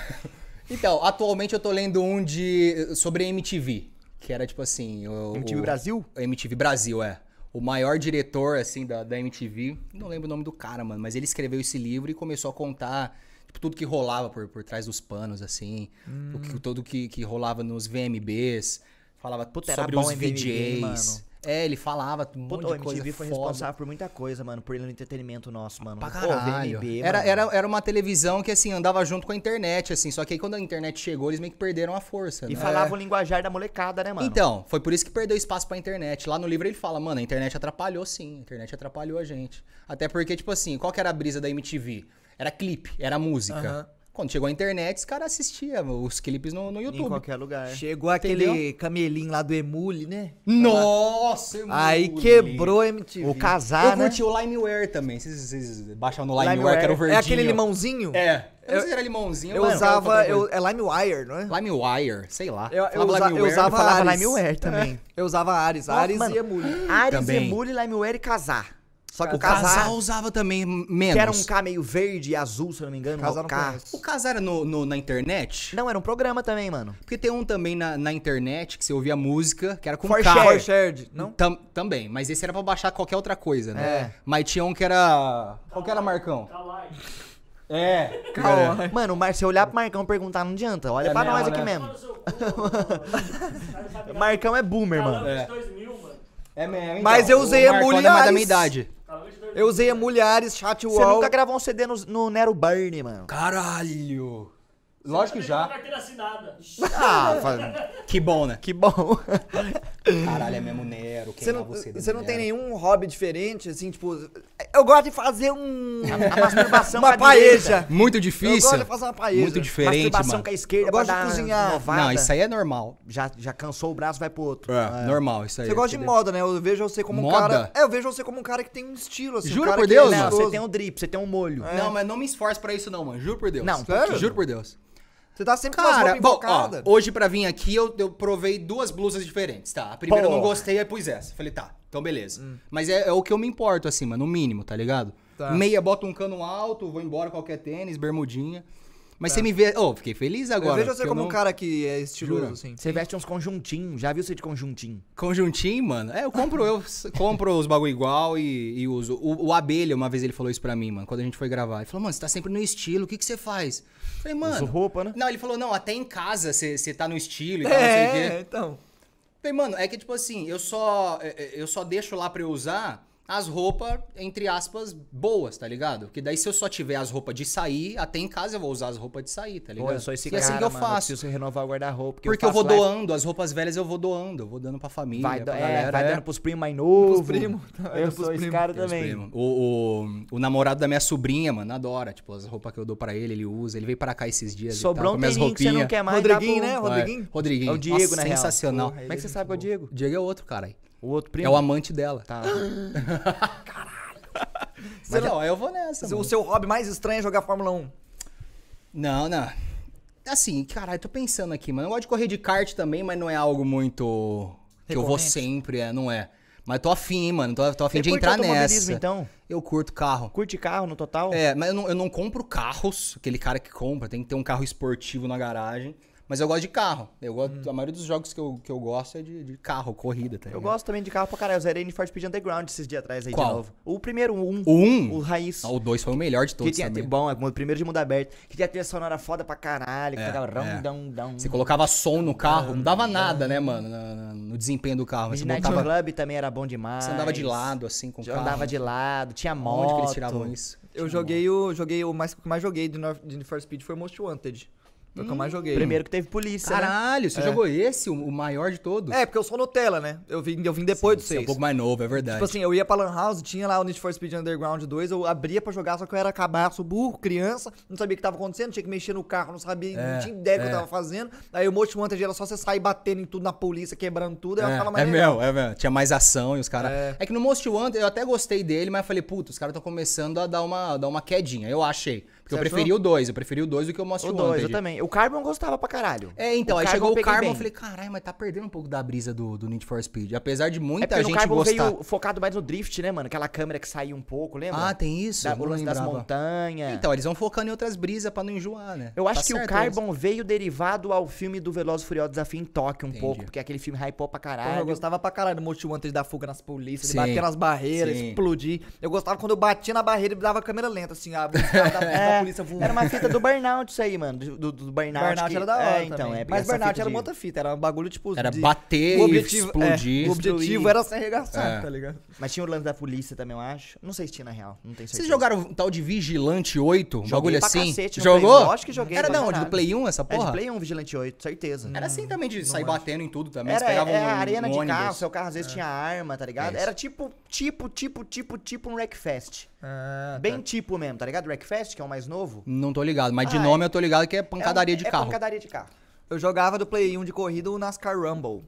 então, atualmente eu tô lendo um de. sobre MTV. Que era tipo assim. O, MTV o... Brasil? MTV Brasil, é. O maior diretor, assim, da, da MTV. Não lembro o nome do cara, mano, mas ele escreveu esse livro e começou a contar tipo, tudo que rolava por, por trás dos panos, assim, hum. o que, todo que, que rolava nos VMBs, falava Puta, sobre os VJs. Mano. É, ele falava um Puta, monte de coisa MTV foi foda. responsável por muita coisa, mano, por ele no entretenimento nosso, mano. Pra caralho. Pô, VMB, era, era, era uma televisão que, assim, andava junto com a internet, assim. Só que aí quando a internet chegou, eles meio que perderam a força, E né? falavam é. o linguajar da molecada, né, mano? Então, foi por isso que perdeu espaço pra internet. Lá no livro ele fala, mano, a internet atrapalhou sim, a internet atrapalhou a gente. Até porque, tipo assim, qual que era a brisa da MTV? Era clipe, era música. Uhum. Quando chegou a internet, os caras assistiam os clipes no, no YouTube. Em qualquer lugar. Chegou aquele camelinho lá do Emule, né? Nossa, Emule. Aí quebrou MTV. O casar, Eu né? curti o Limeware também. Vocês, baixavam no Limeware, que era o é verdinho. É aquele limãozinho? É. Eu, eu não sei se era limãozinho. Eu mano, usava... Eu, é LimeWire, não é? LimeWire, sei lá. Eu, eu, usa, eu usava eu Ares. também. É. Eu usava Ares. Ares e Emule. Ares, Emule, Limeware e casar. Só que o casal usava também menos. Que era um K meio verde e azul, se eu não me engano. o casal era no, no, na internet? Não, era um programa também, mano. Porque tem um também na, na internet que você ouvia música, que era com For K. For shared, não? Tam, também, mas esse era pra baixar qualquer outra coisa, né? É. Mas tinha um que era. Qual que era, Marcão? Kawaii. É, calma. É. Mano, mas se olhar pro Marcão perguntar, não adianta. Olha é pra nós aqui né? mesmo. Marcão é boomer, é. mano. É. É mesmo, então. Mas eu usei a Marcão é mais da minha idade. Eu usei a Mulheres, Chat Wall. Você nunca gravou um CD no, no Nero Burn, mano. Caralho. Lógico que já. carteira assinada. Ah, Que bom, né? que bom. Caralho, é mesmo Nero, Você não, você não tem nenhum hobby diferente, assim, tipo, eu gosto de fazer um. A, a masturbação uma paeja. Muito difícil. Eu gosto de fazer uma paeja. Muito diferente. Masturbação mano. com a esquerda, eu gosto de cozinhar. Novada. Não, isso aí é normal. Já, já cansou o braço, vai pro outro. É, é. normal, isso aí. Você gosta entendeu? de moda, né? Eu vejo você como moda? um cara. É, eu vejo você como um cara que tem um estilo, assim. Juro um por é Deus, mano. você tem um drip, você tem um molho. É. Não, mas não me esforce pra isso, não, mano. Juro por Deus. Não, Sério? juro por Deus. Você tá sempre Cara, com bom, ó, hoje pra vir aqui eu, eu provei duas blusas diferentes, tá? A primeira eu não gostei, aí pus essa. Falei, tá, então, beleza. Hum. Mas é, é, o que eu me importo, assim, mano, no mínimo, tá ligado? Tá. Meia, boto um cano alto, vou embora qualquer tênis, bermudinha. Mas tá. você me vê. Ô, oh, fiquei feliz agora. Eu vejo você como não... um cara que é estiloso, Jura? assim. Você veste uns conjuntinhos. Já viu você de conjuntinho? Conjuntinho, mano? É, eu compro, eu compro os bagulho igual e, e uso. O, o, abelha, uma vez ele falou isso pra mim, mano, quando a gente foi gravar. Ele falou, mano, você tá sempre no estilo, o que, que você faz? Eu falei, mano. Uso roupa, né? Não, ele falou, não, até em casa você, você tá no estilo e tal, é, não sei o quê. É, então. Falei, mano, é que tipo assim, eu só, é, é, eu só deixo lá pra eu usar as roupas, entre aspas, boas, tá ligado? Que daí se eu só tiver as roupas de sair, até em casa eu vou usar as roupas de sair, tá ligado? Pô, eu sou esse e cara, assim que eu mano, faço. Eu preciso renovar o guarda-roupa. Porque, porque eu, eu vou doando, as roupas velhas eu vou doando, eu vou dando pra família, vai, pra é, galera. Vai é. dando pros primos mais novos. Pros primos. Tá eu, eu sou primo. esse cara também. O, o, o, namorado da minha sobrinha, mano, adora, tipo, as roupas que eu dou pra ele, ele usa, ele veio pra cá esses dias Sobrou e tal, um com que você não quer mais. Rodriguinho, né? Rodriguinho? É. Rodriguinho. É o Diego, Nossa, né? Sensacional. É Como é que você sabe que é o Diego? Diego é outro, cara o outro primo? É o amante dela. Tá. Caralho. Sei lá, é, eu vou nessa. O seu hobby mais estranho é jogar Fórmula 1. Não, não. Assim, caralho, tô pensando aqui, mano. Eu gosto de correr de kart também, mas não é algo muito. Que eu vou sempre, é, não é. Mas tô afim, mano. Tô, tô afim de entrar nessa. então? Eu curto carro. Curte carro no total? É, mas eu não, eu não compro carros. Aquele cara que compra, tem que ter um carro esportivo na garagem. Mas eu gosto de carro. Eu gosto, hum. A maioria dos jogos que eu, que eu gosto é de, de carro, corrida. Tá eu gosto também de carro pra caralho. Eu zerei Need Speed Underground esses dias atrás aí Qual? de novo. O primeiro, Um, o Um? O Raiz. Não, ah, o dois foi o melhor de todos que tinha, Bom, é, o primeiro de mundo aberto. Que tinha trilha sonora foda pra caralho. Que tava ficava é. rum, é. Você colocava som no carro. Não dava nada, né, mano? No, no desempenho do carro. Mas Midnight botava... Club também era bom demais. Você andava de lado, assim, com o carro. Andava de lado. Tinha moto. Onde que eles tiravam isso? Eu joguei o, joguei o mais, que mais joguei de Need for Speed foi Most Wanted. Foi o que eu mais joguei. Primeiro que teve polícia. Né? Caralho, né? você é. jogou esse, o maior de todos? É, porque eu sou Nutella, né? Eu vim, eu vim depois Sim, de Você é um pouco mais novo, é tipo verdade. Tipo assim, eu ia pra Lan House, tinha lá o Need for Speed Underground 2, eu abria pra jogar, só que eu era cabaço, burro, criança, não sabia o que tava acontecendo, tinha que mexer no carro, não sabia, é, não tinha ideia do é. que eu é. tava fazendo. Aí o Most Wanted era só você sair batendo em tudo na polícia, quebrando tudo, aí é, eu tava mais. É meu, é meu. Tinha mais ação e os caras. É. é. que no Most Wanted eu até gostei dele, mas falei, puta, os caras estão começando a dar uma, dar uma quedinha, eu achei eu preferi o 2, eu preferi o 2 do que o Most o dois, Wanted. O 2, eu também. O Carbon gostava pra caralho. É, então, o aí chegou o Carbon, eu falei, caralho, mas tá perdendo um pouco da brisa do, do Need for Speed. Apesar de é muita é gente no Carbon gostar. veio focado mais no drift, né, mano? Aquela câmera que saiu um pouco, lembra? Ah, tem isso? Da, o das montanhas. Então, eles vão focando em outras brisas pra não enjoar, né? Eu acho tá que certo, o Carbon eles. veio derivado ao filme do Veloz Furioso Desafio assim, em Tóquio um Entendi. pouco, porque aquele filme hypou pra caralho. Porra, eu gostava pra caralho do Most Wanted da fuga nas polícias, de bater nas barreiras, Sim. explodir. Eu gostava quando eu batia na barreira e dava câmera lenta, assim, a... É. polícia voando. Era uma fita do Burnout isso aí, mano. Do, do Burnout. Burnout que... era da hora. É, então, é, Mas Burnout era de... outra fita, era um bagulho tipo. Era de... bater o objetivo, é, explodir. É, o objetivo era se arregaçar, é. tá ligado? Mas tinha o lance da polícia também, eu acho. Não sei se tinha na real, não tenho certeza. Vocês jogaram um tal de Vigilante 8? Um bagulho assim? Cacete, Jogou? Eu acho que joguei. Era não, onde? Do Play 1 essa porra? É, de Play 1, Vigilante 8, certeza. Era assim também, de sair batendo em tudo também. Era é, arena de carro, seu carro às vezes tinha arma, tá ligado? Era tipo, tipo, tipo, tipo, tipo um Wreckfest. Ah, Bem tá. tipo mesmo, tá ligado? Wreckfest, que é o mais novo. Não tô ligado, mas ah, de é. nome é... eu tô ligado que é pancadaria é um, de é carro. É pancadaria de carro. Eu jogava do Play 1 de corrida o NASCAR Rumble.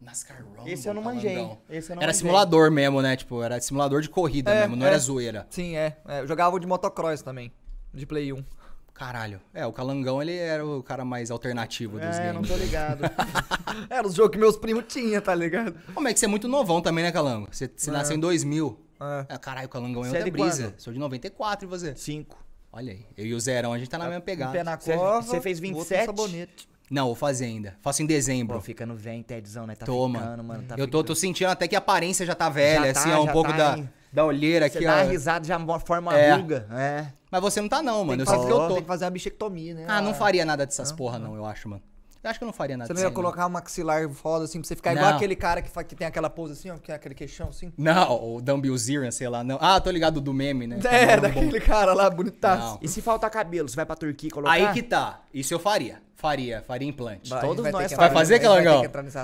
NASCAR Rumble? Esse eu não tá manjei. esse Eu não era manjei. simulador mesmo, né? Tipo, era simulador de corrida é, mesmo, não era é. zoeira. Sim, é, é. Eu jogava o de motocross também, de Play 1. Caralho. É, o Calangão, ele era o cara mais alternativo dos é, games. É, não tô ligado. era o jogo que meus primos tinham, tá ligado? Como é que você é muito novão também, né, Calango? Você, você nasceu em 2000. É. Ah, caralho, o Calangão é, é outra de brisa. Quando? Sou de 94 e você? 5. Olha aí. Eu e o Zerão, a gente tá na tá mesma pegada. Um pé na cova, você fez 27? É sabonete. Não, vou fazer ainda. Faço em dezembro. Pô, fica no vem, Tedzão, né? Tá Toma. ficando, mano. Tá eu tô, tô, sentindo até que a aparência já tá velha, já assim, tá, ó, um pouco tá da, da olheira você aqui, dá ó. dá risada, já forma é. ruga. É. Mas você não tá, não, mano. Eu sei que eu tô. Tem que fazer uma bichectomia, né? Ah, não ah. faria nada dessas não, ah. porra, não, não, eu acho, mano. Eu acho que eu não faria nada Você não ia assim, colocar uma um maxilar foda assim pra você ficar não. igual aquele cara que, que tem aquela pose assim, ó, que é aquele queixão assim? Não, o Dumbbell Ziran, sei lá, não. Ah, tô ligado do meme, né? É, tá tá daquele bom. cara lá, bonitão. E se faltar cabelo, você vai pra Turquia e colocar? Aí que tá. Isso eu faria. Faria, faria implante. Todos nós que... Vai fazer, Calangão?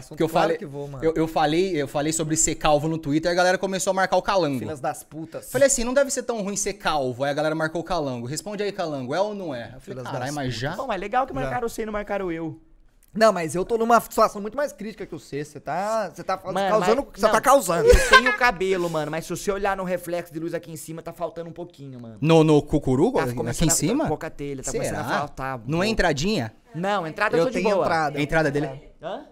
Porque eu claro falei, que vou, eu, eu, falei, eu falei sobre ser calvo no Twitter, e a galera começou a marcar o calango. Filhas das putas. Falei assim, não deve ser tão ruim ser calvo. Aí a galera marcou o calango. Responde aí, calango, é ou não é? Eu falei, caralho, mas já? Bom, mas legal que marcaram o você e não marcaram eu. Não, mas eu tô numa situação muito mais crítica que o Você tá, você tá mano, causando, mas, você tá não, tá causando. Eu tenho cabelo, mano, mas se você olhar no reflexo de luz aqui em cima, tá faltando um pouquinho, mano. No, no cucuru, tá, aqui em cima? Tá pouca telha, tá Será? começando a faltar. Não é entradinha? Não, entrada eu, eu tenho de boa. entrada. Entrada dele? Hã?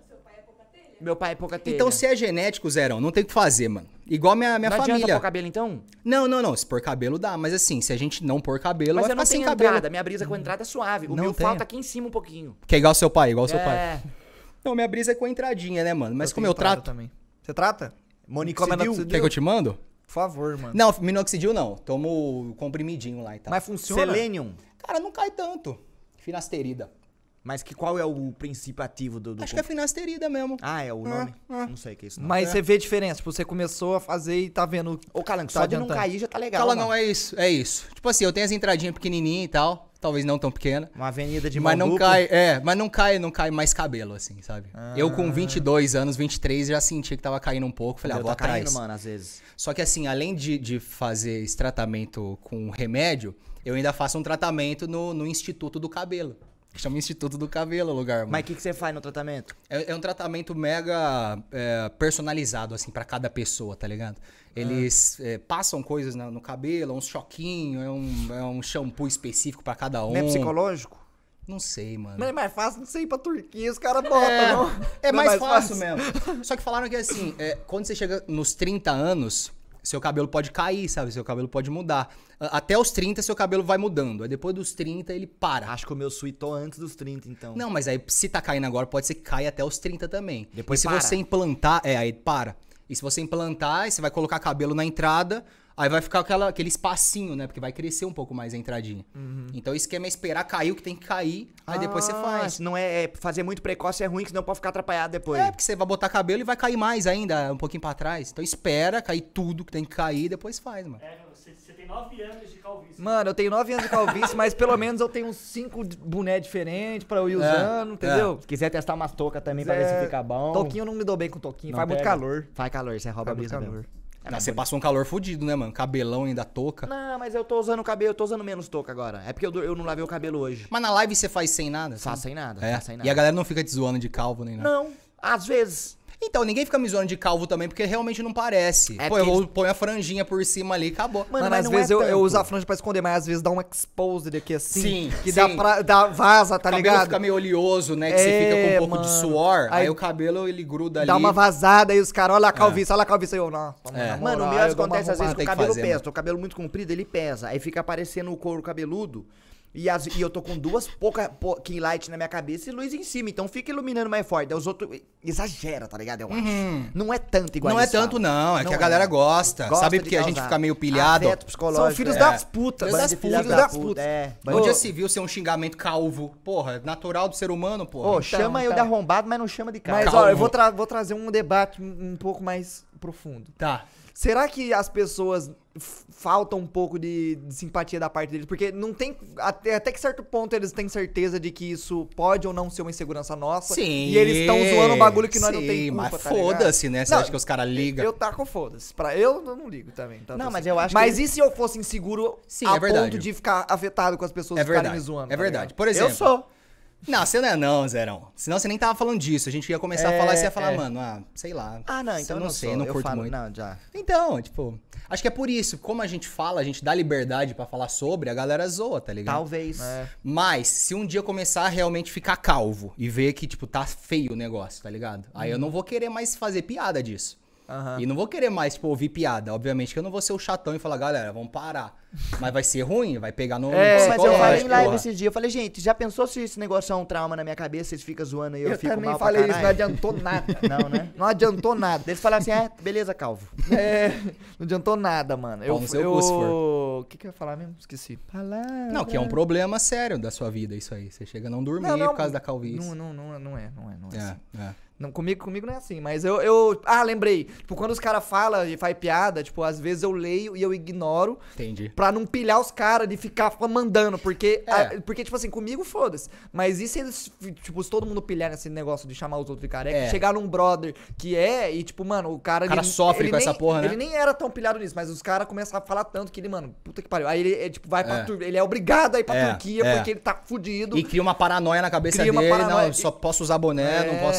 Meu pai é pouca telha. Então, se é genético, Zerão, não tem o que fazer, mano. Igual minha, minha não família. Não pôr cabelo, então? Não, não, não. Se pôr cabelo, dá. Mas assim, se a gente não pôr cabelo, Mas vai ficar sem entrada. Minha brisa com entrada é suave. O não meu tenho. falta aqui em cima um pouquinho. Que é igual seu pai, igual seu é. pai. Não, minha brisa é com entradinha, né, mano? Mas eu como eu trato... também. Você trata? Monicominoxidil? Quer que eu te mando? Por favor, mano. Não, minoxidil não. Tomo o comprimidinho lá e tal. Mas funciona? Selenium. Cara, não cai tanto. Finasterida. Mas que qual é o princípio ativo do. do Acho que é finasterida mesmo. Ah, é o é, nome? Ah, ah. Não sei o que é isso. Não. Mas é. você vê diferença. Tipo, você começou a fazer e tá vendo. Ô, Calango, tá só adiantando. de não cair já tá legal. Calangão, não é isso. É isso. Tipo assim, eu tenho as entradinhas pequenininha e tal. Talvez não tão pequena. Uma avenida de Mas não cai, é, mas não cai, não cai mais cabelo, assim, sabe? Ah. Eu com 22 anos, 23, já senti que tava caindo um pouco. Falei, ah, vou tá atrás. Caindo, mano, às vezes. Só que assim, além de, de fazer esse tratamento com remédio, eu ainda faço um tratamento no, no Instituto do Cabelo que chama Instituto do Cabelo o lugar, mano. Mas o que, que você faz no tratamento? É, é um tratamento mega é, personalizado, assim, para cada pessoa, tá ligado? Eles ah. é, passam coisas no, no cabelo, é um choquinho é um, é um shampoo específico para cada um. Não é psicológico? Não sei, mano. Mas é mais fácil não sei ir pra Turquia, os caras botam, é, é, não. É, mais, mais fácil, fácil, mesmo. Só que falaram que assim, é, quando você chega nos 30 anos, seu cabelo pode cair, sabe? Seu cabelo pode mudar. Até os 30, seu cabelo vai mudando. Aí depois dos 30, ele para. Acho que o meu suitou antes dos 30, então. Não, mas aí se tá caindo agora, pode ser que caia até os 30 também. Depois e se para. você implantar, é, aí para. E se você implantar, você vai colocar cabelo na entrada, Aí vai ficar aquela, aquele espacinho, né? Porque vai crescer um pouco mais a entradinha. Uhum. Então o esquema é esperar cair o que tem que cair, aí ah, depois você ah, faz. Não é, é, fazer muito precoce é ruim, senão pode ficar atrapalhado depois. É, porque você vai botar cabelo e vai cair mais ainda, um pouquinho para trás. Então espera cair tudo que tem que cair, depois faz, mano. É, você, você tem nove anos de calvície. Mano, eu tenho nove anos de calvície, mas pelo menos eu tenho uns cinco boné diferentes pra eu ir é, usando, é, entendeu? É. Se quiser testar umas toucas também Zé, pra ver se fica bom. Toquinho eu não me dou bem com toquinho, não faz pega. muito calor. Faz calor, você rouba faz a brisa calor. Mesmo. Mas você bonito. passou um calor fodido, né, mano? Cabelão ainda touca. Não, mas eu tô usando cabelo, eu tô usando menos touca agora. É porque eu, eu não lavei o cabelo hoje. Mas na live você faz sem nada? Assim? Faz sem nada, é. faz sem nada. E a galera não fica te zoando de calvo nem nada? Não, às vezes. Então, ninguém fica me zoando de calvo também, porque realmente não parece. É Pô, eu ponho a franjinha por cima ali e acabou. Mano, mano mas às vezes é eu, eu, uso a franja pra esconder, mas às vezes dá um exposed aqui assim. Sim. Que sim. Dá, pra, dá vaza, tá o ligado? fica meio oleoso, né? Que é, você fica com um pouco mano. de suor. Aí, aí, o cabelo ele gruda ali. Dá uma vazada e os caras, olha a é. calvície, olha a calvície. eu, não. É. mano, o meu acontece às vezes que o cabelo pesa. O cabelo muito comprido, ele pesa. Aí fica aparecendo o couro cabeludo. E, as, e eu tô com duas pouca King Light na minha cabeça e luz em cima. Então fica iluminando mais forte. os outros. Exagera, tá ligado? Eu acho. Uhum. Não é tanto igual Não é tanto, não. É não que é. a galera é. gosta. gosta Sabe porque a gente fica meio pilhado? São filhos é. das putas. Filhos das putas. Filhos das putas. É. Onde se é viu ser um xingamento calvo? Porra, é natural do ser humano, porra. Ô, então, chama então, eu de tá. arrombado, mas não chama de calvo. Mas, calvo. ó, eu vou, tra vou trazer um debate um pouco mais profundo. Tá. Será que as pessoas falta um pouco de, de, simpatia da parte deles, porque não tem até, até que certo ponto eles têm certeza de que isso pode ou não ser uma insegurança nossa. Sim. E eles estão zoando um bagulho que nós sim, não tem culpa, mas tá foda-se, né? Você não, acha que os caras ligam? Eu taco tá foda-se. Para eu eu não ligo também, tá, tá Não, assim. mas assim. eu acho Mas que... e se eu fosse inseguro sim, a é ponto de ficar afetado com as pessoas é verdade, me zoando? É verdade. Tá Por exemplo, eu sou não, você não é não, Zerão. Senão você nem tava falando disso. A gente ia começar é, a falar e você ia falar, é, é. mano, ah, sei lá. Ah, não, então eu não, não sei, sou. eu não eu curto falo, muito. Não, já. Então, tipo, acho que é por isso. Como a gente fala, a gente dá liberdade para falar sobre, a galera zoa, tá ligado? Talvez. É. Mas, se um dia começar a realmente ficar calvo e ver que, tipo, tá feio o negócio, tá ligado? Aí hum. eu não vou querer mais fazer piada disso. Uhum. E não vou querer mais, tipo, ouvir piada. Obviamente que eu não vou ser o chatão e falar, galera, vamos parar. Mas vai ser ruim, vai pegar no. É, mas eu falei em live esses dias. Eu falei, gente, já pensou se esse negócio é um trauma na minha cabeça? Vocês ficam zoando e eu, eu fico mal. Eu também falei isso, não adiantou nada. não, né? Não adiantou nada. Eles falaram assim, é, beleza, calvo. É, não adiantou nada, mano. Eu. Bom, eu... O que, que eu ia falar mesmo? Esqueci. Palavra. Não, que é um problema sério da sua vida, isso aí. Você chega a não dormir não, não, por causa da calvície. Não, não, não, não é, não é, não é. é, assim. é. Não, comigo, comigo não é assim, mas eu, eu. Ah, lembrei. Tipo, quando os caras falam e faz piada, tipo, às vezes eu leio e eu ignoro. Entendi. Pra não pilhar os caras de ficar mandando. Porque, é. a, porque, tipo assim, comigo foda-se. Mas e se eles, tipo, se todo mundo pilhar nesse negócio de chamar os outros de careca? É, é. Chegar num brother que é e, tipo, mano, o cara. O cara ele, sofre ele com nem, essa porra, né? Ele nem era tão pilhado nisso, mas os caras começaram a falar tanto que ele, mano, puta que pariu. Aí ele, é, tipo, vai pra é. Tur... Ele é obrigado a ir pra é, Turquia porque ele tá fudido. E cria uma paranoia na cabeça dele. Paranoia. Não, eu só posso usar boné, não posso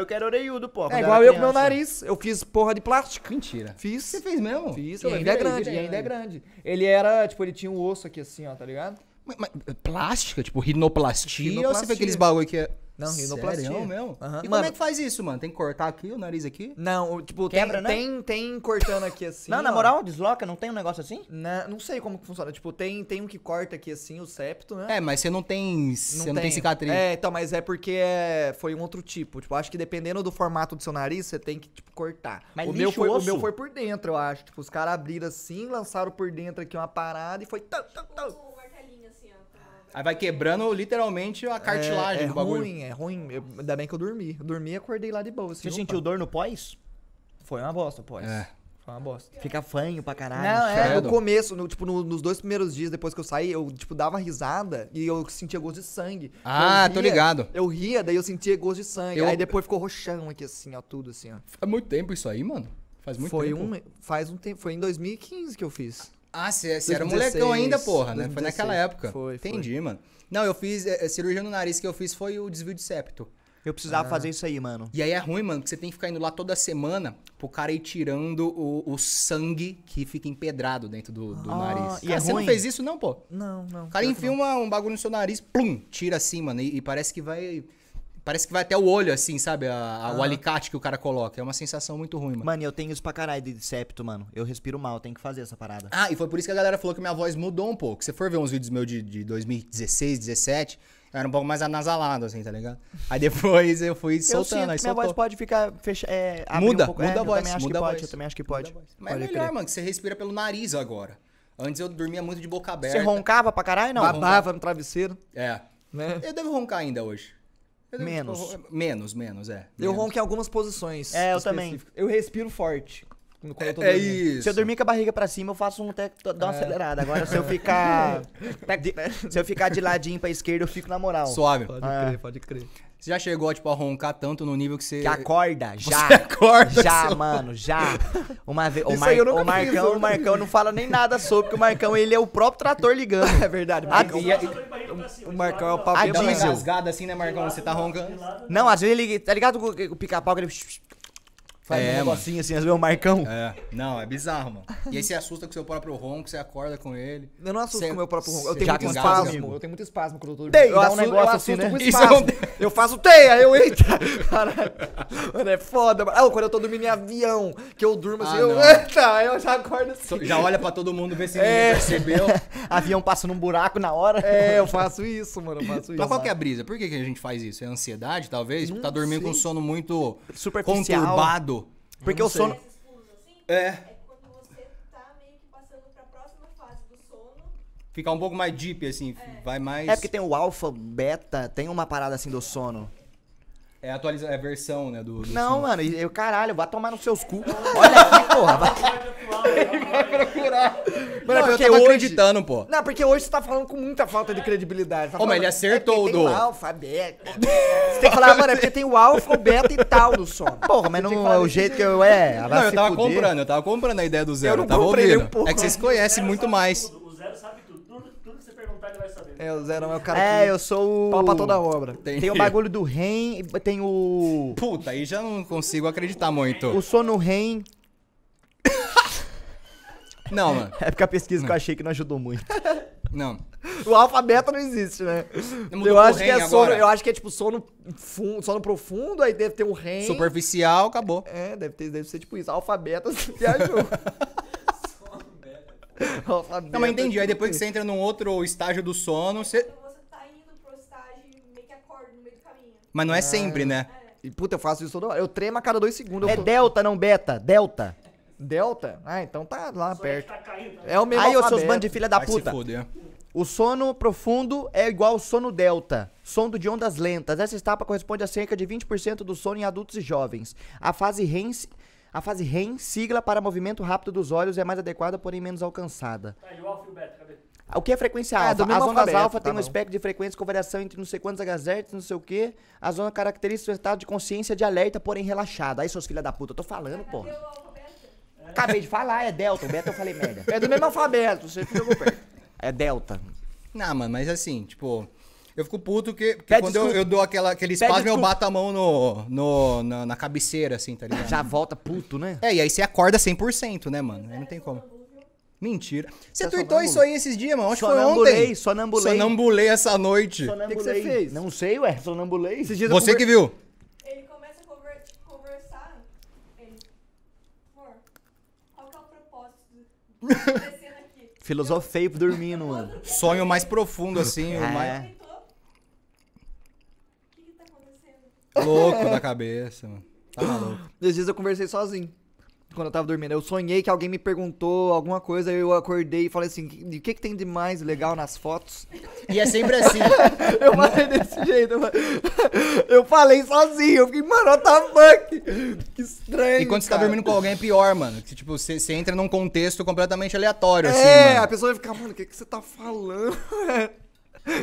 eu quero é era orelhudo, pô. É igual eu com meu nariz. Eu fiz porra de plástico. Mentira. Fiz. Você fez mesmo? Fiz. E ainda é, é grande, ainda é né? grande. Ele era, tipo, ele tinha um osso aqui assim, ó, tá ligado? Mas, mas, plástica? Tipo, rinoplastia, rinoplastia? Ou você vê aqueles bagulho que é... Não, rinoplastia. Sério mesmo? Uhum. E mano, como é que faz isso, mano? Tem que cortar aqui o nariz aqui? Não, tipo, Quebra, tem, né? tem, tem cortando aqui assim. Não, ó. na moral, desloca, não tem um negócio assim? Na, né, não sei como que funciona. Tipo, tem, tem um que corta aqui assim, o septo, né? É, mas você não tem. Não você tem. não tem cicatriz. É, então, mas é porque é, foi um outro tipo. Tipo, acho que dependendo do formato do seu nariz, você tem que, tipo, cortar. Mas o, meu foi, o meu foi por dentro, eu acho. Tipo, os caras abriram assim, lançaram por dentro aqui uma parada e foi. Aí vai quebrando literalmente a é, cartilagem é, é do bagulho. Ruim, é ruim, é ruim. Ainda bem que eu dormi. Eu dormi e acordei lá de boa. Assim, Você opa. sentiu dor no pós? Foi uma bosta o pós. É. Foi uma bosta. Fica fanho pra caralho. Não, é, é no começo, no, tipo, no, nos dois primeiros dias depois que eu saí, eu, tipo, dava risada e eu sentia gosto de sangue. Ah, ria, tô ligado. Eu ria, daí eu sentia gosto de sangue. Eu... Aí depois ficou roxão aqui, assim, ó, tudo assim, ó. Faz muito tempo isso aí, mano? Faz muito foi tempo. Um, faz um tempo. Foi em 2015 que eu fiz. Ah, você era molecão ainda, porra, né? Foi naquela época. Foi, foi. Entendi, mano. Não, eu fiz. A é, é, cirurgia no nariz que eu fiz foi o desvio de septo. Eu precisava ah. fazer isso aí, mano. E aí é ruim, mano, que você tem que ficar indo lá toda semana pro cara ir tirando o, o sangue que fica empedrado dentro do, do ah, nariz. E cara, é você ruim? não fez isso, não, pô? Não, não. O cara enfia um bagulho no seu nariz, plum, tira assim, mano, e, e parece que vai Parece que vai até o olho, assim, sabe? A, a, O alicate que o cara coloca. É uma sensação muito ruim, mano. Mano, eu tenho isso pra caralho de septo, mano. Eu respiro mal, tem que fazer essa parada. Ah, e foi por isso que a galera falou que minha voz mudou um pouco. Se você for ver uns vídeos meus de, de 2016, 17, eu era um pouco mais anasalado, assim, tá ligado? Aí depois eu fui soltando, eu sinto aí que minha voz pode ficar fechada, é, Muda, um pouco. muda é, a voz, muda a pode, voz. Eu também acho que pode. Mas pode é melhor, crer. mano, que você respira pelo nariz agora. Antes eu dormia muito de boca aberta. Você roncava pra caralho, não? Babava no travesseiro. É. Né? Eu devo roncar ainda hoje. Menos. Menos, menos, é. Eu menos. ronco em algumas posições. É, eu também. Eu respiro forte. É, é isso. Se eu dormir com a barriga pra cima, eu faço um até dar uma é. acelerada. Agora, se eu ficar. de, se eu ficar de ladinho pra esquerda, eu fico na moral. Suave. Pode é. crer, pode crer. Você já chegou, tipo, a roncar tanto no nível que você. Que acorda, já. Você acorda, já, seu... mano, já. Uma vez. O, Mar... o, Marcão, fiz, o Marcão não fala nem nada sobre, porque o Marcão ele é o próprio trator ligando. é verdade. Ah, a, o, o Marcão é o papo. A ah, é diesel. rasgada assim, né, Marcão? Você tá roncando? Não, às vezes ele. Tá ligado com o pica-pau que ele. Faz é, um negocinho assim, às vezes é o Marcão. É. Não, é bizarro, mano. E aí você assusta com o seu próprio ronco, você acorda com ele. Eu não assusto com o meu próprio ronco. Eu tenho muito espasmo. Comigo. Eu tenho muito espasmo quando eu tô Tem, eu, um negócio eu assim, assusto né? com espasmo. É um... Eu faço teia, eu eita. Caralho. Mano, é foda. Ah, quando eu tô dormindo em avião, que eu durmo assim, ah, eu não. eita, eu já acordo assim. Já olha pra todo mundo, vê se é. ninguém é. percebeu. avião passa num buraco na hora. É, eu faço isso, mano, eu faço então isso. Mas qual que é a brisa? Por que, que a gente faz isso? É ansiedade, talvez? Tá não tá dormindo sei. com sono muito conturbado. Porque o sono. É. é tá Ficar um pouco mais deep, assim, é. vai mais. É porque tem o alfa, beta, tem uma parada assim do sono. É a atualiza... é a versão, né? Do, do não, sono. mano, eu, caralho, vai tomar nos seus cu. Olha aqui, porra. Vai vai procurar. Mano, porque eu tava hoje... acreditando, pô. Não, porque hoje você tá falando com muita falta de credibilidade. Tá Ô, mas ele acertou é o do. Tem o alfa, é beta. Você tem que falar, mano, é porque tem o alfa, o beta e tal do som. Porra, mas não é o jeito que eu é. Não, eu tava poder. comprando, eu tava comprando a ideia do zero. Eu, eu tava ouvindo. Um pouco, é que vocês conhecem muito mais. o zero sabe tudo. Tudo, que você perguntar, ele vai saber. É, o zero é o cara É, que... eu sou o. Papa toda a obra. Tem, tem o bagulho do REM, tem o. Puta, aí já não consigo acreditar muito. O sono REM. Não, mano. É porque a pesquisa que eu achei que não ajudou muito. Não. O alfabeto não existe, né? Eu acho que é sono, eu acho que é tipo sono, sono profundo, aí deve ter um REM. Superficial, acabou. É, deve, ter, deve ser tipo isso. Alfabeto você viajou. Assim, alfabeto. Não, mas entendi. Aí depois que você entra num outro estágio do sono, você. Então você tá indo pro estágio e meio que acorda no meio do caminho. Mas não é sempre, ah. né? É. E, Puta, eu faço isso toda hora. Eu tremo a cada dois segundos. É tô- delta, não beta. Delta. Delta? Ah, então tá lá perto. Tá caindo, né? é o mesmo Aí, os seus bandos de filha da Vai puta. O sono profundo é igual ao sono delta, sono de ondas lentas. Essa etapa corresponde a cerca de 20% do sono em adultos e jovens. A fase REM, a fase REM, sigla para movimento rápido dos olhos, é mais adequada, porém menos alcançada. Tá, e o alfa e o beta, cadê? O que é frequência ah, alfa? As ondas alfa tá tem um espectro de frequência com variação entre não sei quantos HZ, não sei o quê. A zona caracteriza o estado de consciência de alerta, porém relaxada. Aí, seus filha da puta, eu tô falando, porra. Acabei de falar, é Delta. O Beta eu falei merda. É do mesmo alfabeto, você que perto. É Delta. Não, mano, mas assim, tipo. Eu fico puto que, que quando eu, eu, dou aquela, aquele espasmo, eu bato a mão no, no, na, na, cabeceira, assim, tá ligado? Já volta puto, né? É, e aí você acorda 100%, né, mano? Aí não tem como. Mentira. Você tá tuitou isso aí esses dias, mano? Acho que foi ontem. Sonambulei, sonambulei. Sonambulei essa noite. O que, que você fez? Não sei, ué. Sonambulei. Você conver... que viu. Filosofei dormindo, mano. Sonho mais profundo, assim. É. O mais... Louco da cabeça, mano. Tá maluco. Às vezes eu conversei sozinho quando eu tava dormindo. Eu sonhei que alguém me perguntou alguma coisa, eu acordei e falei assim: o que, que tem de mais legal nas fotos? E é sempre assim. eu falei desse jeito. Eu falei sozinho. Eu fiquei, mano, what the fuck? Que estranho. E quando cara. você tá dormindo com alguém é pior, mano. Que, tipo, você, você entra num contexto completamente aleatório, é, assim. É, a pessoa vai ficar, mano, o que, que você tá falando?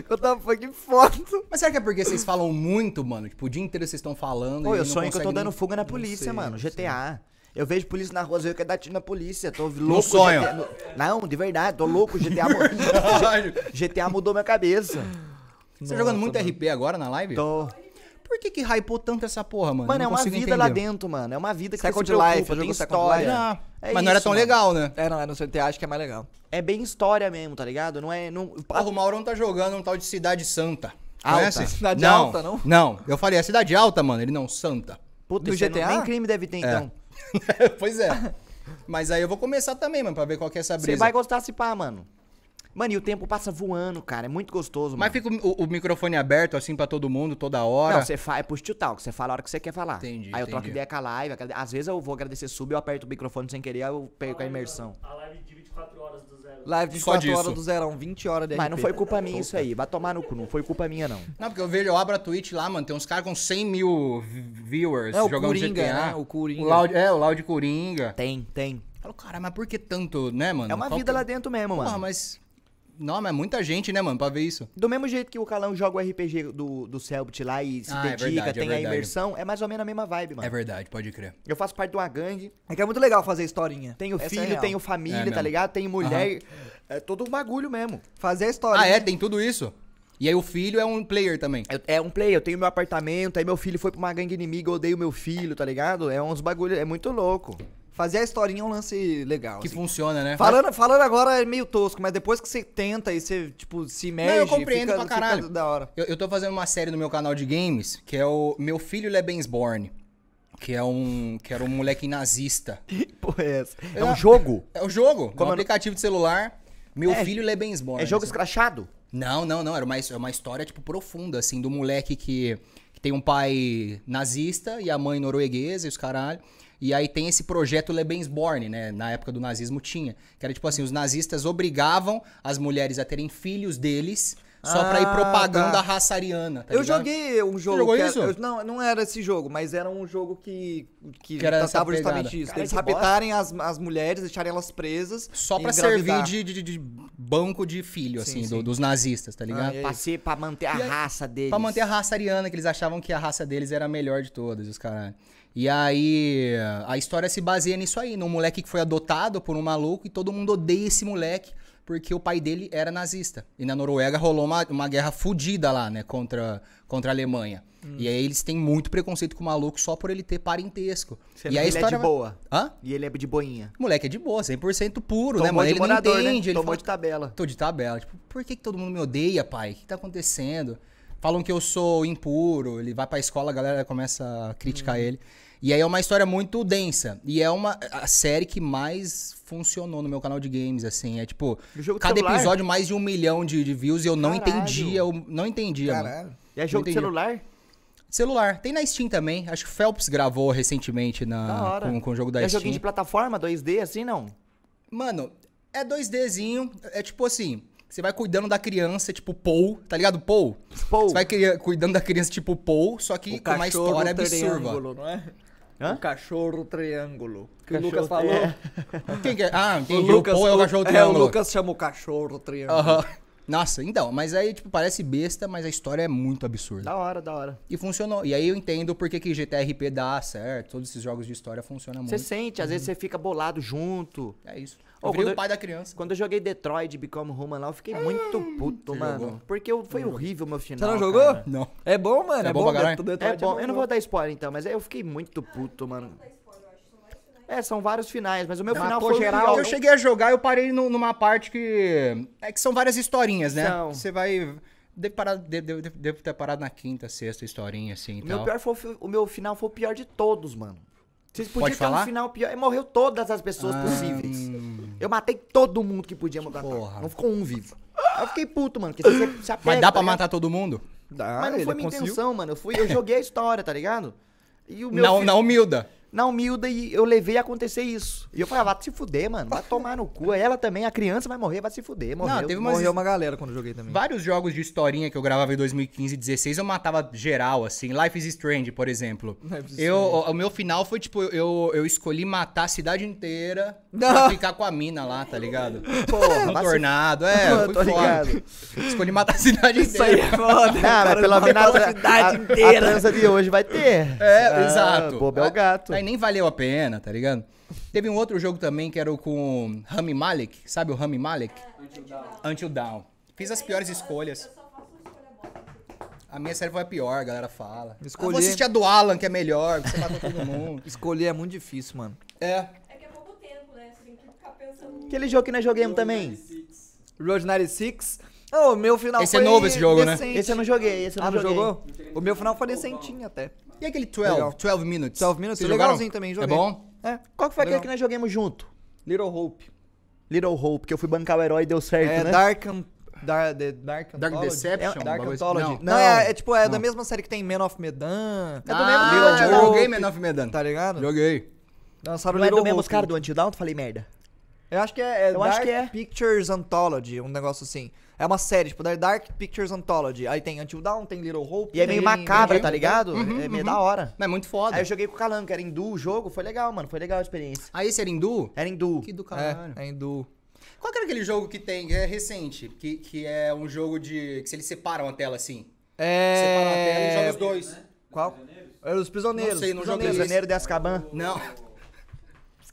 Eu tava fucking foto. Mas será que é porque vocês falam muito, mano? Tipo, o dia inteiro vocês estão falando. Pô, eu sonho que eu tô nem... dando fuga na polícia, sei, mano. GTA. Sei. Eu vejo polícia na rua, eu quero dar tiro na polícia. Tô louco. No sonho. GTA, no... Não, de verdade, tô louco. GTA, GTA mudou minha cabeça. Você tá jogando muito RP agora na live? Tô. Por que que hypou tanto essa porra, mano? Mano, é uma vida entender. lá dentro, mano. É uma vida que second você se preocupa, life, tem história. É, é mas isso, não era tão mano. legal, né? É, não, é no CTA acho que é mais legal. É bem história mesmo, tá ligado? Não é... Não... Porra, o Maurão tá jogando um tal de Cidade Santa. Alta. Conhece? Cidade não, Alta, não? Não, eu falei, é Cidade Alta, mano. Ele não, Santa. Puta, no GTA? Não, nem crime deve ter, é. então. pois é. Mas aí eu vou começar também, mano, pra ver qual que é essa brisa. Você vai gostar se pá, mano. Mano, e o tempo passa voando, cara. É muito gostoso, mano. Mas fica o, o microfone aberto, assim, pra todo mundo, toda hora. Não, você faz, é pro to talk, você fala a hora que você quer falar. Entendi. Aí eu troco ideia com a live. Às vezes eu vou agradecer sub, eu aperto o microfone sem querer, eu perco a, a imersão. A live de 24 horas do Live de 4 horas do Zerão, 20 horas de Mas não foi culpa minha isso aí. Vai tomar no cu, não foi culpa minha, não. Não, porque eu vejo, eu abro a Twitch lá, mano, tem uns caras com 100 mil viewers é, o jogando Coringa, GTA. Né? O Coringa. O Loud, é, o Loud Coringa. Tem, tem. Eu falo, cara, mas por que tanto, né, mano? É uma Qual vida que... lá dentro mesmo, mano. Porra, mas não, mas muita gente, né, mano, pra ver isso. Do mesmo jeito que o Calão joga o RPG do, do Selbit lá e se ah, é dedica, é verdade, tem é a imersão, é mais ou menos a mesma vibe, mano. É verdade, pode crer. Eu faço parte de uma gangue. É que é muito legal fazer historinha. Tenho Essa é filho, é tenho família, é tá ligado? Tenho mulher. Uhum. É todo um bagulho mesmo. Fazer a história. Ah, é? Tem tudo isso? E aí o filho é um player também. É, um player, eu tenho meu apartamento, aí meu filho foi pra uma gangue inimiga, eu odeio meu filho, tá ligado? É uns bagulho, é muito louco fazer a historinha é um lance legal. Que assim. funciona, né? Falando, falando agora é meio tosco, mas depois que você tenta e você, tipo, se mexe... Não, eu compreendo fica, pra caralho. Fica da hora. Eu, eu tô fazendo uma série no meu canal de games, que é o Meu Filho Lebensborn. É que é um. Que era um moleque nazista. Porra, é essa? É, é um jogo? É um jogo. Como um é aplicativo de celular. Meu é, filho Lebensborn. É, é jogo assim. escrachado? Não, não, não. Era uma, uma história, tipo, profunda, assim, do moleque que, que tem um pai nazista e a mãe norueguesa e os caralho. E aí tem esse projeto Lebensborn, né? Na época do nazismo tinha. Que era tipo assim, os nazistas obrigavam as mulheres a terem filhos deles só ah, pra ir ah, propagando tá. a raça ariana. Tá eu ligado? joguei um jogo. Você jogou isso? Era, eu, não, não era esse jogo, mas era um jogo que, que, que era tratava justamente isso. Cara, eles raptarem as, as mulheres, deixarem elas presas. Só pra engravidar. servir de, de, de, banco de filho, sim, assim, sim. Do, dos nazistas, tá ligado? Ah, é pra, ser, pra manter a raça deles. Pra manter a raça ariana, que eles achavam que a raça deles era a melhor de todas, os caras. E aí a história se baseia nisso aí, num moleque que foi adotado por um maluco e todo mundo odeia esse moleque porque o pai dele era nazista. E na Noruega rolou uma, uma guerra fodida lá, né, contra, contra a Alemanha. Hum. E aí eles têm muito preconceito com o maluco só por ele ter parentesco. Você é e a história... ele é de boa. Hã? E ele é de boinha. moleque é de boa, 100% puro, Tomou né, mano? Ele morador, não né? entende. Né? Tomou fala, de tabela. Tô de tabela. Tipo, por que, que todo mundo me odeia, pai? O que tá acontecendo? Falam que eu sou impuro, ele vai pra escola, a galera começa a criticar hum. ele. E aí é uma história muito densa. E é uma a série que mais funcionou no meu canal de games, assim. É tipo, cada celular? episódio mais de um milhão de, de views e eu não entendia. Eu não entendia, Caralho. mano. E é jogo de celular? Celular. Tem na Steam também. Acho que o Phelps gravou recentemente na, com, com, o jogo da é Steam. É joguinho de plataforma 2D, assim, não? Mano, é 2Dzinho. É tipo assim. Você vai cuidando da criança, tipo Paul, tá ligado? Paul? Paul. Você vai cuidando da criança, tipo Paul, só que o com uma história absurva. Não é? Hã? O cachorro triângulo. Que cachorro o Lucas falou. É. Quem que é? Ah, O, Lucas, o é o cachorro triângulo. É, o Lucas chama o cachorro triângulo. Uh -huh. Nossa, então, mas aí, tipo, parece besta, mas a história é muito absurda. Da hora, da hora. E funcionou. E aí eu entendo porque que GTRP dá certo, todos esses jogos de história funcionam muito. Você sente, às vezes você uhum. fica bolado junto. É isso. Eu eu o pai da criança. Quando eu joguei Detroit Become Human lá, eu fiquei ah, muito puto, mano. Jogou? Porque foi não horrível jogou. meu final. Você não jogou? Cara. Não. É bom, mano. É, é bom, bom é é Detroit é bom. É bom. Eu não vou dar spoiler então, mas eu fiquei muito puto, mano. É, é, são vários finais, mas o meu final foi geral. Eu, eu cheguei a jogar, eu parei no, numa parte que é que são várias historinhas, né? Não. Você vai Devo, parar, devo, devo, devo, ter parado na quinta, sexta historinha, assim e meu tal. Pior foi, o meu final foi o pior de todos, mano. Vocês podiam ter falar? um final pior. E morreu todas as pessoas ah, possíveis. Hum. Eu matei todo mundo que podia matar. Porra. Não ficou um vivo. Aí eu fiquei puto, mano. Porque você se apega, Mas dá pra tá matar ligado? todo mundo? Dá, Mas não foi minha conseguiu. intenção, mano. Eu, fui, eu joguei a história, tá ligado? E o meu filho... na humilda na humilda e eu levei a acontecer isso. E eu falei, ah, vai se fuder, mano, vai tomar no cu. Ela também, a criança vai morrer, vai se fuder. Morreu, Não, teve morreu uma galera quando eu joguei também. Vários jogos de historinha que eu gravava em 2015 e 16, eu matava geral, assim. Life is Strange, por exemplo. Eu, o, o, meu final foi, tipo, eu, eu escolhi matar a cidade inteira Não. pra ficar com a mina lá, tá ligado? Porra, no tornado, se... é, foi foda. Escolhi matar a cidade inteira. Isso aí é foda. Não, mas pelo menos a, a, cidade a, inteira. a trança de hoje vai ter. É, ah, exato. Bobo é o é, gato. Aí nem valeu a pena, tá ligado? Teve um outro jogo também que era o com Rami Malek. Sabe o Rami Malek? É, Until, Down. Until Down. Fiz as piores escolhas. A minha série foi a pior, a galera fala. Escolher... Ah, vou assistir a do Alan, que é melhor, que você matou todo mundo. Escolher é muito difícil, mano. É. É que é pouco tempo, né? Você tem que ficar pensando... Aquele jogo que nós jogamos também. 96. Road 96. O oh, meu final esse foi. Esse é novo esse jogo, né? decente. né? Esse eu não joguei, esse eu não, ah, não jogou. O meu final foi decentinho até. E aquele 12? Legal. 12 Minutes? 12 Minutes, Vocês legalzinho jogaram? também, joguei. É bom? É. Qual que foi Legal. aquele que nós joguemos junto? Little Hope. Little Hope, que eu fui bancar o herói e deu certo, é, né? Dark Dar, Dark, Dark Deception? É, Dark assim. Anthology. Não, não é, é, tipo, é não. da mesma série que tem Men of Medan. É do ah, mesmo. eu joguei Men of Medan. Tá ligado? Joguei. Lançaram não, não é do mesmo cara do Until Tu Falei merda. Eu acho que é, é eu Dark é. Pictures Anthology, um negócio assim. É uma série, tipo, Dark Pictures Anthology. Aí tem Until Dawn, tem Little Hope. E é meio macabra, tá ligado? Uhum, é meio uhum. da hora. Mas é muito foda. Aí eu joguei com o Calango, que era hindu o jogo. Foi legal, mano. Foi legal a experiência. Ah, esse era hindu? Era hindu. Que do é, caralho. É, é hindu. Qual que era aquele jogo que tem, que é recente, que, que é um jogo de... que se eles separam a tela assim. É... Separam a tela e jogam os dois. Qual? É, os prisioneiros. Não sei, não joguei. Prisioneiro de Azkaban. Não.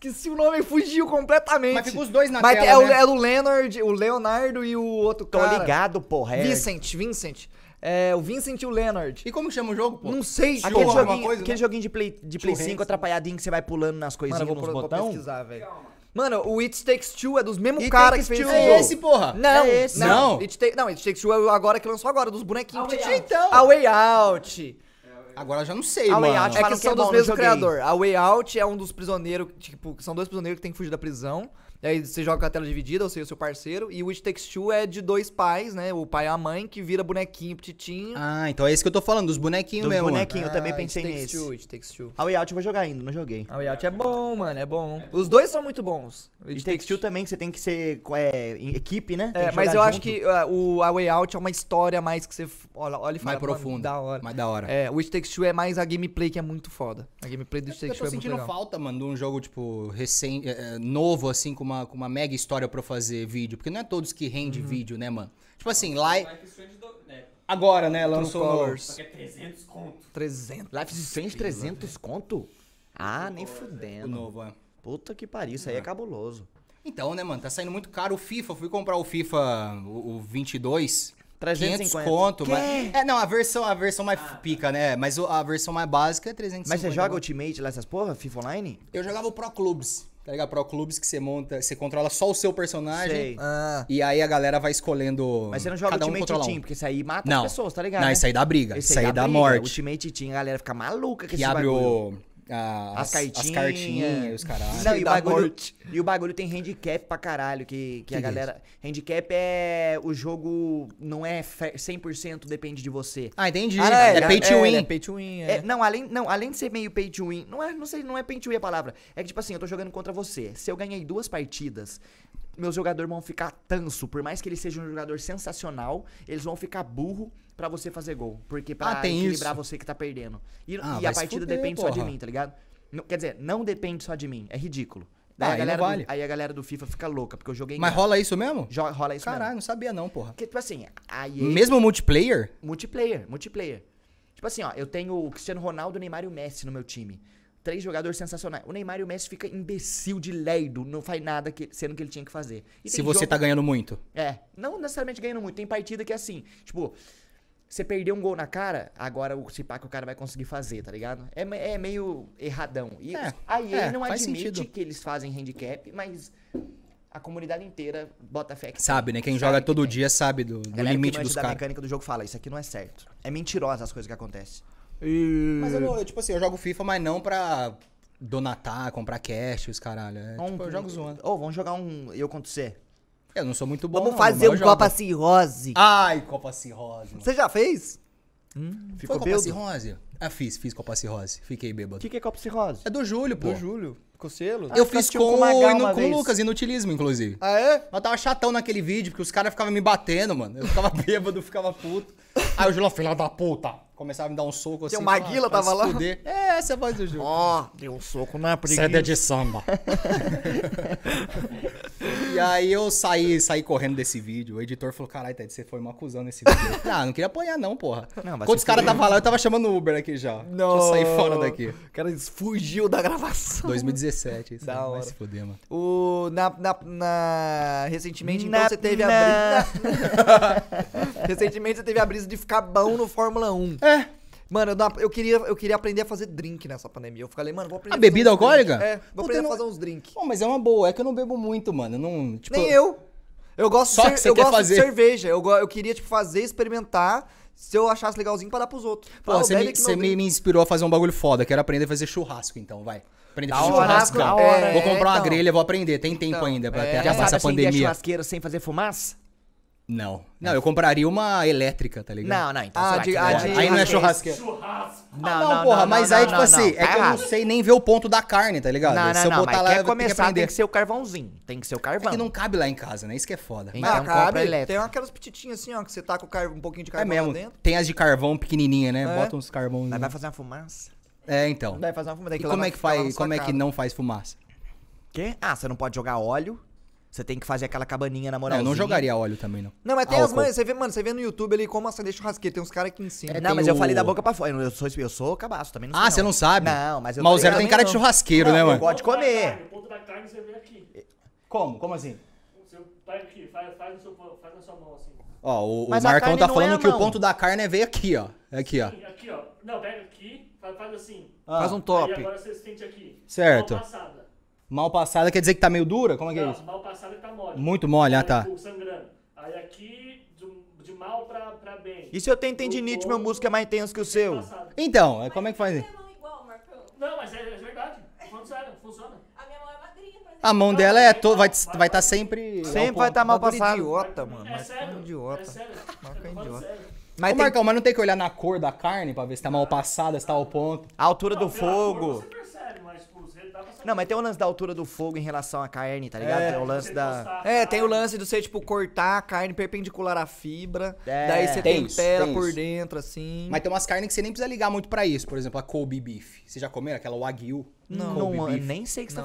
Esqueci o nome, fugiu completamente. Mas ficou os dois na Mas tela, é, né? Era é o Leonard, o Leonardo e o outro cara. Tô ligado, porra. É. Vincent, Vincent. É, o Vincent e o Leonard. E como chama o jogo, pô? Não sei, Show, aquele joguinho, coisa, aquele né? joguinho de Play, de play Show 5 atrapalhadinho que você vai pulando nas coisinhas Mano, vou, nos botão. pesquisar, velho. Mano, o It Takes Two é dos mesmos caras que fez two. esse é jogo. É esse, porra. Não, é esse. Não. Não. It take, não, It Takes Two é agora que lançou agora, dos bonequinhos. A Way Out. Então. A Way Out. Agora já não sei, a Way Out é que, que são é dos mesmos criador. A Way Out é um dos prisioneiros, tipo, são dois prisioneiros que tem que fugir da prisão aí você joga com a tela dividida, ou seja, o seu parceiro. E o It Takes Two é de dois pais, né? O pai e a mãe, que vira bonequinho petitinho. Ah, então é esse que eu tô falando, dos bonequinhos Do mesmo. Né? bonequinho, eu também ah, pensei Takes nesse. Two, It Takes Two. A Way Out eu vou jogar ainda, não joguei. A Way Out é bom, mano, é bom. Os dois são muito bons. O It, It Takes Two também, que você tem que ser é, em equipe, né? é, mas eu junto. acho que uh, o A Way Out é uma história mais que você olha, olha e fala. Mais profunda. Da hora. Mais da hora. É, o It Takes Two é mais a gameplay que é muito foda. A gameplay do é It Takes Two é muito legal. Eu tô sentindo falta, mano, de um jogo, tipo, recém, é, é novo, assim, com uma uma, com uma mega história para fazer vídeo, porque não é todos que rende uhum. vídeo, né, mano? Tipo assim, lá. É Life Strange do, né? Agora, né, lançou Só que é 300 conto. 300. Life is Strange 300 né? conto? Ah, nem é fudendo. O novo, é. Puta que pariu, isso aí é. é cabuloso. Então, né, mano, tá saindo muito caro o FIFA. fui comprar o FIFA, o, o 22, 350. 500 conto, mas... É, não, a versão, a versão mais ah, tá. pica, né? Mas a versão mais básica é 350. Mas você joga Ultimate lá essas porra, FIFA Online? Eu jogava o Pro Clubs tá ligado? Pro clubes que você monta, você controla só o seu personagem. Sei. Ah. E aí a galera vai escolhendo. Mas você não joga cada Ultimate um Team, um. porque isso aí mata não. as pessoas, tá ligado? Não, né? isso aí dá briga. Isso aí, dá, briga. morte. Ultimate Team, a galera fica maluca que e esse abre bagulho. o as, as, as cartinhas, os caralho. Não, e, o bagulho, e o bagulho tem handicap pra caralho, que, que, que a é galera... handicap é... O jogo não é 100% depende de você. Ah, entendi. Ah, é, é, pay to é, win. É, pay to win, é. não, além, não, além de ser meio pay to win... Não, é, não sei, não é pay to win a palavra. É que, tipo assim, eu tô jogando contra você. Se eu ganhei duas partidas, meus jogadores vão ficar tanso. Por mais que ele seja um jogador sensacional, eles vão ficar burro para você fazer gol. Porque pra ah, equilibrar isso. você que tá perdendo. E, ah, e a partida fuder, depende porra. só de mim, tá ligado? quer dizer, não depende só de mim. É ridículo. Daí ah, a galera vale. do, aí a galera do FIFA fica louca, porque eu joguei. Mas rola isso mesmo? Jo rola isso Caralho, mesmo. Caralho, não sabia não, porra. Porque, tipo assim. Mesmo multiplayer? Multiplayer, multiplayer. Tipo assim, ó, eu tenho o Cristiano Ronaldo, o Neymar e o Messi no meu time. Três jogadores sensacionais. O Neymar e o Messi fica imbecil de leido, não faz nada que, sendo que ele tinha que fazer. E Se você jogo... tá ganhando muito. É, não necessariamente ganhando muito. Tem partida que é assim, tipo, você perdeu um gol na cara, agora o se pá que o cara vai conseguir fazer, tá ligado? É, é meio erradão. E é, é não admite sentido. que eles fazem handicap, mas a comunidade inteira bota fé que Sabe, né? Quem sabe joga que todo tem. dia sabe do, do limite dos caras. A mecânica do jogo fala, isso aqui não é certo. É mentirosa as coisas que acontecem. E... Mas eu, não, eu, tipo assim, eu jogo FIFA, mas não pra donatar, comprar cash, os caralho. É, um, tipo, eu jogo zoando. Ô, oh, vamos jogar um eu contra você. Eu não sou muito bom, Vamos não, fazer um Copa Cirrose. Ai, Copa Cirrose. Você já fez? Hum, Ficou Foi Copa Cirrose? Ah, fiz, fiz Copa Cirrose. Fiquei bêbado. O que, que é Copa Cirrose? É do Júlio, pô. Do Júlio. Com selo? eu ah, fiz com, com, o, no, com o Lucas, inutilismo, inclusive. Ah, é? Mas tava chatão naquele vídeo, porque os caras ficavam me batendo, mano. Eu ficava bêbado, ficava puto. Aí o Gilão, filha da puta, começava a me dar um soco assim. Seu Maguila tava lá? É, essa é a voz do Júlio. Ó, oh, deu um soco na preguiça. Cédia de samba. e aí eu saí, saí correndo desse vídeo. O editor falou, caralho, Ted, você foi uma acusão nesse vídeo. ah, não queria apanhar não, porra. Não, Quando os caras estavam lá, eu tava chamando o Uber aqui já. Não. Deixa eu sair fora daqui. O cara fugiu da gravação. 2017. Isso da hora. Vai se fuder, mano. O, na, na, na... Recentemente, então na, então, você teve na... a brisa... Recentemente, você teve a brisa de ficar bom no Fórmula 1. É. Mano, eu, eu, queria, eu queria aprender a fazer drink nessa pandemia. Eu falei, mano, vou aprender. A, a bebida alcoólica? É, vou Pô, aprender não... a fazer uns drinks. mas é uma boa. É que eu não bebo muito, mano. Não, tipo... Nem eu. Eu gosto, Só de, você eu gosto fazer. de cerveja. Eu, eu queria, tipo, fazer, experimentar. Se eu achasse legalzinho pra dar pros outros. Pô, você, me, você me, me inspirou a fazer um bagulho foda. Quero aprender a fazer churrasco, então, vai aprender a fazer churrasco. Então. Hora, vou comprar uma é, então. grelha, vou aprender. Tem tempo então, ainda pra é, até essa assim, pandemia. Você churrasqueiro sem fazer fumaça? Não. Não, eu compraria uma elétrica, tá ligado? Não, não, então. Ah, de- que ah, é? de- Aí não é ah, churrasqueira. Churrasco. Ah, não, não, porra, mas aí, tipo não, assim, não, é tá que eu não sei nem ver o ponto da carne, tá ligado? Não, não, Se eu não, botar mas lá, quer vou ter que tem que ser o carvãozinho. Tem que ser o carvão. É que não cabe lá em casa, né? Isso que é foda. Não Então, compra elétrico. tem aquelas petitinhas assim, ó, que você tá com um pouquinho de é carvão lá mesmo. dentro. Tem as de carvão pequenininha, né? É. Bota uns carvões. vai fazer uma fumaça. É, então. Vai fazer uma fumaça. E como é que faz, como é que não faz fumaça? Quê? Ah, você não pode jogar óleo. Você tem que fazer aquela cabaninha na moral. eu não jogaria óleo também, não. Não, mas tem as mães. Você vê, mano, você vê no YouTube ali como acender é churrasqueiro, Tem uns caras que em É, não, mas o... eu falei da boca pra fora. Eu sou, eu sou cabaço também. Não ah, você não. não sabe? Não, mas eu Mas o Zero tem cara não. de churrasqueiro, né, mano? Pode comer. O ponto da carne você vê aqui. Como? Como assim? pega aqui, faz, faz, seu, faz na sua mão assim. Ó, o, o Marcão tá é falando é que o ponto da carne é veio aqui, ó. É aqui, ó. Sim, aqui, ó. Não, pega aqui, faz, assim. Ah, faz um top. E agora você sente aqui. Certo. Uma passada. Mal passada quer dizer que tá meio dura? Como é que é Não, é isso? Mal passada tá mole. Muito mole, ah tá. Sangrando. Aí aqui, de, de mal pra, pra, bem. E se eu tenho tendinite, meu músculo é mais intenso que o seu? Então, é, mas como é que faz é Não, mas é, é verdade. Funciona, funciona. A minha mão é magrinha, A mão dela é to... vai estar vai tá sempre... Sempre vai estar tá mal passada. idiota, mano. É sério. Idiota. É sério. Marca idiota. Mas Ô, tem... Marcão, mas não tem que olhar na cor da carne pra ver se tá mal passada, se tá ao ponto. A altura do fogo. Não, mas tem o lance da altura do fogo em relação à carne, tá ligado? É, tem o lance da. É, tem o lance de você, tipo, cortar a carne perpendicular à fibra. É, daí você tem tempera por isso. dentro, assim. Mas tem umas carnes que você nem precisa ligar muito pra isso. Por exemplo, a Kobe Beef. Você já comeu aquela Wagyu? Não, tá não nem sei o que você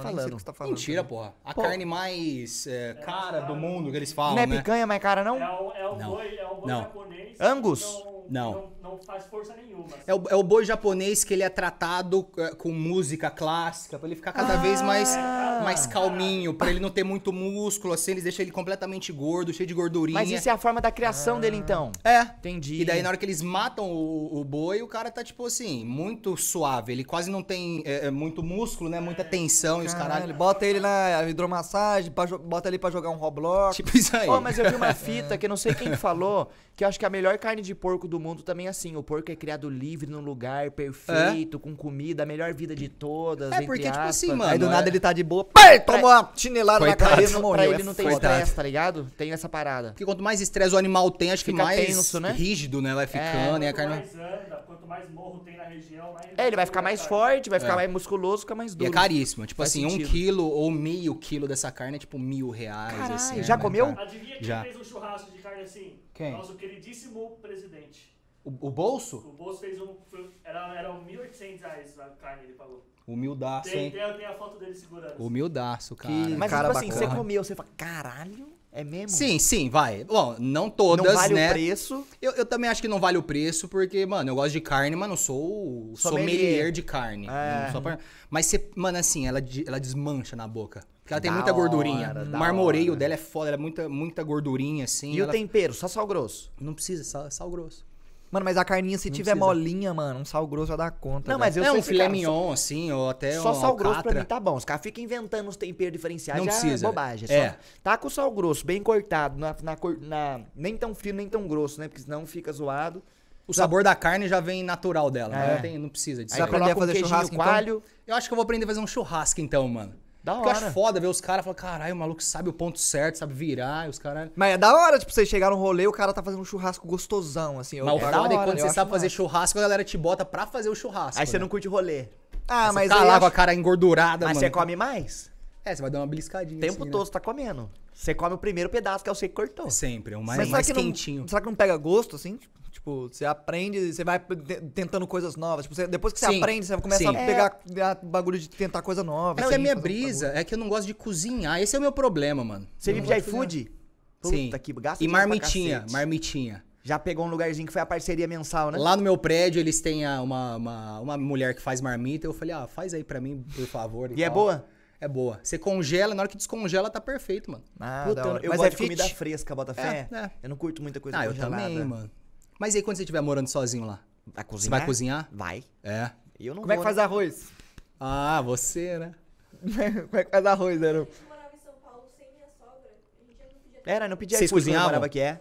tá falando. Mentira, porra. A Pô. carne mais é, cara do mundo que eles falam. Não é né? picanha mais cara, não? É o, é o não. boi, é o boi não. japonês. Angus? Não. não. não. faz força nenhuma. Assim. É, o, é o boi japonês que ele é tratado é, com música clássica, pra ele ficar cada ah. vez mais, ah! mais calminho, pra ele não ter muito músculo, assim, eles deixam ele completamente gordo, cheio de gordurinha. Mas isso é a forma da criação ah. dele, então? É. Entendi. E daí, na hora que eles matam o, o boi, o cara tá, tipo assim, muito suave. Ele quase não tem é, é muito músculo músculo, né? Muita é. tensão e os caralho. Bota ele na hidromassagem, bota ele pra jogar um Roblox. Tipo isso aí. Oh, mas eu vi uma fita que não sei quem falou, que eu acho que a melhor carne de porco do mundo também é assim. O porco é criado livre num lugar perfeito, é? com comida, a melhor vida de todas. É, porque, aspas. tipo assim, mano. Aí do é. nada é? ele tá de boa, pai, tomou uma chinelada Coitado. na cabeça, morreu. Pra ele é não tem estresse, tá ligado? Tem essa parada. Porque quanto mais estresse o animal tem, acho que mais tenso, né? rígido, né? Vai ficando, é, né? A carne... mais anda, quanto mais morro tem na região, mais... É, ele vai ficar mais forte, vai ficar mais musculoso gostoso, fica mais duro. E é caríssimo. Tipo Faz assim, sentido. um quilo ou meio quilo dessa carne é tipo mil reais. Caralho, assim, né? já né, comeu? Cara? Tá. Adivinha quem já. fez um churrasco de carne assim? Quem? Nosso queridíssimo presidente. O, o bolso? O bolso fez um. Foi, era, era 1.800 reais a carne, ele pagou. Humildaço, tem, hein? Tem, tem a foto dele segurando. Humildaço, cara. Que, mas, cara tipo assim, você comeu, você fala, caralho. É mesmo? Sim, sim, vai. Bom, não todas, né? Não vale né? o preço. Eu, eu, também acho que não vale o preço, porque, mano, eu gosto de carne, mas não sou sommelier, sommelier de carne. É. Pra... Mas, você, mano, assim, ela, ela desmancha na boca. Porque ela tem da muita hora, gordurinha. O marmoreio hora. dela é foda, ela é muita, muita gordurinha, assim. E ela... o tempero? Só sal grosso? Não precisa, sal, sal grosso. Mano, mas a carninha, se não tiver precisa. molinha, mano, um sal grosso vai dar conta. Não, né? mas eu é, sei um filé mignon, só, assim, ou até Só sal grosso pra mim tá bom. Os caras ficam inventando os temperos diferenciais, não já é precisa. é bobagem. É. tá com o sal grosso, bem cortado, na, na, na, nem tão fino, nem tão grosso, né? Porque senão fica zoado. O sabor da carne já vem natural dela, é. né? não, tem, não precisa disso. Você aprender a fazer um churrasco, então? Eu acho que eu vou aprender a fazer um churrasco, então, mano. Da Porque hora. eu acho foda ver os caras falar, caralho, o maluco sabe o ponto certo, sabe virar, e os caras. Mas é da hora, tipo, você chegar no rolê o cara tá fazendo um churrasco gostosão, assim. Mas o é foda é quando você sabe fazer churrasco, a galera te bota pra fazer o churrasco. Aí né? você não curte rolê. Ah, mas. tá lá acho... com a cara engordurada, mas mano. Mas você come mais? É, você vai dar uma bliscadinha. O tempo assim, né? todo né? você tá comendo. Você come o primeiro pedaço, que é o que cortou. Sempre, é o mais, mais quentinho. será que não pega gosto, assim? Tipo, Tipo, você aprende, você vai tentando coisas novas. Tipo, você, depois que você sim, aprende, você começa sim. a pegar é... bagulho de tentar coisa nova. Mas é minha brisa bagulho. é que eu não gosto de cozinhar. Esse é o meu problema, mano. Você vive de iFood? sim. que E marmitinha, marmitinha. Já pegou um lugarzinho que foi a parceria mensal, né? Lá no meu prédio eles têm uma, uma, uma mulher que faz marmita. Eu falei, ah, faz aí pra mim, por favor. E, e é boa? É boa. Você congela, na hora que descongela, tá perfeito, mano. Ah, Puta, eu, eu, Mas gosto é de fit? comida fresca, Botafé. É, é. Eu não curto muita coisa ah, congelada. Ah, eu também, mano. Mas aí quando você estiver morando sozinho lá? Vai cozinhar? Você vai cozinhar? Vai. É. Eu não Como é vou, é que faz né? arroz? Ah, você, né? Como é que faz arroz, né? Era, não pedia Vocês cozinhavam? que é.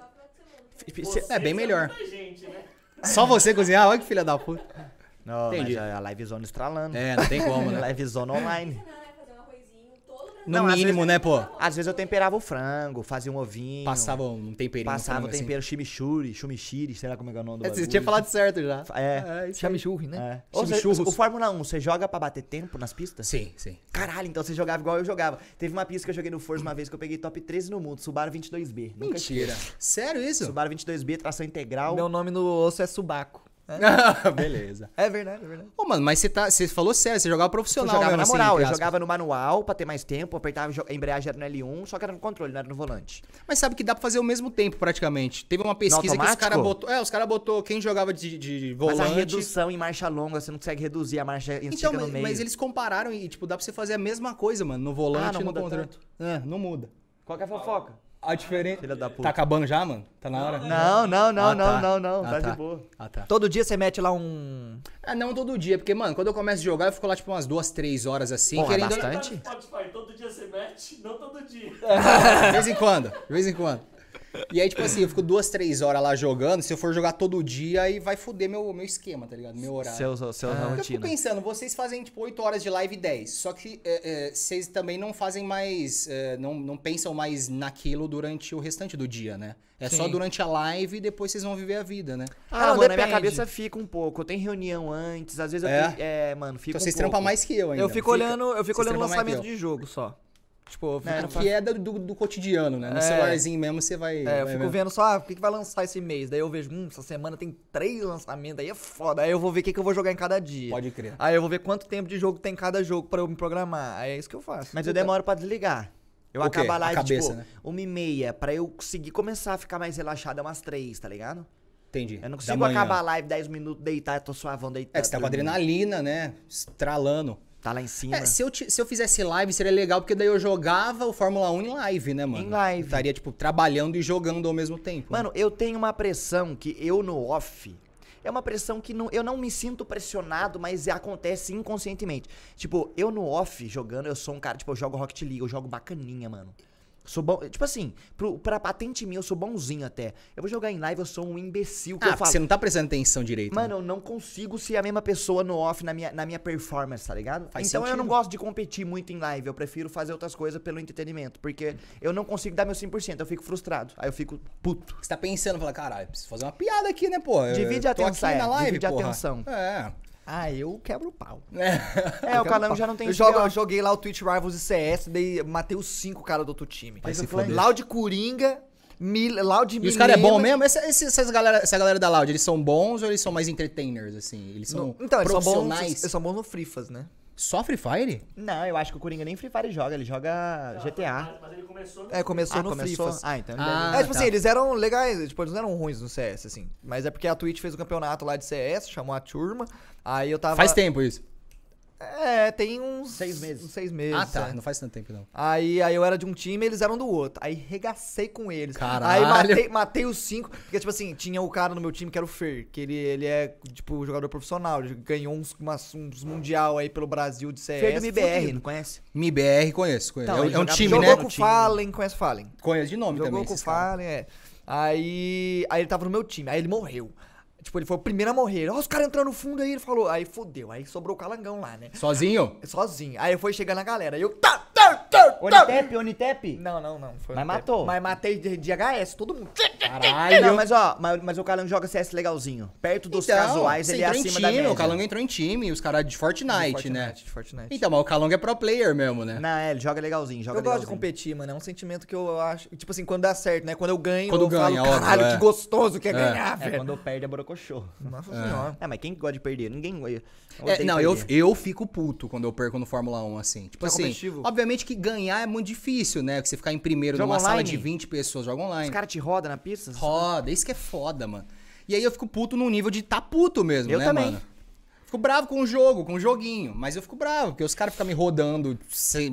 Você é bem melhor. Gente, né? Só você cozinhar? Olha que filha da puta. Não, Entendi. mas a livezona estralando. É, não tem como, né? livezona online. No não, mínimo, vezes, né, pô? Às vezes eu temperava o frango, fazia um ovinho. Passava um temperinho. Passava assim, um tempero assim. chimichurri, chumichiri, sei lá como é que é o nome do Você tinha falado certo já. É. é, é chimichurri, né? É. Ou o Fórmula 1, você joga pra bater tempo nas pistas? Sim, sim. Caralho, então você jogava igual eu jogava. Teve uma pista que eu joguei no Forza uma vez que eu peguei top 13 no mundo, Subaru 22B. Mentira. Sério isso? Subaru 22B, tração integral. Meu nome no osso é Subaco. É. Beleza. É verdade, é verdade. Ô, mano, mas você tá, falou sério, você jogava profissional. Eu jogava mesmo, na assim, moral, assim, eu jogava no manual pra ter mais tempo, apertava a embreagem era no L1, só que era no controle, não era no volante. Mas sabe que dá pra fazer o mesmo tempo, praticamente. Teve uma pesquisa que os caras botou. É, os caras botou quem jogava de, de volante. Mas a redução em marcha longa, você não consegue reduzir a marcha em então, no meio. Mas eles compararam e, tipo, dá pra você fazer a mesma coisa, mano, no volante ah, não e no muda controle. Tanto. É, não muda. Qual é a fofoca? A diferença. Filha da puta. Tá acabando já, mano? Tá na hora? Não, não, não, ah, não, tá. não, não, não. Ah, tá, de tá. boa. Ah, tá. Todo dia você mete lá um. É, não todo dia, porque, mano, quando eu começo a jogar, eu fico lá tipo umas duas, três horas assim. Porra, querendo... é bastante? Tá Spotify, todo dia você mete? Não todo dia. de vez em quando, de vez em quando. E aí, tipo assim, eu fico duas, três horas lá jogando. Se eu for jogar todo dia, aí vai foder meu, meu esquema, tá ligado? Meu horário. Seu, seu ah. Eu fico pensando, vocês fazem tipo 8 horas de live 10. Só que é, é, vocês também não fazem mais. É, não, não pensam mais naquilo durante o restante do dia, né? É Sim. só durante a live e depois vocês vão viver a vida, né? Ah, ah mano, a minha cabeça fica um pouco. Eu tenho reunião antes, às vezes eu. É, é mano, fica. Então um vocês pouco. trampam mais que eu ainda. Eu fico fica. olhando, eu fico olhando o lançamento de jogo só. Tipo, fico... Né, que é do, do, do cotidiano, né? No é, celularzinho mesmo você vai. É, vai eu fico mesmo. vendo só, ah, o que, que vai lançar esse mês? Daí eu vejo, hum, essa semana tem três lançamentos, aí é foda. Aí eu vou ver o que, que eu vou jogar em cada dia. Pode crer. Aí eu vou ver quanto tempo de jogo tem cada jogo pra eu me programar. Aí é isso que eu faço. Mas eu demoro pra desligar. Eu acabo a live, tipo, cabeça, tipo, né? uma e meia, pra eu conseguir começar a ficar mais relaxado, é umas três, tá ligado? Entendi. Eu não consigo acabar a live 10 minutos, deitar, eu tô suavão deitado. É, que você tá com adrenalina, né? Estralando. Tá lá em cima. É, se, eu se eu fizesse live, seria legal, porque daí eu jogava o Fórmula 1 em live, né, mano? Em live. Eu estaria, tipo, trabalhando e jogando ao mesmo tempo. Mano, eu tenho uma pressão que eu no off. É uma pressão que não, eu não me sinto pressionado, mas acontece inconscientemente. Tipo, eu no off jogando, eu sou um cara, tipo, eu jogo Rocket League, eu jogo bacaninha, mano. Sou bom. Tipo assim, pro, pra patente minha, eu sou bonzinho até. Eu vou jogar em live, eu sou um imbecil. ah, você não tá prestando atenção direito. Mano, né? eu não consigo ser a mesma pessoa no off, na minha, na minha performance, tá ligado? Faz então sentido. eu não gosto de competir muito em live. Eu prefiro fazer outras coisas pelo entretenimento. Porque eu não consigo dar meu 100%. Eu fico frustrado. Aí eu fico puto. Você tá pensando, fala, caralho, preciso fazer uma piada aqui, né, pô? Divide a atenção. Aqui é, na live, divide porra. atenção. É. Ah, eu quebro o pau. É, é o canal já não tem eu, eu joguei lá o Twitch Rivals e CS, dei, matei os cinco caras do outro time. Mas se Loud Coringa, Mil, Loud E os caras é bom mesmo? Essa, essas galera, essa galera da Loud, eles são bons ou eles são mais entertainers, assim? Eles são no, então, profissionais? Eles são, bons, eles são bons no Frifas, né? Só Free Fire? Não, eu acho que o Coringa nem Free Fire joga, ele joga não, ah, GTA. Mas ele começou no... É, começou ah, no começou? Ah, então. Ah, é, tipo tá. assim, eles eram legais, tipo, eles não eram ruins no CS, assim. Mas é porque a Twitch fez o campeonato lá de CS, chamou a turma. Aí eu tava. Faz tempo isso. É, tem uns. Seis meses. Uns seis meses. Ah, tá. É. Não faz tanto tempo, não. Aí, aí eu era de um time eles eram do outro. Aí regacei com eles. Caralho. Aí matei, matei os cinco. Porque, tipo assim, tinha o cara no meu time que era o Fer, que ele, ele é, tipo, jogador profissional. Ele ganhou uns, umas, uns mundial aí pelo Brasil de CS. Fer do MBR, não conhece? MBR conheço, conheço. Então, é, é um time, jogou né? Jogou com o Fallen, conhece Fallen. Conheço de nome jogou também. Jogou com o Fallen, é. Aí, aí ele tava no meu time, aí ele morreu. Tipo, ele foi o primeiro a morrer. Ó, os caras entrando no fundo aí, ele falou. Aí fodeu. Aí sobrou o calangão lá, né? Sozinho? Sozinho. Aí eu fui chegando a galera. Aí eu. Tá, Onitep, Onitep. Não, não, não. Foi Mas Onitep. matou. Mas matei de, de HS, todo mundo. Caralho. Não, mas ó, mas, mas o Calango joga CS legalzinho. Perto dos Então, casuais, ele é entrou da média. o Calonga entrou em time, os caras de Fortnite, né? de Fortnite. Então, mas o Calonga é pro player mesmo, né? Não, é, ele joga legalzinho, joga Eu gosto de competir, mano. É um sentimento que eu acho. Tipo assim, quando dá certo, né? Quando eu ganho, Quando eu ganha, falo, óbvio, caralho, é. que gostoso que é, é, ganhar, É, velho. quando perde é borocochô. Nossa é. senhora. É, mas quem gosta de perder? Ninguém. Eu É, não, eu, perder. eu fico puto quando eu perco no Fórmula 1, assim. Tipo tá assim, obviamente que ganhar é muito difícil, né? que você ficar em primeiro joga numa online. sala de 20 pessoas, joga online. Os caras te roda na pista? Roda, isso que é foda, mano. E aí eu fico puto num nível de tá puto mesmo, eu né, também. mano? Fico bravo com o jogo, com o joguinho, mas eu fico bravo, porque os caras ficam me rodando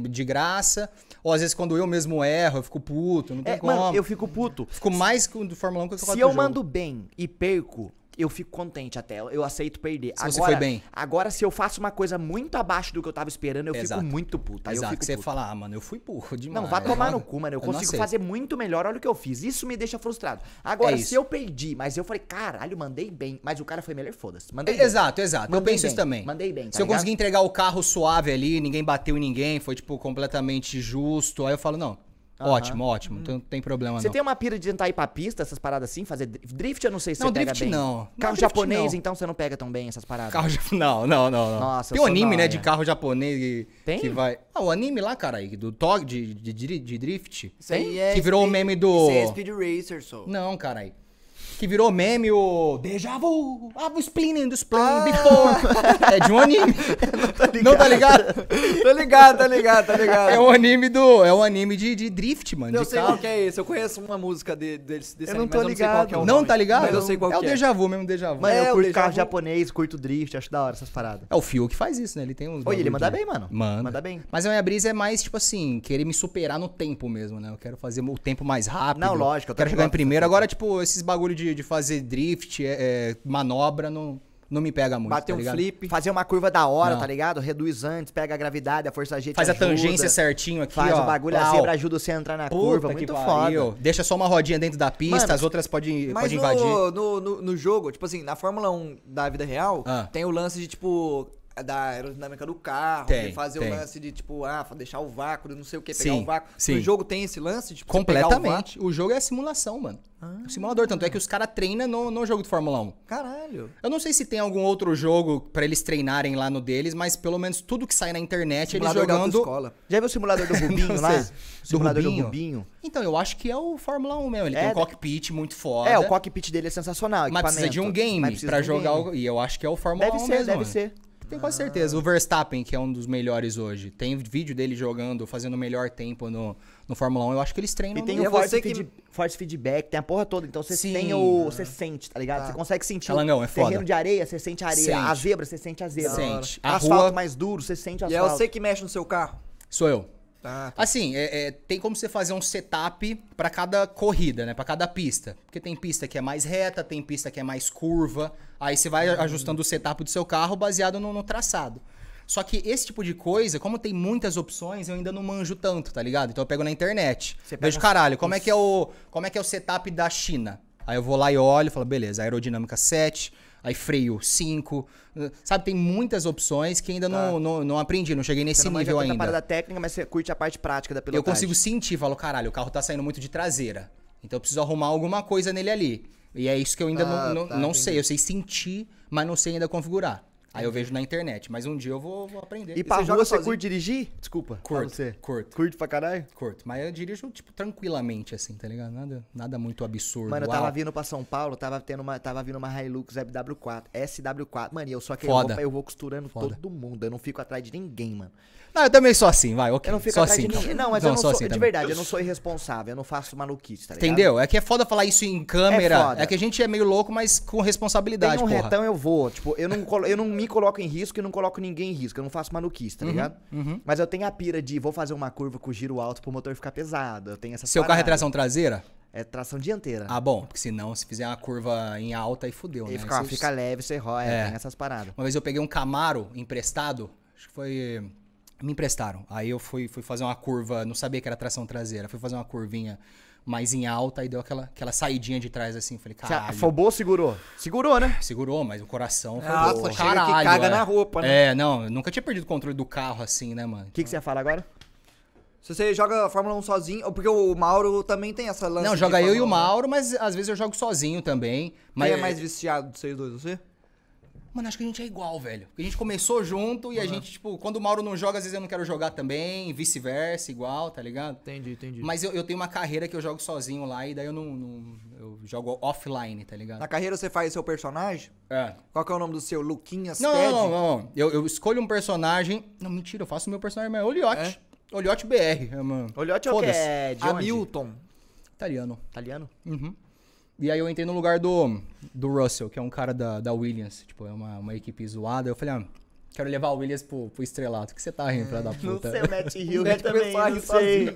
de graça. Ou às vezes quando eu mesmo erro, eu fico puto, não tem é, como. Mano, eu fico puto. Fico mais do Fórmula 1 que eu Se eu jogo. mando bem e perco, eu fico contente até. Eu aceito perder. Se agora, você foi bem. Agora, se eu faço uma coisa muito abaixo do que eu tava esperando, eu Exato. fico muito puta. Exato. Eu fico você puto. fala, ah, mano, eu fui burro demais. Não, vá tomar no cu, mano. Eu, eu consigo fazer muito melhor. Olha o que eu fiz. Isso me deixa frustrado. Agora, é se eu perdi, mas eu falei, caralho, mandei bem. Mas o cara foi melhor, foda-se. Mandei bem. Exato, exato. Mandei eu penso bem. isso também. Mandei bem. Tá se ligado? eu conseguir entregar o carro suave ali, ninguém bateu em ninguém, foi, tipo, completamente justo. Aí eu falo, não, Uhum. Ótimo, ótimo. Uhum. Então não tem problema, Você não. tem uma pira de tentar ir pra pista, essas paradas assim? Fazer drift, eu não sei se não, você drift, pega bem. Não, Carro não, japonês, não. então você não pega tão bem essas paradas? Carro Não, não, não. não. Nossa, tem um anime, nóia. né, de carro japonês que, tem? que vai... Ah, o anime lá, cara, do Tog, de, de, de, drift. Isso aí é... Que virou o meme do... Isso é Speed Racer, sou. Não, cara aí que virou meme, o Deja Vu, I was cleaning the ah. before. É de um anime. Não tá ligado? Não tá ligado? tá ligado, tá ligado, tá ligado. É um anime do, é um anime de, de drift, mano. Eu sei carro. qual que é esse, eu conheço uma música de, desse, desse eu anime, não tô mas ligado. não sei qual é o Não tá ligado? Mas eu sei qual é. É o Deja Vu mesmo, Deja Vu. Mas é, eu curto carro vu. japonês, curto drift, acho da hora essas paradas. É o Fio que faz isso, né? Ele tem uns... Oi, ele manda bem, mano. Manda. Manda bem. Mas a minha brisa é mais, tipo assim, querer me superar no tempo mesmo, né? Eu quero fazer o tempo mais rápido. Não, lógico. Eu quero chegar em primeiro. Agora, tipo, esses bagulho de de, de fazer drift, é, é, manobra, não, não me pega muito. Bater tá um ligado? flip. Fazer uma curva da hora, não. tá ligado? Reduz antes, pega a gravidade, a força G. Faz ajuda, a tangência certinho aqui. Faz ó, o bagulho, pau. a zebra ajuda você a entrar na Puta curva. Muito pariu. foda. Deixa só uma rodinha dentro da pista, Mano, as outras podem pode invadir. No, no, no jogo, tipo assim, na Fórmula 1 da vida real, ah. tem o lance de, tipo, é da aerodinâmica do carro, tem, fazer tem. o lance de tipo, ah, deixar o vácuo, não sei o que, pegar sim, o vácuo. Sim. O jogo tem esse lance de tipo, Completamente. O, o, jogo é simulação, mano. Ah, o simulador, tanto é que os caras treinam no, no jogo de Fórmula 1. Caralho. Eu não sei se tem algum outro jogo para eles treinarem lá no deles, mas pelo menos tudo que sai na internet simulador eles jogando. Escola. Já viu o simulador do Rubinho lá? Simulador do Rubinho? do Rubinho. Então, eu acho que é o Fórmula 1 mesmo. Ele é, tem um cockpit muito foda. É, o cockpit dele é sensacional. Mas precisa de um game para jogar. E eu acho que é o Fórmula deve 1 ser, mesmo. Deve ser, deve ser tenho quase certeza. O Verstappen, que é um dos melhores hoje, tem vídeo dele jogando, fazendo o melhor tempo no, no Fórmula 1. Eu acho que eles treinam. E tem um forte, feed... que... forte feedback, tem a porra toda. Então você tem o. Você sente, tá ligado? Você tá. consegue sentir. Calangão, é foda. Terreno de areia, você sente a areia. Sente. A zebra, você sente a zebra. Sente. A Asfalto rua... mais duro, você sente asfalto. E é você que mexe no seu carro? Sou eu. Tá, tá. Assim, é, é, tem como você fazer um setup para cada corrida, né? Para cada pista. Porque tem pista que é mais reta, tem pista que é mais curva. Aí você vai uhum. ajustando o setup do seu carro baseado no, no, traçado. Só que esse tipo de coisa, como tem muitas opções, eu ainda não manjo tanto, tá ligado? Então eu pego na internet. Você vejo, caralho, como é, que é o, como é que é o setup da China? Aí eu vou lá e olho, falo, beleza, aerodinâmica 7, aí freio 5. Sabe, tem muitas opções que ainda tá. não, não, não aprendi, não cheguei nesse você não nível ainda. Você parada técnica, mas você curte a parte prática da pilotagem. Eu consigo sentir, falo, caralho, o carro tá saindo muito de traseira. Então eu preciso arrumar alguma coisa nele ali. E é isso que eu ainda ah, não, não, tá, não sei. Eu sei sentir, mas não sei ainda configurar. Aí eu vejo na internet, mas um dia eu vou, vou aprender. E pra você rua você curte dirigir? Desculpa. Curto, você. curto. Curte pra caralho? Curto. Mas eu dirijo, tipo, tranquilamente, assim, tá ligado? Nada, nada muito absurdo. Mano, eu tava vindo pra São Paulo, tava, tendo uma, tava vindo uma Hilux FW4, SW4. Mano, e eu só que eu vou, eu vou costurando Foda. todo mundo. Eu não fico atrás de ninguém, mano. Não, eu também sou assim, vai, ok. Eu não fico sou atrás assim, de ninguém. Não, mas não, eu não sou, assim de verdade, eu não sou irresponsável, eu não faço maluquice, tá ligado? Entendeu? É que é foda falar isso em câmera. É, é que a gente é meio louco, mas com responsabilidade, Tem um porra. retão eu vou. Tipo, eu não, eu não me coloco em risco e não coloco ninguém em risco. Eu não faço maluquice, tá uhum, ligado? Uhum. Mas eu tenho a pira de vou fazer uma curva com giro alto pro motor ficar pesado. Eu tenho essa Seu paradas. carro é tração traseira? É tração dianteira. Ah, bom, porque senão, se fizer uma curva em alta, aí fudeu, e né? Fica, Esses... fica leve, você rola, é, é. tem essas paradas. Uma vez eu peguei um Camaro emprestado, acho que foi me emprestaram. Aí eu fui, fui fazer uma curva, não sabia que era tração traseira, fui fazer uma curvinha mais em alta e deu aquela, aquela saidinha de trás assim. Falei, caralho. Você afobou segurou? Segurou, né? Segurou, mas o coração foi. Ah, pô, caralho. que caga é. na roupa, né? É, não, nunca tinha perdido o controle do carro assim, né, mano? O que, que você ia falar agora? Se você joga Fórmula 1 sozinho, porque o Mauro também tem essa lance. Não, joga eu e o Mauro, mas às vezes eu jogo sozinho também. Mas... Quem é mais viciado de vocês dois, você? Mano, acho que a gente é igual, velho. Porque a gente começou junto e uhum. a gente, tipo, quando o Mauro não joga, às vezes eu não quero jogar também, vice-versa, igual, tá ligado? Entendi, entendi. Mas eu, eu, tenho uma carreira que eu jogo sozinho lá e daí eu não, não. eu jogo offline, tá ligado? Na carreira você faz seu personagem? É. Qual que é o nome do seu? Luquinhas não, Não, não, não. Eu, eu escolho um personagem. Não, mentira, eu faço meu personagem, mas é Oliote. É? Oliote BR, é, mano. Oliote é o que é? De Hamilton. Italiano. Italiano? Uhum. E aí eu entrei no lugar do, do Russell, que é um cara da, da Williams, tipo, é uma, uma equipe zoada. Eu falei, ah, quero levar o Williams pro, pro estrelato. O que você tá rindo pra dar puta? Não sei, Matt Hill o Matt também, não sei.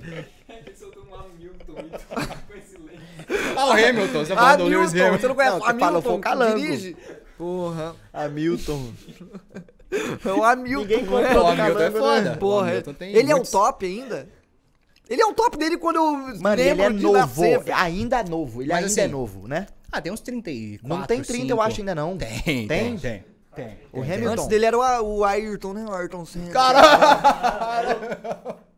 ah, o Hamilton, você tá falando ah, do Lewis Hamilton. Você não conhece não, o Hamilton, calando. Dirige. Porra. Hamilton. É o Hamilton. Ninguém né? contou o Hamilton é né? foda. Porra. Ele muitos... é o top ainda? Ele é o top dele quando eu Mano, ele é novo. Nascer, ainda é novo. Ele Mas ainda é assim, é novo, né? Ah, tem uns 34, Não tem 30, 5. eu assim, acho, ainda não. Tem, tem. Tem, tem. tem. O Hamilton. Antes dele era o, o Ayrton, né? O Ayrton Senna. Caralho!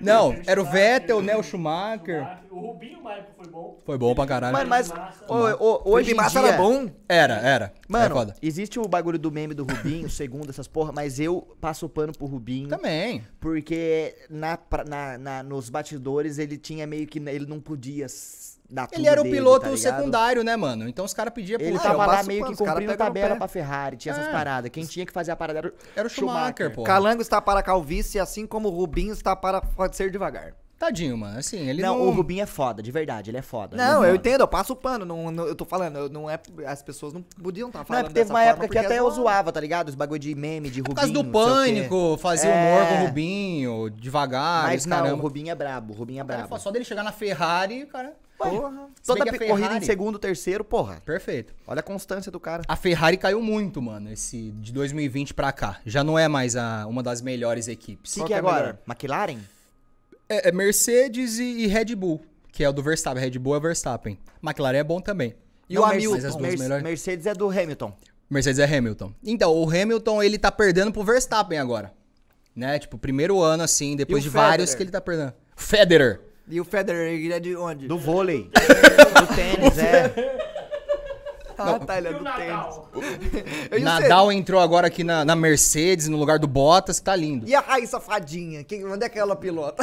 Não, teve. teve era o Vettel, né? O Schumacher. Schumacher. O Rubinho Maico foi bom. Foi bom pra caralho. Mano, mas o, o, hoje. Felipe em dia, era bom? Era, era. É Mano, era existe o bagulho do meme do Rubinho, segundo essas porra, mas eu passo o pano pro Rubinho. Também. Porque na, na, na, nos batidores ele tinha meio que. Ele não podia ele era o dele, piloto tá secundário, né, mano? Então os caras pediam pro Ele tava lá meio que cumprindo tabela pra... Ferrari, tinha é. essas paradas. Quem tinha que fazer a parada era, era o Schumacher, Schumacher pô. Calango está para a calvície, assim como o Rubinho está para pode ser devagar. Tadinho, mano. Assim, ele não, não, o Rubinho é foda, de verdade, ele é foda. É não, eu entendo, eu passo o pano. Não, não eu tô falando, não é. As pessoas não podiam estar tá falando. Não, é teve uma época que é até eu zoava, tá ligado? Os bagulho de meme, de Rubinho. Por causa do pânico, fazer é... humor com o é. Rubinho, devagar. Mas não, caramba. o Rubinho é brabo, o Rubinho é brabo. Só dele chegar na Ferrari, cara. Porra. Toda Ferrari... corrida em segundo, terceiro, porra. Perfeito. Olha a constância do cara. A Ferrari caiu muito, mano, esse de 2020 pra cá. Já não é mais a, uma das melhores equipes. O que, que, é, é agora? McLaren? É, é Mercedes e, e, Red Bull, que é o do Verstappen. Red Bull é Verstappen. McLaren é bom também. E não, o Hamilton. Mer Mercedes é do Hamilton. Mercedes é Hamilton. Então, o Hamilton, ele tá perdendo pro Verstappen agora. Né? Tipo, primeiro ano, assim, depois de Federer? vários que ele tá perdendo. Federer. E o Federer, é de onde? Do vôlei. do tênis, é. Ah, tá, ele é do Nadal. tênis. Nadal entrou agora aqui na, na Mercedes, no lugar do Bottas, tá lindo. E a Raíssa Fadinha? Quem, onde é que ela pilota?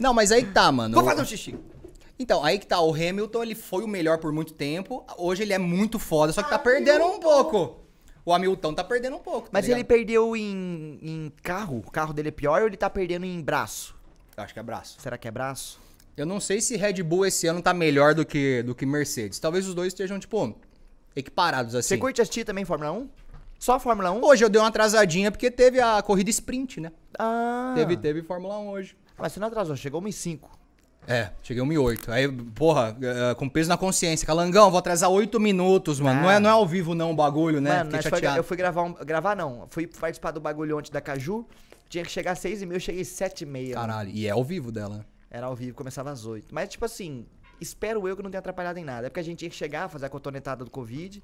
Não, mas aí tá, mano. Vou fazer um xixi. Então, aí que tá, o Hamilton, ele foi o melhor por muito tempo. Hoje ele é muito foda, só que tá ah, perdendo um pouco. O Hamilton tá perdendo um pouco. Tá mas ligado? ele perdeu em, em carro? O carro dele é pior ou ele tá perdendo em braço? Acho que é braço. Será que é braço? Eu não sei se Red Bull esse ano tá melhor do que, do que Mercedes. Talvez os dois estejam, tipo, equiparados assim. Você curte assistir também Fórmula 1? Só Fórmula 1? Hoje eu dei uma atrasadinha porque teve a corrida sprint, né? Ah. Teve, teve Fórmula 1 hoje. Mas você não atrasou, chegou 105 É, cheguei 108 Aí, porra, é, com peso na consciência. Calangão, vou atrasar 8 minutos, mano. Ah. Não, é, ah. não é ao vivo, não, o bagulho, né? Mano, Fiquei chateado. Foi, eu fui gravar, um, gravar não. Fui participar do bagulho ontem da Caju. Tinha que chegar às seis e meia, eu cheguei às sete e meia. Caralho, e é ao vivo dela. Era ao vivo, começava às oito. Mas, tipo assim, espero eu que não tenha atrapalhado em nada. É porque a gente tinha que chegar, fazer a cotonetada do Covid.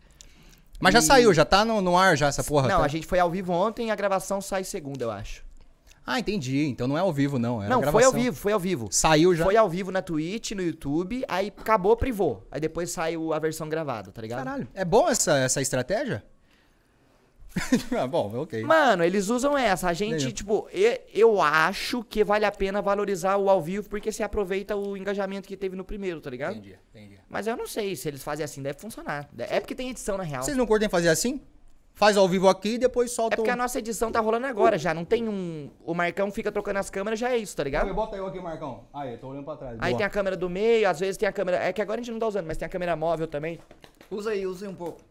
Mas e... já saiu, já tá no, no ar já essa porra? Não, tá? a gente foi ao vivo ontem e a gravação sai segunda, eu acho. Ah, entendi. Então não é ao vivo, não. Era não, gravação. foi ao vivo, foi ao vivo. Saiu já? Foi ao vivo na Twitch, no YouTube, aí acabou, privou. Aí depois saiu a versão gravada, tá ligado? Caralho. É bom essa, essa estratégia? ah, bom, ok. Mano, eles usam essa. A gente, tipo, eu, eu acho que vale a pena valorizar o ao vivo porque você aproveita o engajamento que teve no primeiro, tá ligado? Entendi, entendi. Mas eu não sei se eles fazem assim, deve funcionar. É porque tem edição na real. Vocês não curtem fazer assim? Faz ao vivo aqui e depois solta. É porque a nossa edição tá rolando agora já. Não tem um. O Marcão fica trocando as câmeras, já é isso, tá ligado? bota eu aqui, Marcão. Aí, eu tô olhando pra trás. Aí Boa. tem a câmera do meio, às vezes tem a câmera. É que agora a gente não tá usando, mas tem a câmera móvel também. Usa aí, usa aí um pouco.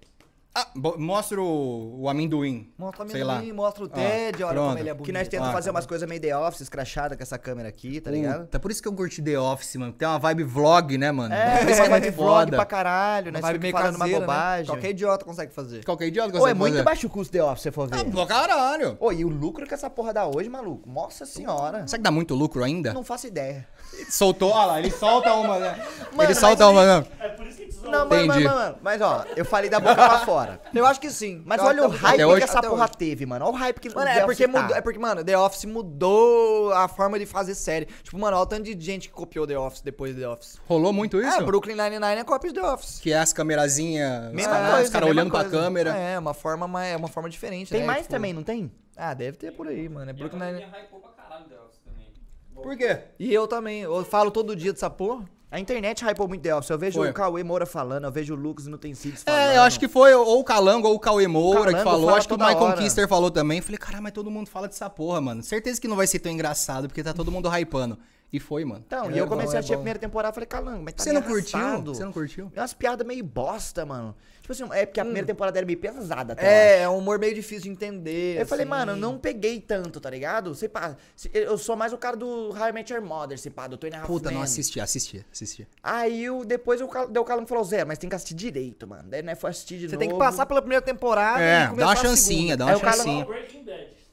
Ah, mostra o, o, amendoim. Mostra o amendoim, mostra o ah, Ted, ah, olha pronto. como ele é bonito. Que nós tentamos ah, fazer umas coisas meio The Office, crachada com essa câmera aqui, tá ligado? Tá por isso que eu curti The Office, mano. Tem uma vibe vlog, né, mano? É, é uma vibe vlog pra caralho, né? Uma vibe meio caseira, uma né? bobagem. Né? Qualquer idiota consegue fazer. Qualquer idiota consegue Ô, fazer. é muito baixo o custo The Office, se você for ver. pra ah, caralho. Ô, e o lucro que essa porra dá hoje, maluco? Nossa senhora. Será que dá muito lucro ainda? Não faço ideia. Soltou, olha lá, ele solta uma, né? Mano, ele solta uma, né? É por isso não, mano, Entendi. mano, mano. Mas ó, eu falei da boca pra fora. Eu acho que sim. Mas olha o hype hoje- que essa porra teve, mano. Olha o hype que Mano, The é porque, tá. mudou, é porque, mano, The Office mudou a forma de fazer série. Tipo, mano, olha o tanto de gente que copiou The Office depois do The Office. Rolou muito é, isso? É, Brooklyn Nine-Nine é cópia de The Office. Que é as camerazinhas, os caras os cara olhando pra câmera. É, uma forma, mais- é uma forma diferente, Tem né? mais Tipo, também, não tem? Ah, deve ter por aí, mano. É Brooklyn Nine-Nine. É hypou pra caralho The Office também. Por quê? E eu também. Eu falo todo dia dessa porra. A internet hypou muito The Office. Eu vejo foi. o Cauê Moura falando, eu vejo o Lucas Nutensides é, falando. É, eu acho que foi ou o Calango ou o Cauê Moura o Calango, que falou. Acho que o Michael hora. falou também. Eu falei, caralho, mas todo mundo fala dessa porra, mano. Certeza que não vai ser tão engraçado, porque tá todo mundo hypando. E foi, mano. Então, é, e eu comecei bom, é a assistir é a primeira temporada, falei, Calango, mas tá Você não curtiu? Você não curtiu? É umas piadas meio bosta, mano. Tipo assim, é porque a primeira hum. temporada era meio pesada, até. É, é um humor meio difícil de entender. Eu assim. falei, mano, eu não peguei tanto, tá ligado? Sei pá, eu sou mais o cara do High I Met Your Mother, sei pá, do Tony Puta, Puta, não assisti, assisti, assisti. Aí eu, depois eu, deu o cara e falou, Zé, mas tem que assistir direito, mano. Daí né, foi assistir de Você novo. Você tem que passar pela primeira temporada é, e começar dá uma chancinha, dá uma Aí chancinha. O cara, Breaking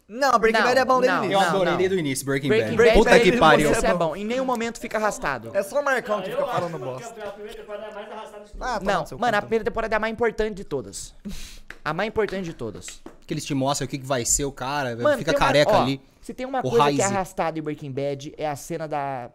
não, Breaking não, Bad é bom desde o início. Eu adorei desde o início, Breaking, Breaking Bad. Bad. Puta Bad, que pariu. é bom. Em nenhum momento fica arrastado. É só o Marcão que fica falando bosta. Ah, boss. Tá ah, a primeira temporada é a mais arrastada de todas. Ah, não, mano, conto. a primeira temporada é a mais importante de todas. A mais importante de todas. Que eles te mostram o que, vai ser o cara, mano, fica careca uma, ó, ali. Se tem uma o coisa Heise. que é arrastada em Breaking Bad, é a cena da...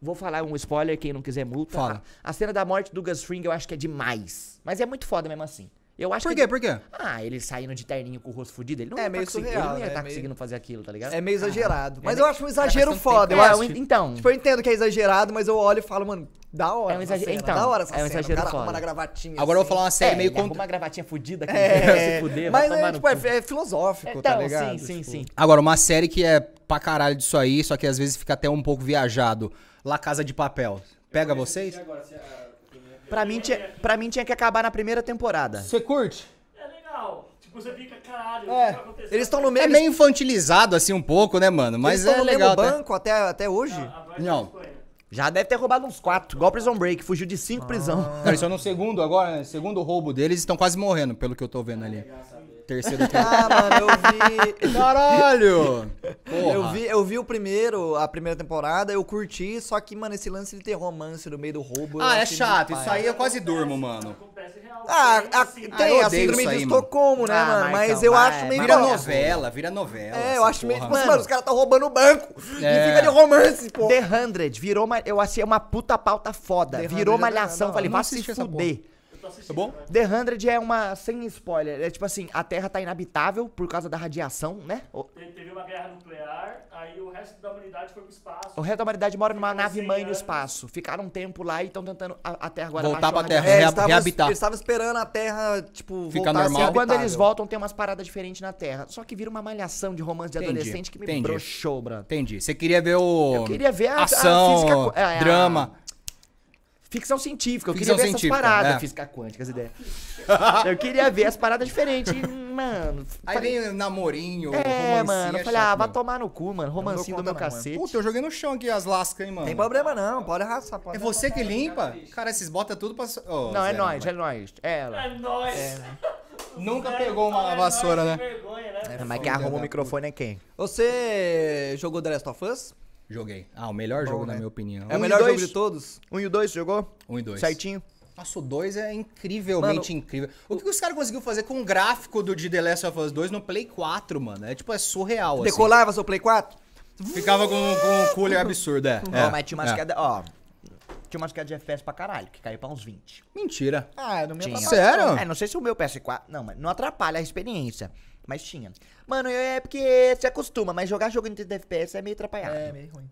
Vou falar um spoiler, quem não quiser multa. Fala. A, a cena da morte do Gus Fring eu acho que é demais. Mas é muito foda mesmo assim. Eu acho Por quê? Ele... Por quê? Ah, ele saindo de terninho com o rosto fudido, ele não é ia é meio tá surreal, ele não ia né? tá conseguindo fazer aquilo, tá ligado? É meio ah, exagerado. Ah, mas é eu acho um exagero foda, eu é, acho. Então. Tipo, eu entendo que é exagerado, mas eu olho e falo, mano, da hora. É um exagero. Então, da hora essa é um exagero cena. Cara, uma gravatinha. Agora assim. eu vou assim. falar uma série é, meio contra. Uma gravatinha fudida que é, se fuder, Mas é, tipo, é, é, filosófico, tá então, ligado? Sim, sim, tipo, sim. Agora, uma série que é pra caralho disso aí, só que às vezes fica até um pouco viajado. La Casa de Papel. Pega vocês? Agora, se Pra mim, tinha, pra mim tinha que acabar na primeira temporada. Você curte? É legal. Tipo, você fica, caralho, É. que tá Eles estão no É meio infantilizado, assim, um pouco, né, mano? Mas eles é no legal. mesmo banco até, até hoje. Ah, Não. É Já deve ter roubado uns quatro, igual Prison Break, fugiu de cinco ah. prisão. Cara, isso é no segundo agora, né? Segundo roubo deles, estão quase morrendo, pelo que eu tô vendo é, ali. É terceiro Ah, mano, eu vi. Caralho! Porra. Eu vi, eu vi o primeiro, a primeira temporada, eu curti, só que, mano, esse lance de ter romance no meio do roubo. Ah, é chato, isso aí eu quase durmo, mano. Ah, a, ah, tem ah, a síndrome de Estocolmo, né, ah, mano? Mas eu acho meio. Vira novela, vira novela. É, eu acho porra. meio. Tipo, mano, assim, mano, os caras tá roubando o banco é. e fica de romance, pô. The 100 virou uma. Eu achei uma puta pauta foda. The virou malhação. Falei, vá se fuder. Tá bom? Né? The 100 é uma, sem spoiler, é tipo assim, a Terra tá inabitável por causa da radiação, né? O... Teve uma guerra nuclear, aí o resto da humanidade foi pro espaço. O resto da humanidade mora numa nave mãe no espaço. Ficaram um tempo lá e estão tentando a, a Terra agora Voltar pra Terra, é, reabitar. Eles estavam esperando a Terra, tipo, Ficar voltar normal. E quando eles voltam, tem umas paradas diferentes na Terra. Só que vira uma malhação de romance de Entendi, adolescente que me entendi. broxou, Bran. Entendi. Você queria ver o. Eu queria ver a, ação, é, a física, é, drama. A, Ficção científica, eu ficção queria ver essas paradas. É. Física quântica, as ideias. eu queria ver as paradas diferentes. E, mano. Aí falei... vem namorinho, É, mano. Eu é falei, ah, vai tomar no cu, mano. Romancinho do meu não, cacete. Mano. Puta, eu joguei no chão aqui as lascas, hein, mano. Tem problema não, pode arrasar. Pode é você que limpa? Cara, esses bota tudo pra. Oh, não, é nós, é nós. É ela. É nós. É. Nunca pegou uma é vassoura, né? Vergonha, né? Mas quem é arruma o microfone é quem? Você jogou The Last of Us? Joguei. Ah, o melhor Bom, jogo, né? na minha opinião. É o um melhor jogo de todos? 1 um e o 2, jogou? 1 um e 2. Certinho? Nossa, o 2 é incrivelmente mano, incrível. O que, o... que os caras conseguiram fazer com o gráfico do de The Last of Us 2 no Play 4, mano? É tipo, é surreal. Assim. Decolava seu Play 4? Ficava com, com um cooler absurdo, é. Não, é, mas tinha umas é. quedas, ó. Tinha umas quedas de FPS pra caralho, que caiu pra uns 20. Mentira. Ah, no meu me Sério? É, não sei se o meu PS4. Não, mas não atrapalha a experiência. Mas tinha. Mano, é porque você acostuma, mas jogar jogo em 30 FPS é meio atrapalhado. É, meio ruim.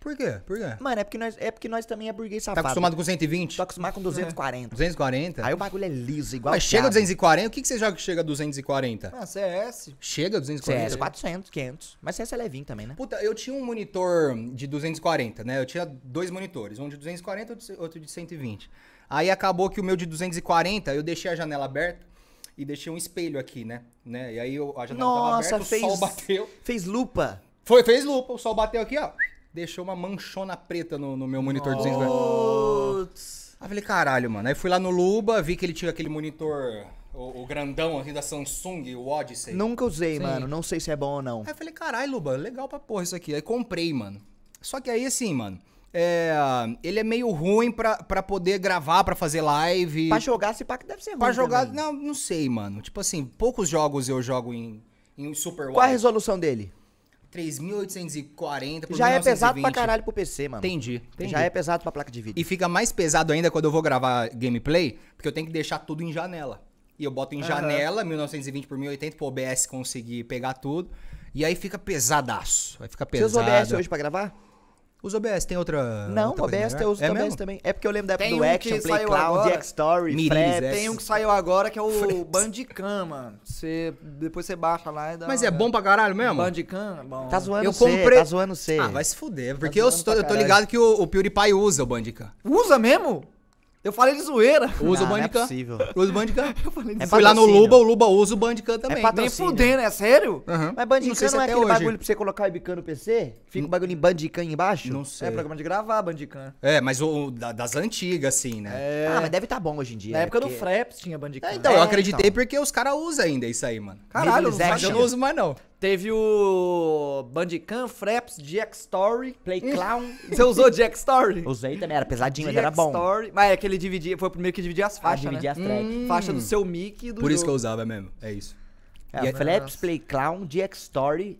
Por quê? Por quê? Mano, é porque nós, é porque nós também é burguês tá safado. Tá acostumado com 120? Tô acostumado com 240. 240? Aí o bagulho é liso, igual Mas chega a 240? O que, que você joga que chega a 240? Ah, CS. Chega a 240? CS, 400, 500. Mas CS é levinho também, né? Puta, eu tinha um monitor de 240, né? Eu tinha dois monitores, um de 240 e outro de 120. Aí acabou que o meu de 240, eu deixei a janela aberta e deixei um espelho aqui, né? né? E aí eu, a janela Nossa, aberta, fez, o sol bateu. Fez lupa. Foi, fez lupa, o sol bateu aqui, ó. Deixou uma manchona preta no, no meu monitor dos Putz. Aí eu falei, caralho, mano. Aí fui lá no Luba, vi que ele tinha aquele monitor o, o, grandão aqui da Samsung, o Odyssey. Nunca usei, Sim. mano. Não sei se é bom ou não. Aí eu falei, caralho, Luba, legal pra porra isso aqui. Aí comprei, mano. Só que aí, assim, mano, é, ele é meio ruim pra, pra poder gravar, pra fazer live. Pra jogar, esse pack deve ser ruim. Pra jogar, também. não, não sei, mano. Tipo assim, poucos jogos eu jogo em, em Super Qual a resolução dele? 3.840 por Já é pesado pra caralho pro PC, mano. Entendi, entendi. Já é pesado pra placa de vídeo. E fica mais pesado ainda quando eu vou gravar gameplay, porque eu tenho que deixar tudo em janela. E eu boto em Aham. janela, 1920 por 1080, pro OBS conseguir pegar tudo. E aí fica pesadaço. Aí fica Você pesado. usa OBS hoje pra gravar? Os OBS tem outra. Não, outra OBS tem os é OBS mesmo? também. É porque eu lembro da época tem do um Action, Play Cloud, X-Story, é. Tem um que saiu agora que é o Freds. Bandicam, mano. Você, depois você baixa lá e dá. Mas é bom pra caralho mesmo? Bandicam, é bom. Tá zoando eu C, comprei... tá zoando C. Ah, vai se fuder. Tá porque tá eu, tô, eu tô ligado que o, o PewDiePie usa o Bandicam. Usa mesmo? Eu falei de zoeira. Usa uso o Bandicam. Não é possível. Eu uso o Bandicam. Eu falei de é Fui lá no Luba, o Luba usa o Bandicam é também. É patrocínio. Nem fudendo, é sério? Uhum. Mas Bandicam não, não é aquele hoje. bagulho pra você colocar o webcam no PC? Fica o um bagulho em Bandicam embaixo? Não sei. É programa de gravar Bandicam. Né? É, mas o, da, das antigas, assim, né? É. Ah, mas deve estar tá bom hoje em dia. Na né? época porque... do Fraps tinha Bandicam. É, então, eu é, acreditei então. porque os caras usam ainda isso aí, mano. Caralho, eu não uso mais não. Teve o Bandicam, Fraps, Jack Story, Play Clown. Você usou Jack Story? Usei também, era pesadinho, mas era bom. Story. Mas é que ele dividia, foi o primeiro que dividia as ah, faixas, ah, dividia né? as tracks. Hum. Faixa do seu mic e do Por isso que eu usava mesmo, é isso. É, e é- Fraps, Play Clown, Jack Story,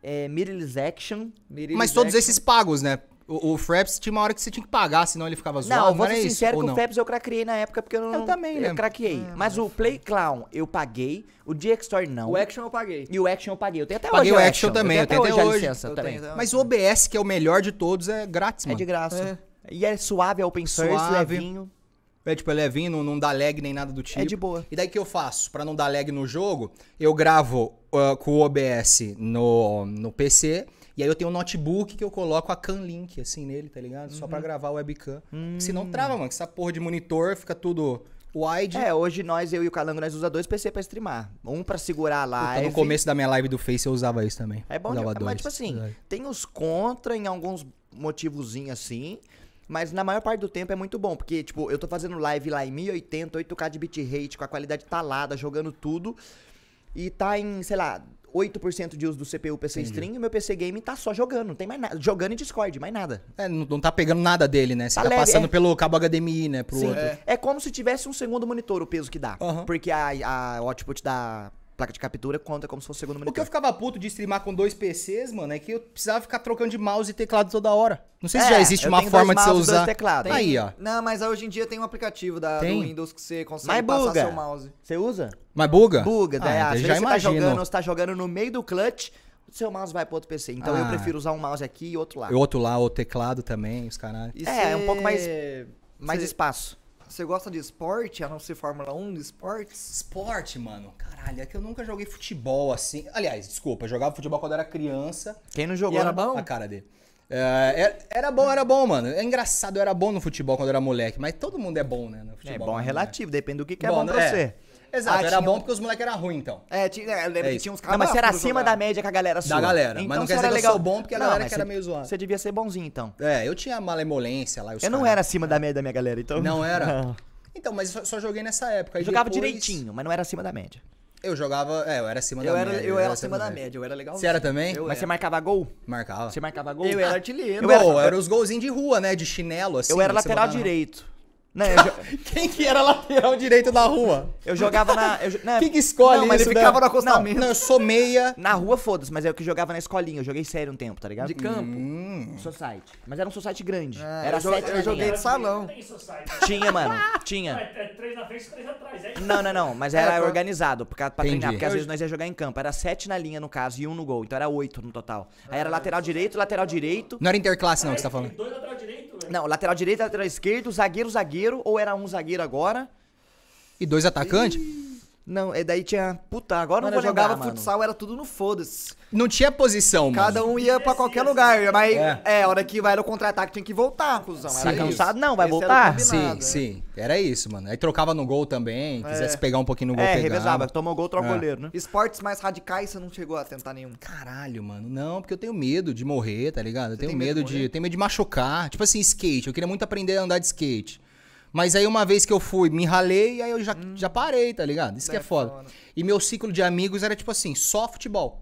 é, Mirrorless Action. mas todos esses pagos, né? O, o Fraps tinha uma hora que você tinha que pagar, senão ele ficava zoado. Não, vou ser sincero que o Fraps eu craqueei na época, porque eu não. Eu também, né? Eu craqueei. Ah, mas o Play Clown eu paguei, o DX Store não. O Action eu paguei. E o Action eu paguei. Eu tenho até paguei hoje. Paguei o Action também, eu tenho até, eu tenho até hoje. Licença, eu tenho, também. Mas o OBS, que é o melhor de todos, é grátis, é mano. É de graça. É. E é suave, é open source, suave. levinho. É, tipo, ele é vindo, não, não dá lag nem nada do é tipo. É de boa. E daí que eu faço? para não dar lag no jogo, eu gravo uh, com o OBS no, no PC e aí eu tenho um notebook que eu coloco a Canlink, assim, nele, tá ligado? Uhum. Só para gravar o webcam. Hum. Se não trava, mano, que essa porra de monitor fica tudo... Wide. É, hoje nós, eu e o Calango, nós usamos dois PC pra streamar. Um pra segurar a live. Puta, no começo da minha live do Face eu usava isso também. É bom, usava de... dois. mas tipo assim, Exato. tem os contra em alguns motivozinhos assim, mas na maior parte do tempo é muito bom, porque tipo, eu tô fazendo live lá em 1080, 8K de bitrate, com a qualidade talada, jogando tudo, e tá em, sei lá, 8% de uso do CPU PC Entendi. String e meu PC Game tá só jogando, não tem mais nada. Jogando e Discord, mais nada. É, não, não tá pegando nada dele, né? Você tá, tá leve, passando é. pelo cabo HDMI, né? Pro Sim. outro. É. é como se tivesse um segundo monitor o peso que dá. Uhum. Porque a, a output da placa de captura conta como se fosse o segundo monitor. O que eu ficava puto de streamar com dois PCs, mano, é que eu precisava ficar trocando de mouse e teclado toda hora. Não sei é, se já é, existe uma forma de você usar. Dois teclado. Tem... Aí, ó. Não, mas hoje em dia tem um aplicativo da tem? do Windows que você consegue mas buga. passar seu mouse. Você usa? Mas buga? Buga, daí, ah, é, então já você tá imagino. tá jogando, você tá jogando no meio do clutch, seu mouse vai pro outro PC. Então ah. eu prefiro usar um mouse aqui e outro lá. E outro lá, o teclado também, os caras. É, é um pouco mais é mais cê... espaço. Você gosta de esporte, a não ser Fórmula 1 de esportes? Esporte, mano. Caralho, é que eu nunca joguei futebol assim. Aliás, desculpa, eu jogava futebol quando era criança. Quem não jogou? E era bom? A cara dele. É, era bom, era bom, mano. É engraçado, eu era bom no futebol quando eu era moleque, mas todo mundo é bom, né? No é, futebol, é bom, é né? relativo, moleque. depende do que, que é bom, é bom pra é. você. Exato. Ah, era tinha... bom porque os moleques eram ruins, então. É, tinha, é, eu é que tinha uns caras. mas você era acima jogar. da média com a galera sua. Da galera. Então, mas não então quer dizer legal. que eu sou bom porque a não, galera que era meio zoada. Você devia ser bonzinho, então. É, eu tinha malemolência lá. eu não era acima da é. média da minha galera, então. Não era? Então, mas só, joguei nessa época. jogava direitinho, mas não era acima da média. Eu jogava. É, eu era acima eu da era, média. Eu, eu era acima da média. média, eu era legal. Você era também? Eu Mas era. você marcava gol? Marcava. Você marcava gol? Eu era artilheiro. Eu gol, eram era os golzinhos de rua, né? De chinelo, assim. Eu era lateral direito. Não, né, jo... Quem que era lateral direito da rua? Eu jogava na. Eu, né? Quem que escolhe não, mas isso, ele ficava na no acostamento. Não, não, eu sou meia. Na rua, foda-se, mas é o que jogava na escolinha. Eu joguei sério um tempo, tá ligado? De campo? Hum. Society. Mas era um society grande. É, era eu sete Eu joguei de salão. Tinha, mano. Tinha. É, é três na frente e três atrás. É não, não, não. Mas era é, organizado pra, pra treinar. Porque às vezes nós ia jogar em campo. Era sete na linha, no caso, e um no gol. Então era oito no total. Aí era lateral direito, lateral direito. Não era interclasse, não, que você tá falando. Dois lateral direito não, lateral direito, lateral esquerdo, zagueiro, zagueiro, ou era um zagueiro agora. E dois atacantes? Não, e é, daí tinha. Puta, agora não vou jogar, jogava mano. futsal, era tudo no foda-se. Não tinha posição, mano. Cada um ia pra qualquer lugar. Mas é, é a hora que vai no contra-ataque tinha que voltar, cuzão. Era cansado? Não, vai Esse voltar? Sim, é. sim. Era isso, mano. Aí trocava no gol também. É. Quisesse pegar um pouquinho no gol, é, pegava. revezava. Toma o gol, troca o é. goleiro, né? Esportes mais radicais você não chegou a tentar nenhum. Caralho, mano. Não, porque eu tenho medo de morrer, tá ligado? Eu você tenho medo, de, de. Eu tenho medo de machucar. Tipo assim, skate. Eu queria muito aprender a andar de skate. Mas aí uma vez que eu fui, me ralei, aí eu já, hum. já parei, tá ligado? Isso que é, é foda. E meu ciclo de amigos era tipo assim, só futebol.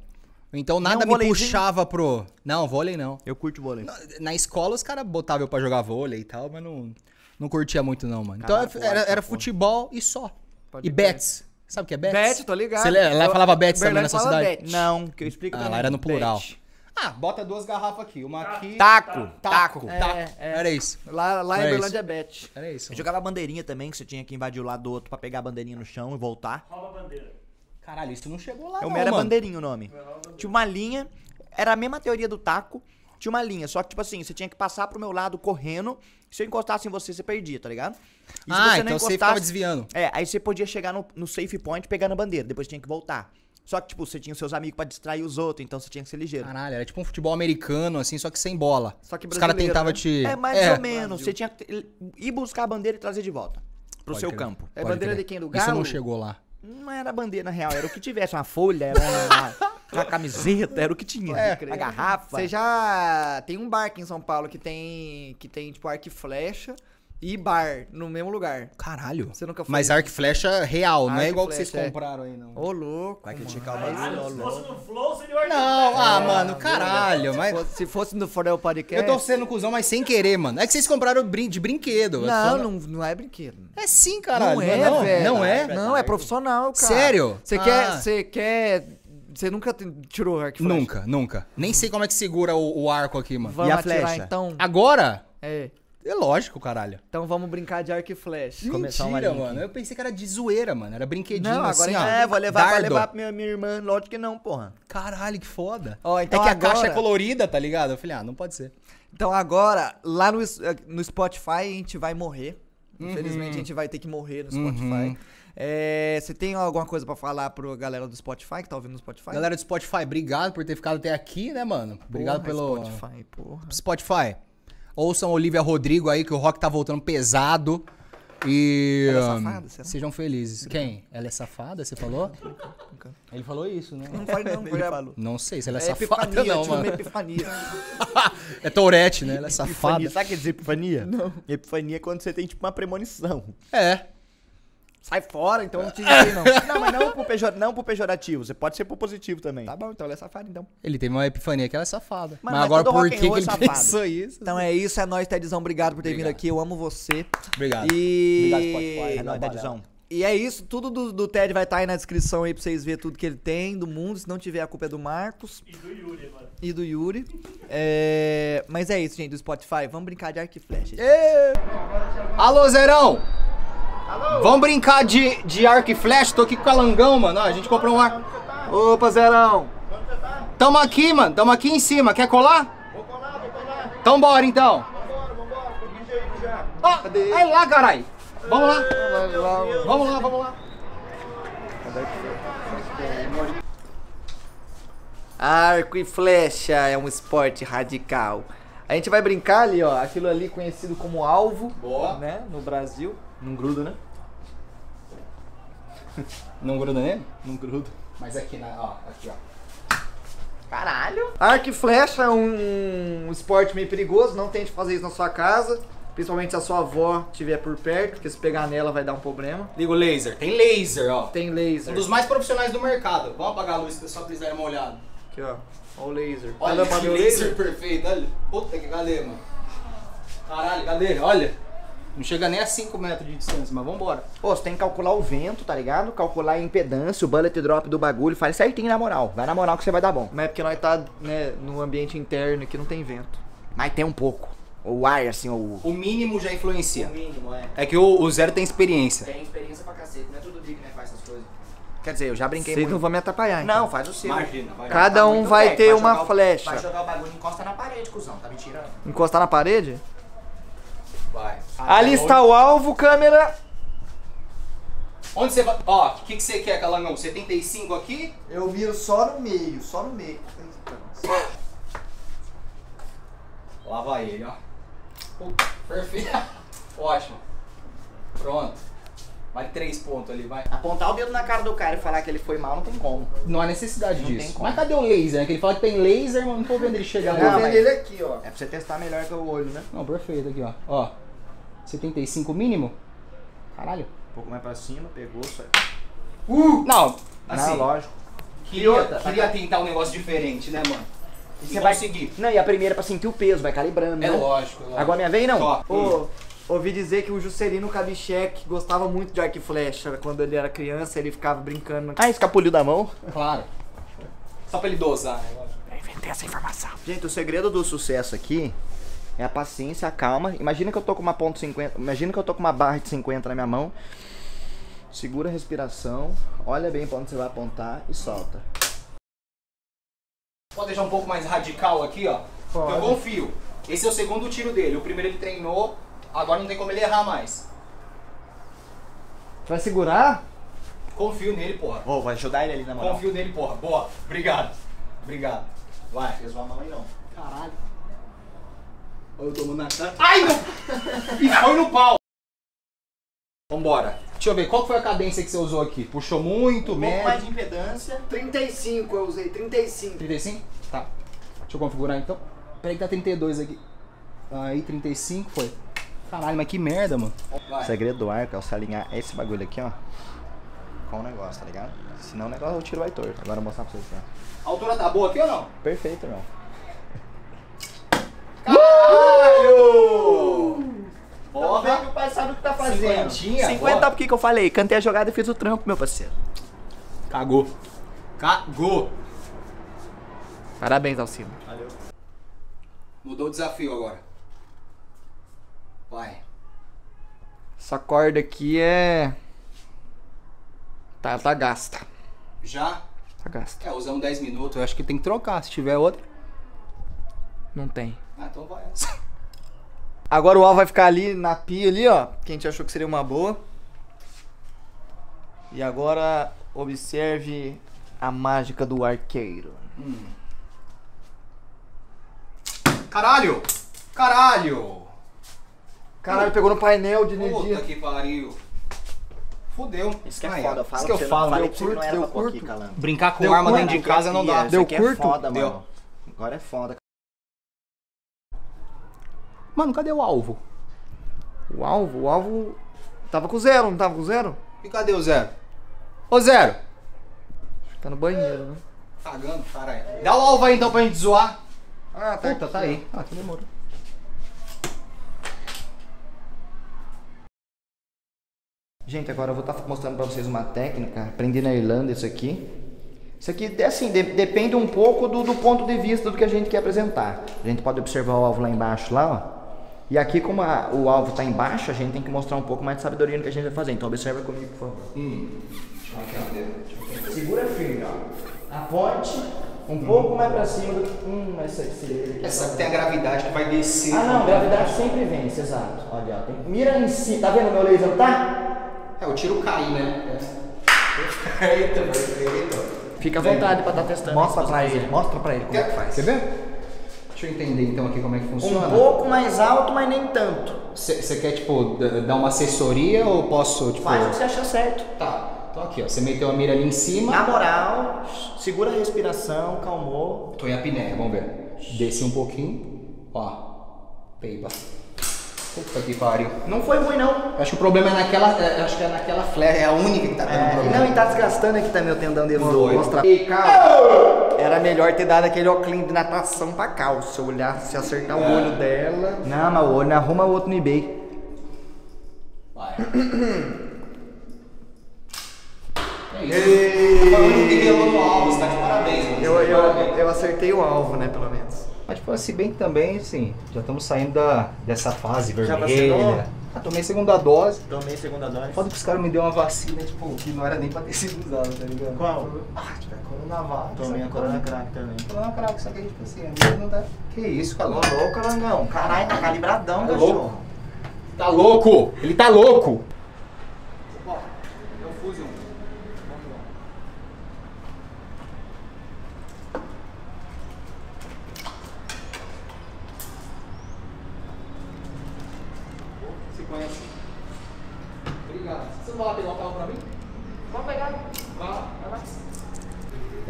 Então nada não, é me puxava pro. Não, vôlei não. Eu curto vôlei. Na, na escola os caras botavam eu pra jogar vôlei e tal, mas não, não curtia muito, não, mano. Então Caraca, então era, era tá futebol e só. Pode e bets. Sabe o que é bets? Bets, tô ligado. Você, lá eu, falava bets também na sua cidade? Bet. Não, que eu explico. Ah, lá era no plural. Bet. Ah, bota duas garrafas aqui, uma aqui. Taco, taco, taco. É, é. Era isso. Lá, lá Era em Berlândia é bet. Era isso. jogava bandeirinha também, que você tinha que invadir o lado do outro pra pegar a bandeirinha no chão e voltar. Rouba a bandeira. Caralho, isso não chegou lá, Eu não, era mano. bandeirinha o nome. Tinha uma linha, era a mesma teoria do taco, tinha uma linha, só que, tipo assim, você tinha que passar pro meu lado correndo, se eu encostasse em você, você perdia, tá ligado? E se ah, você então você ficava desviando. É, aí você podia chegar no, no safe point pegando pegar na bandeira, depois tinha que voltar. Só que, tipo, você tinha os seus amigos para distrair os outros, então você tinha que ser ligeiro. Caralho, era tipo um futebol americano, assim, só que sem bola. Só que Os caras tentavam né? te. É, mais é. ou menos. Brasil. Você tinha que ir buscar a bandeira e trazer de volta. Pro Pode seu campo. É Pode bandeira de quem? Do Galo? Isso não chegou lá. Não era bandeira, na real. Era o que tivesse. Uma folha, era uma, uma camiseta, era o que tinha. É, a garrafa. Você já... Tem um bar aqui em São Paulo que tem, que tem tipo, arco e flecha e bar no mesmo lugar. Caralho. Você nunca foi. Mas arco e flecha real, não é igual flecha, que vocês é. compraram aí, não. Ô, louco. Vai criticar o bagulho. Se fosse no Flow, seria Não, ah, mano, caralho. Se mas... Fosse, se fosse no Forel Podcast. Eu tô sendo cuzão, mas sem querer, mano. É que vocês compraram de brinquedo. É não, não, não é brinquedo. É sim, caralho. Não é, não, velho. Não é? Não, é profissional, cara. Sério? Você ah. quer. Você quer. Você nunca tirou arco e flecha? Nunca, nunca. Nem sei como é que segura o, o arco aqui, mano. Vamos e a atirar, flecha? então. Agora? É. É lógico, caralho. Então vamos brincar de arco e flash. Mentira, mano. Eu pensei que era de zoeira, mano. Era brinquedinho Não, agora assim, é ó. é, vou levar, vou levar pra minha, minha irmã. Lógico que não, porra. Caralho, que foda. Ó, é então é que a caixa é colorida, tá ligado? Eu falei, ah, não pode ser. Então agora, lá no, eh, no Spotify, a gente vai morrer. Uhum. Infelizmente, a gente vai ter que morrer no uhum. Spotify. É, você tem alguma coisa pra falar pro galera do Spotify que tá ouvindo no Spotify? Galera do Spotify, obrigado por ter ficado até aqui, né, mano? Obrigado Porra, pelo Spotify, porra. Spotify. Ouçam Olivia Rodrigo aí, que o rock tá voltando pesado. E. Ela é ah, safada, será? Sejam felizes. Quem? Ela é safada, você falou? Ele falou isso, né? Não pode não, ele falou. Não sei se ela é, é safada epifania, não, mano. Epifania. é Tourette, né? Ela é epifania. safada. Sabe o que quer é dizer epifania? Não. Epifania é quando você tem tipo uma premonição. É sai fora, então não te entendi, não. Não, mas não pro, pejor, não pro pejorativo, você pode ser pro positivo também. Tá bom, então ele é safado, então. Ele teve uma epifania que ela é safada. mas, agora por que, é ele safado. pensou isso? Então é isso, é nóis, Tedzão. Obrigado por ter obrigado. vindo aqui, eu amo você. Obrigado. E... Obrigado, Spotify. É nóis, Tedzão. E é isso, tudo do, do Ted vai estar tá aí na descrição aí pra vocês verem tudo que ele tem do mundo. Se não tiver, a culpa é do Marcos. E do Yuri, agora. E do Yuri. é... Mas é isso, gente, do Spotify. Vamos brincar de arco e flecha. Alô, Zerão! Vamos brincar de, de arco e flecha? Tô aqui com o calangão, mano. a gente comprou um arco. Tá? Opa, Zerão. Tá? Tamo aqui, mano. Tamo aqui em cima. Quer colar? Vou colar, vou colar. Então bora, então. Vambora, vambora. Tô já. Ó, Cadê? vai lá, caralho. Vamos lá. Vamos lá, vamos lá. Arco e flecha é um esporte radical. A gente vai brincar ali, ó, aquilo ali conhecido como alvo, Boa. né, no Brasil. Não gruda, né? Não gruda nele? Não gruda. Mas aqui, ó, aqui, ó. Caralho! Arco e flecha é um, esporte meio perigoso, não tente fazer isso na sua casa. Principalmente se a sua avó estiver por perto, porque se pegar nela vai dar um problema. Liga o laser. Tem laser, ó. Tem laser. Um dos mais profissionais do mercado. Vamos apagar a luz só pra eles darem uma olhada. Aqui, ó. Olha o laser. Olha, olha o laser, laser perfeito. Olha. Puta que cadê, mano? Caralho, cadê? Olha. Não chega nem a 5 metros de distância, mas vambora. Pô, você tem que calcular o vento, tá ligado? Calcular a impedância, o bullet drop do bagulho. Faz certinho na moral. Vai na moral que você vai dar bom. Mas é porque nós tá, né, no ambiente interno que não tem vento. Mas tem um pouco. O ar, assim, o. O mínimo já influencia. O mínimo, é. É que o, o zero tem experiência. Tem experiência pra cacete. Não é todo dia né, que né, faz essas coisas. Quer dizer, eu já brinquei Vocês muito. não vão me atrapalhar, então. Não, faz o seu. Imagina. Vai Cada um vai velho, ter vai uma o, flecha. vai jogar o bagulho e encosta na parede, cuzão. Tá me tirando. Encostar na parede? Vai. Ah, Ali é está onde? o alvo, câmera. Onde você vai. Ó, o que, que você quer, Calangão? 75 aqui? Eu viro só no meio, só no meio. Lá vai ele, ó. perfeito. Ótimo. Pronto. Vai três pontos ali, vai. Apontar o dedo na cara do cara e falar que ele foi mal não tem como. Não há necessidade não disso. Mas cadê o laser? Né? Que ele fala que tem laser, mas não tô vendo ele chegar lá. Eu vou vendo ele aqui, ó. É pra você testar melhor que o olho, né? Não, perfeito aqui, ó. Ó. 75 mínimo. Caralho. Um pouco mais pra cima, pegou, só. Uh! Não, assim, não, lógico. Queria, queria, tentar um negócio diferente, né, mano? E você vai seguir. Não, e a primeira é pra sentir o peso, vai calibrando. É né? lógico, é lógico. Agora minha vez não? Só. Hum. ouvi dizer que o Juscelino Kabishek gostava muito de arco flecha. Quando ele era criança, ele ficava brincando. Ah, escapuliu da mão? Claro. Só pra ele dosar, né? Eu inventei essa informação. Gente, o segredo do sucesso aqui é a paciência, a calma. Imagina que eu tô com uma ponto 50, imagina que eu tô com uma barra de 50 na minha mão. Segura a respiração, olha bem para onde você vai apontar e solta. Pode deixar um pouco mais radical aqui, ó. Pode. confio. Esse é o segundo tiro dele. O primeiro ele treinou, agora não tem como ele errar mais. Vai segurar? Confio nele, porra. Vou, oh, ajudar ele ali na mão. Confio nele, porra. Boa. Obrigado. Obrigado. Vai. Fez uma mão aí não. Caralho eu tomando na cara. Ai, não! E foi no pau. Vambora. Deixa eu ver, qual foi a cadência que você usou aqui? Puxou muito, um médio? mais de impedância. 35 eu usei, 35. 35? Tá. Deixa eu configurar então. Peraí que tá 32 aqui. Aí, 35 foi. Caralho, mas que merda, mano. Vai. O segredo do arco é você alinhar esse bagulho aqui, ó. Com o negócio, tá ligado? Senão o negócio eu tiro vai torto. Agora eu vou mostrar pra vocês, né? A altura tá boa aqui ou não? Perfeito, irmão. Caralho! Tá Porra! o pai sabe o que tá fazendo. 50, porque que eu falei? Cantei a jogada e fiz o trampo, meu parceiro. Cagou. Cagou. Parabéns, Alcino. Valeu. Mudou o desafio agora. Vai. Essa corda aqui é. Tá, tá gasta. Já? Tá gasta. É, usamos 10 minutos. Eu acho que tem que trocar. Se tiver outra. Não tem. Ah, então vai. Agora o Al vai ficar ali na pia ali, ó. Que a gente achou que seria uma boa. E agora observe a mágica do arqueiro. Hum. Caralho! Caralho! Caralho, pegou no painel de energia. Puta que pariu. Fudeu. Isso que é foda, fala isso que eu falo. Deu curto, deu curto. Aqui, Brincar com deu arma curto, dentro de casa não dá. Deu é curto? É foda, deu. Agora é foda, Mano, cadê o alvo? O alvo? O alvo tava com zero, não tava com zero? E cadê o zero? Ô zero! Acho que tá no banheiro, né? Cagando, caralho. Dá o alvo aí então pra gente zoar. Ah, tá. Puta, então tá aí. Ah, que então demorou. Gente, agora eu vou estar tá mostrando pra vocês uma técnica. Aprendi na Irlanda isso aqui. Isso aqui, é assim, de, depende um pouco do, do ponto de vista do que a gente quer apresentar. A gente pode observar o alvo lá embaixo, lá, ó. E aqui, como a, o alvo está embaixo, a gente tem que mostrar um pouco mais de sabedoria no que a gente vai fazer. Então observa comigo, por favor. Hum. Segura firme, ó. Aponte um hum. pouco mais para cima do que. Hum, essa aqui. Essa que tem a gravidade que vai descer. Ah, não, gravidade sempre vence, exato. Olha, ó, tem... mira em cima. Tá vendo meu laser, tá? É, o tiro cai, né? Perfeito, é. perfeito. Fica à vontade para estar tá testando. Mostra para ele, mostra para ele como é que faz. Quer ver? Deixa eu entender então aqui como é que funciona. Um pouco mais alto, mas nem tanto. Você quer, tipo, dar uma assessoria ou posso, tipo... Faz o que você achar certo. Tá. Então aqui, ó, você meteu a mira ali em cima. Na moral, segura a respiração, calmou. Tô em apneia, vamos ver. Desci um pouquinho. Ó, peiba. Puta que pariu. Não foi ruim, não. Acho que o problema é naquela. É, acho que é naquela flecha. É a única que tá dando é, problema. Não, e tá desgastando aqui também o tendão dele do mostrar. E cara, era melhor ter dado aquele óculos de natação pra cá. Se eu olhar, se acertar é. o olho dela. Não, mas o olho arruma o outro no eBay. Vai. é isso. E... O Alves, tá de parabéns, mano. Eu, eu, eu acertei o alvo, né, pelo menos. Mas foi tipo, assim bem que também, assim, já estamos saindo da, dessa fase vermelha. Já Ah, tomei segunda dose. Tomei segunda dose. Foda que os caras me deu uma vacina, tipo, que não era nem pra ter sido usada, tá ligado? Qual? Tipo, ah, tipo, é Coronavac. Tomei a Corona Crack também. Corona Crack, só que, tipo assim, a minha não dá. Tá- que isso, cara? Ô, louco, Langão. Caralho, tá calibradão, tá Louco. Tá louco! Ele tá louco! Ó, tá eu fuso um.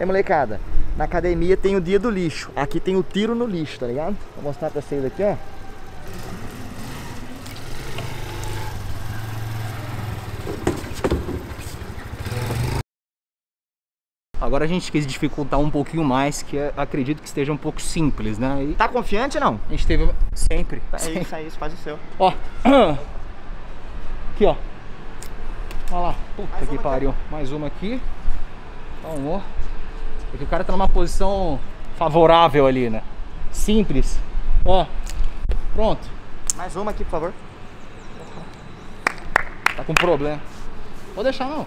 É, molecada, na academia tem o dia do lixo. Aqui tem o tiro no lixo, tá ligado? Vou mostrar pra vocês aqui, ó. Agora a gente quis dificultar um pouquinho mais, que é, acredito que esteja um pouco simples, né? E... Tá confiante ou não? A gente teve... Sempre. É sempre. isso, é isso, faz o seu. Ó. Aqui, ó. Olha lá. Puta mais que pariu. Aqui. Mais uma aqui. Vamos. Porque o cara tá numa posição favorável ali, né? Simples. Ó, pronto. Mais uma aqui, por favor. Tá com problema. Vou deixar não.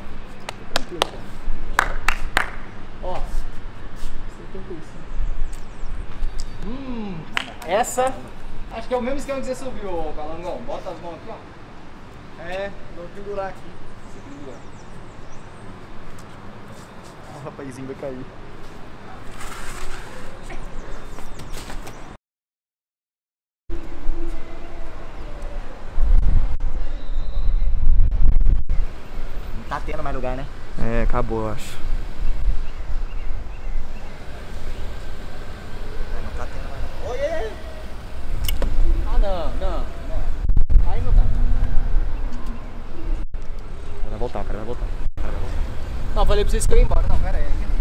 Ó. Hum, essa. Acho que é o mesmo esquema que você subiu, Galangão. Bota as mãos aqui, ó. É, vou pendurar aqui. O rapazinho vai cair. tá tendo mais lugar, né? É, acabou, eu acho. Não tá tendo mais lugar. Oi, ei, ei. Ah, não, não, não. Aí não tá. Vai voltar, o cara vai voltar. O cara vai voltar. Não, falei pra vocês que eu ia embora. Não, pera aí.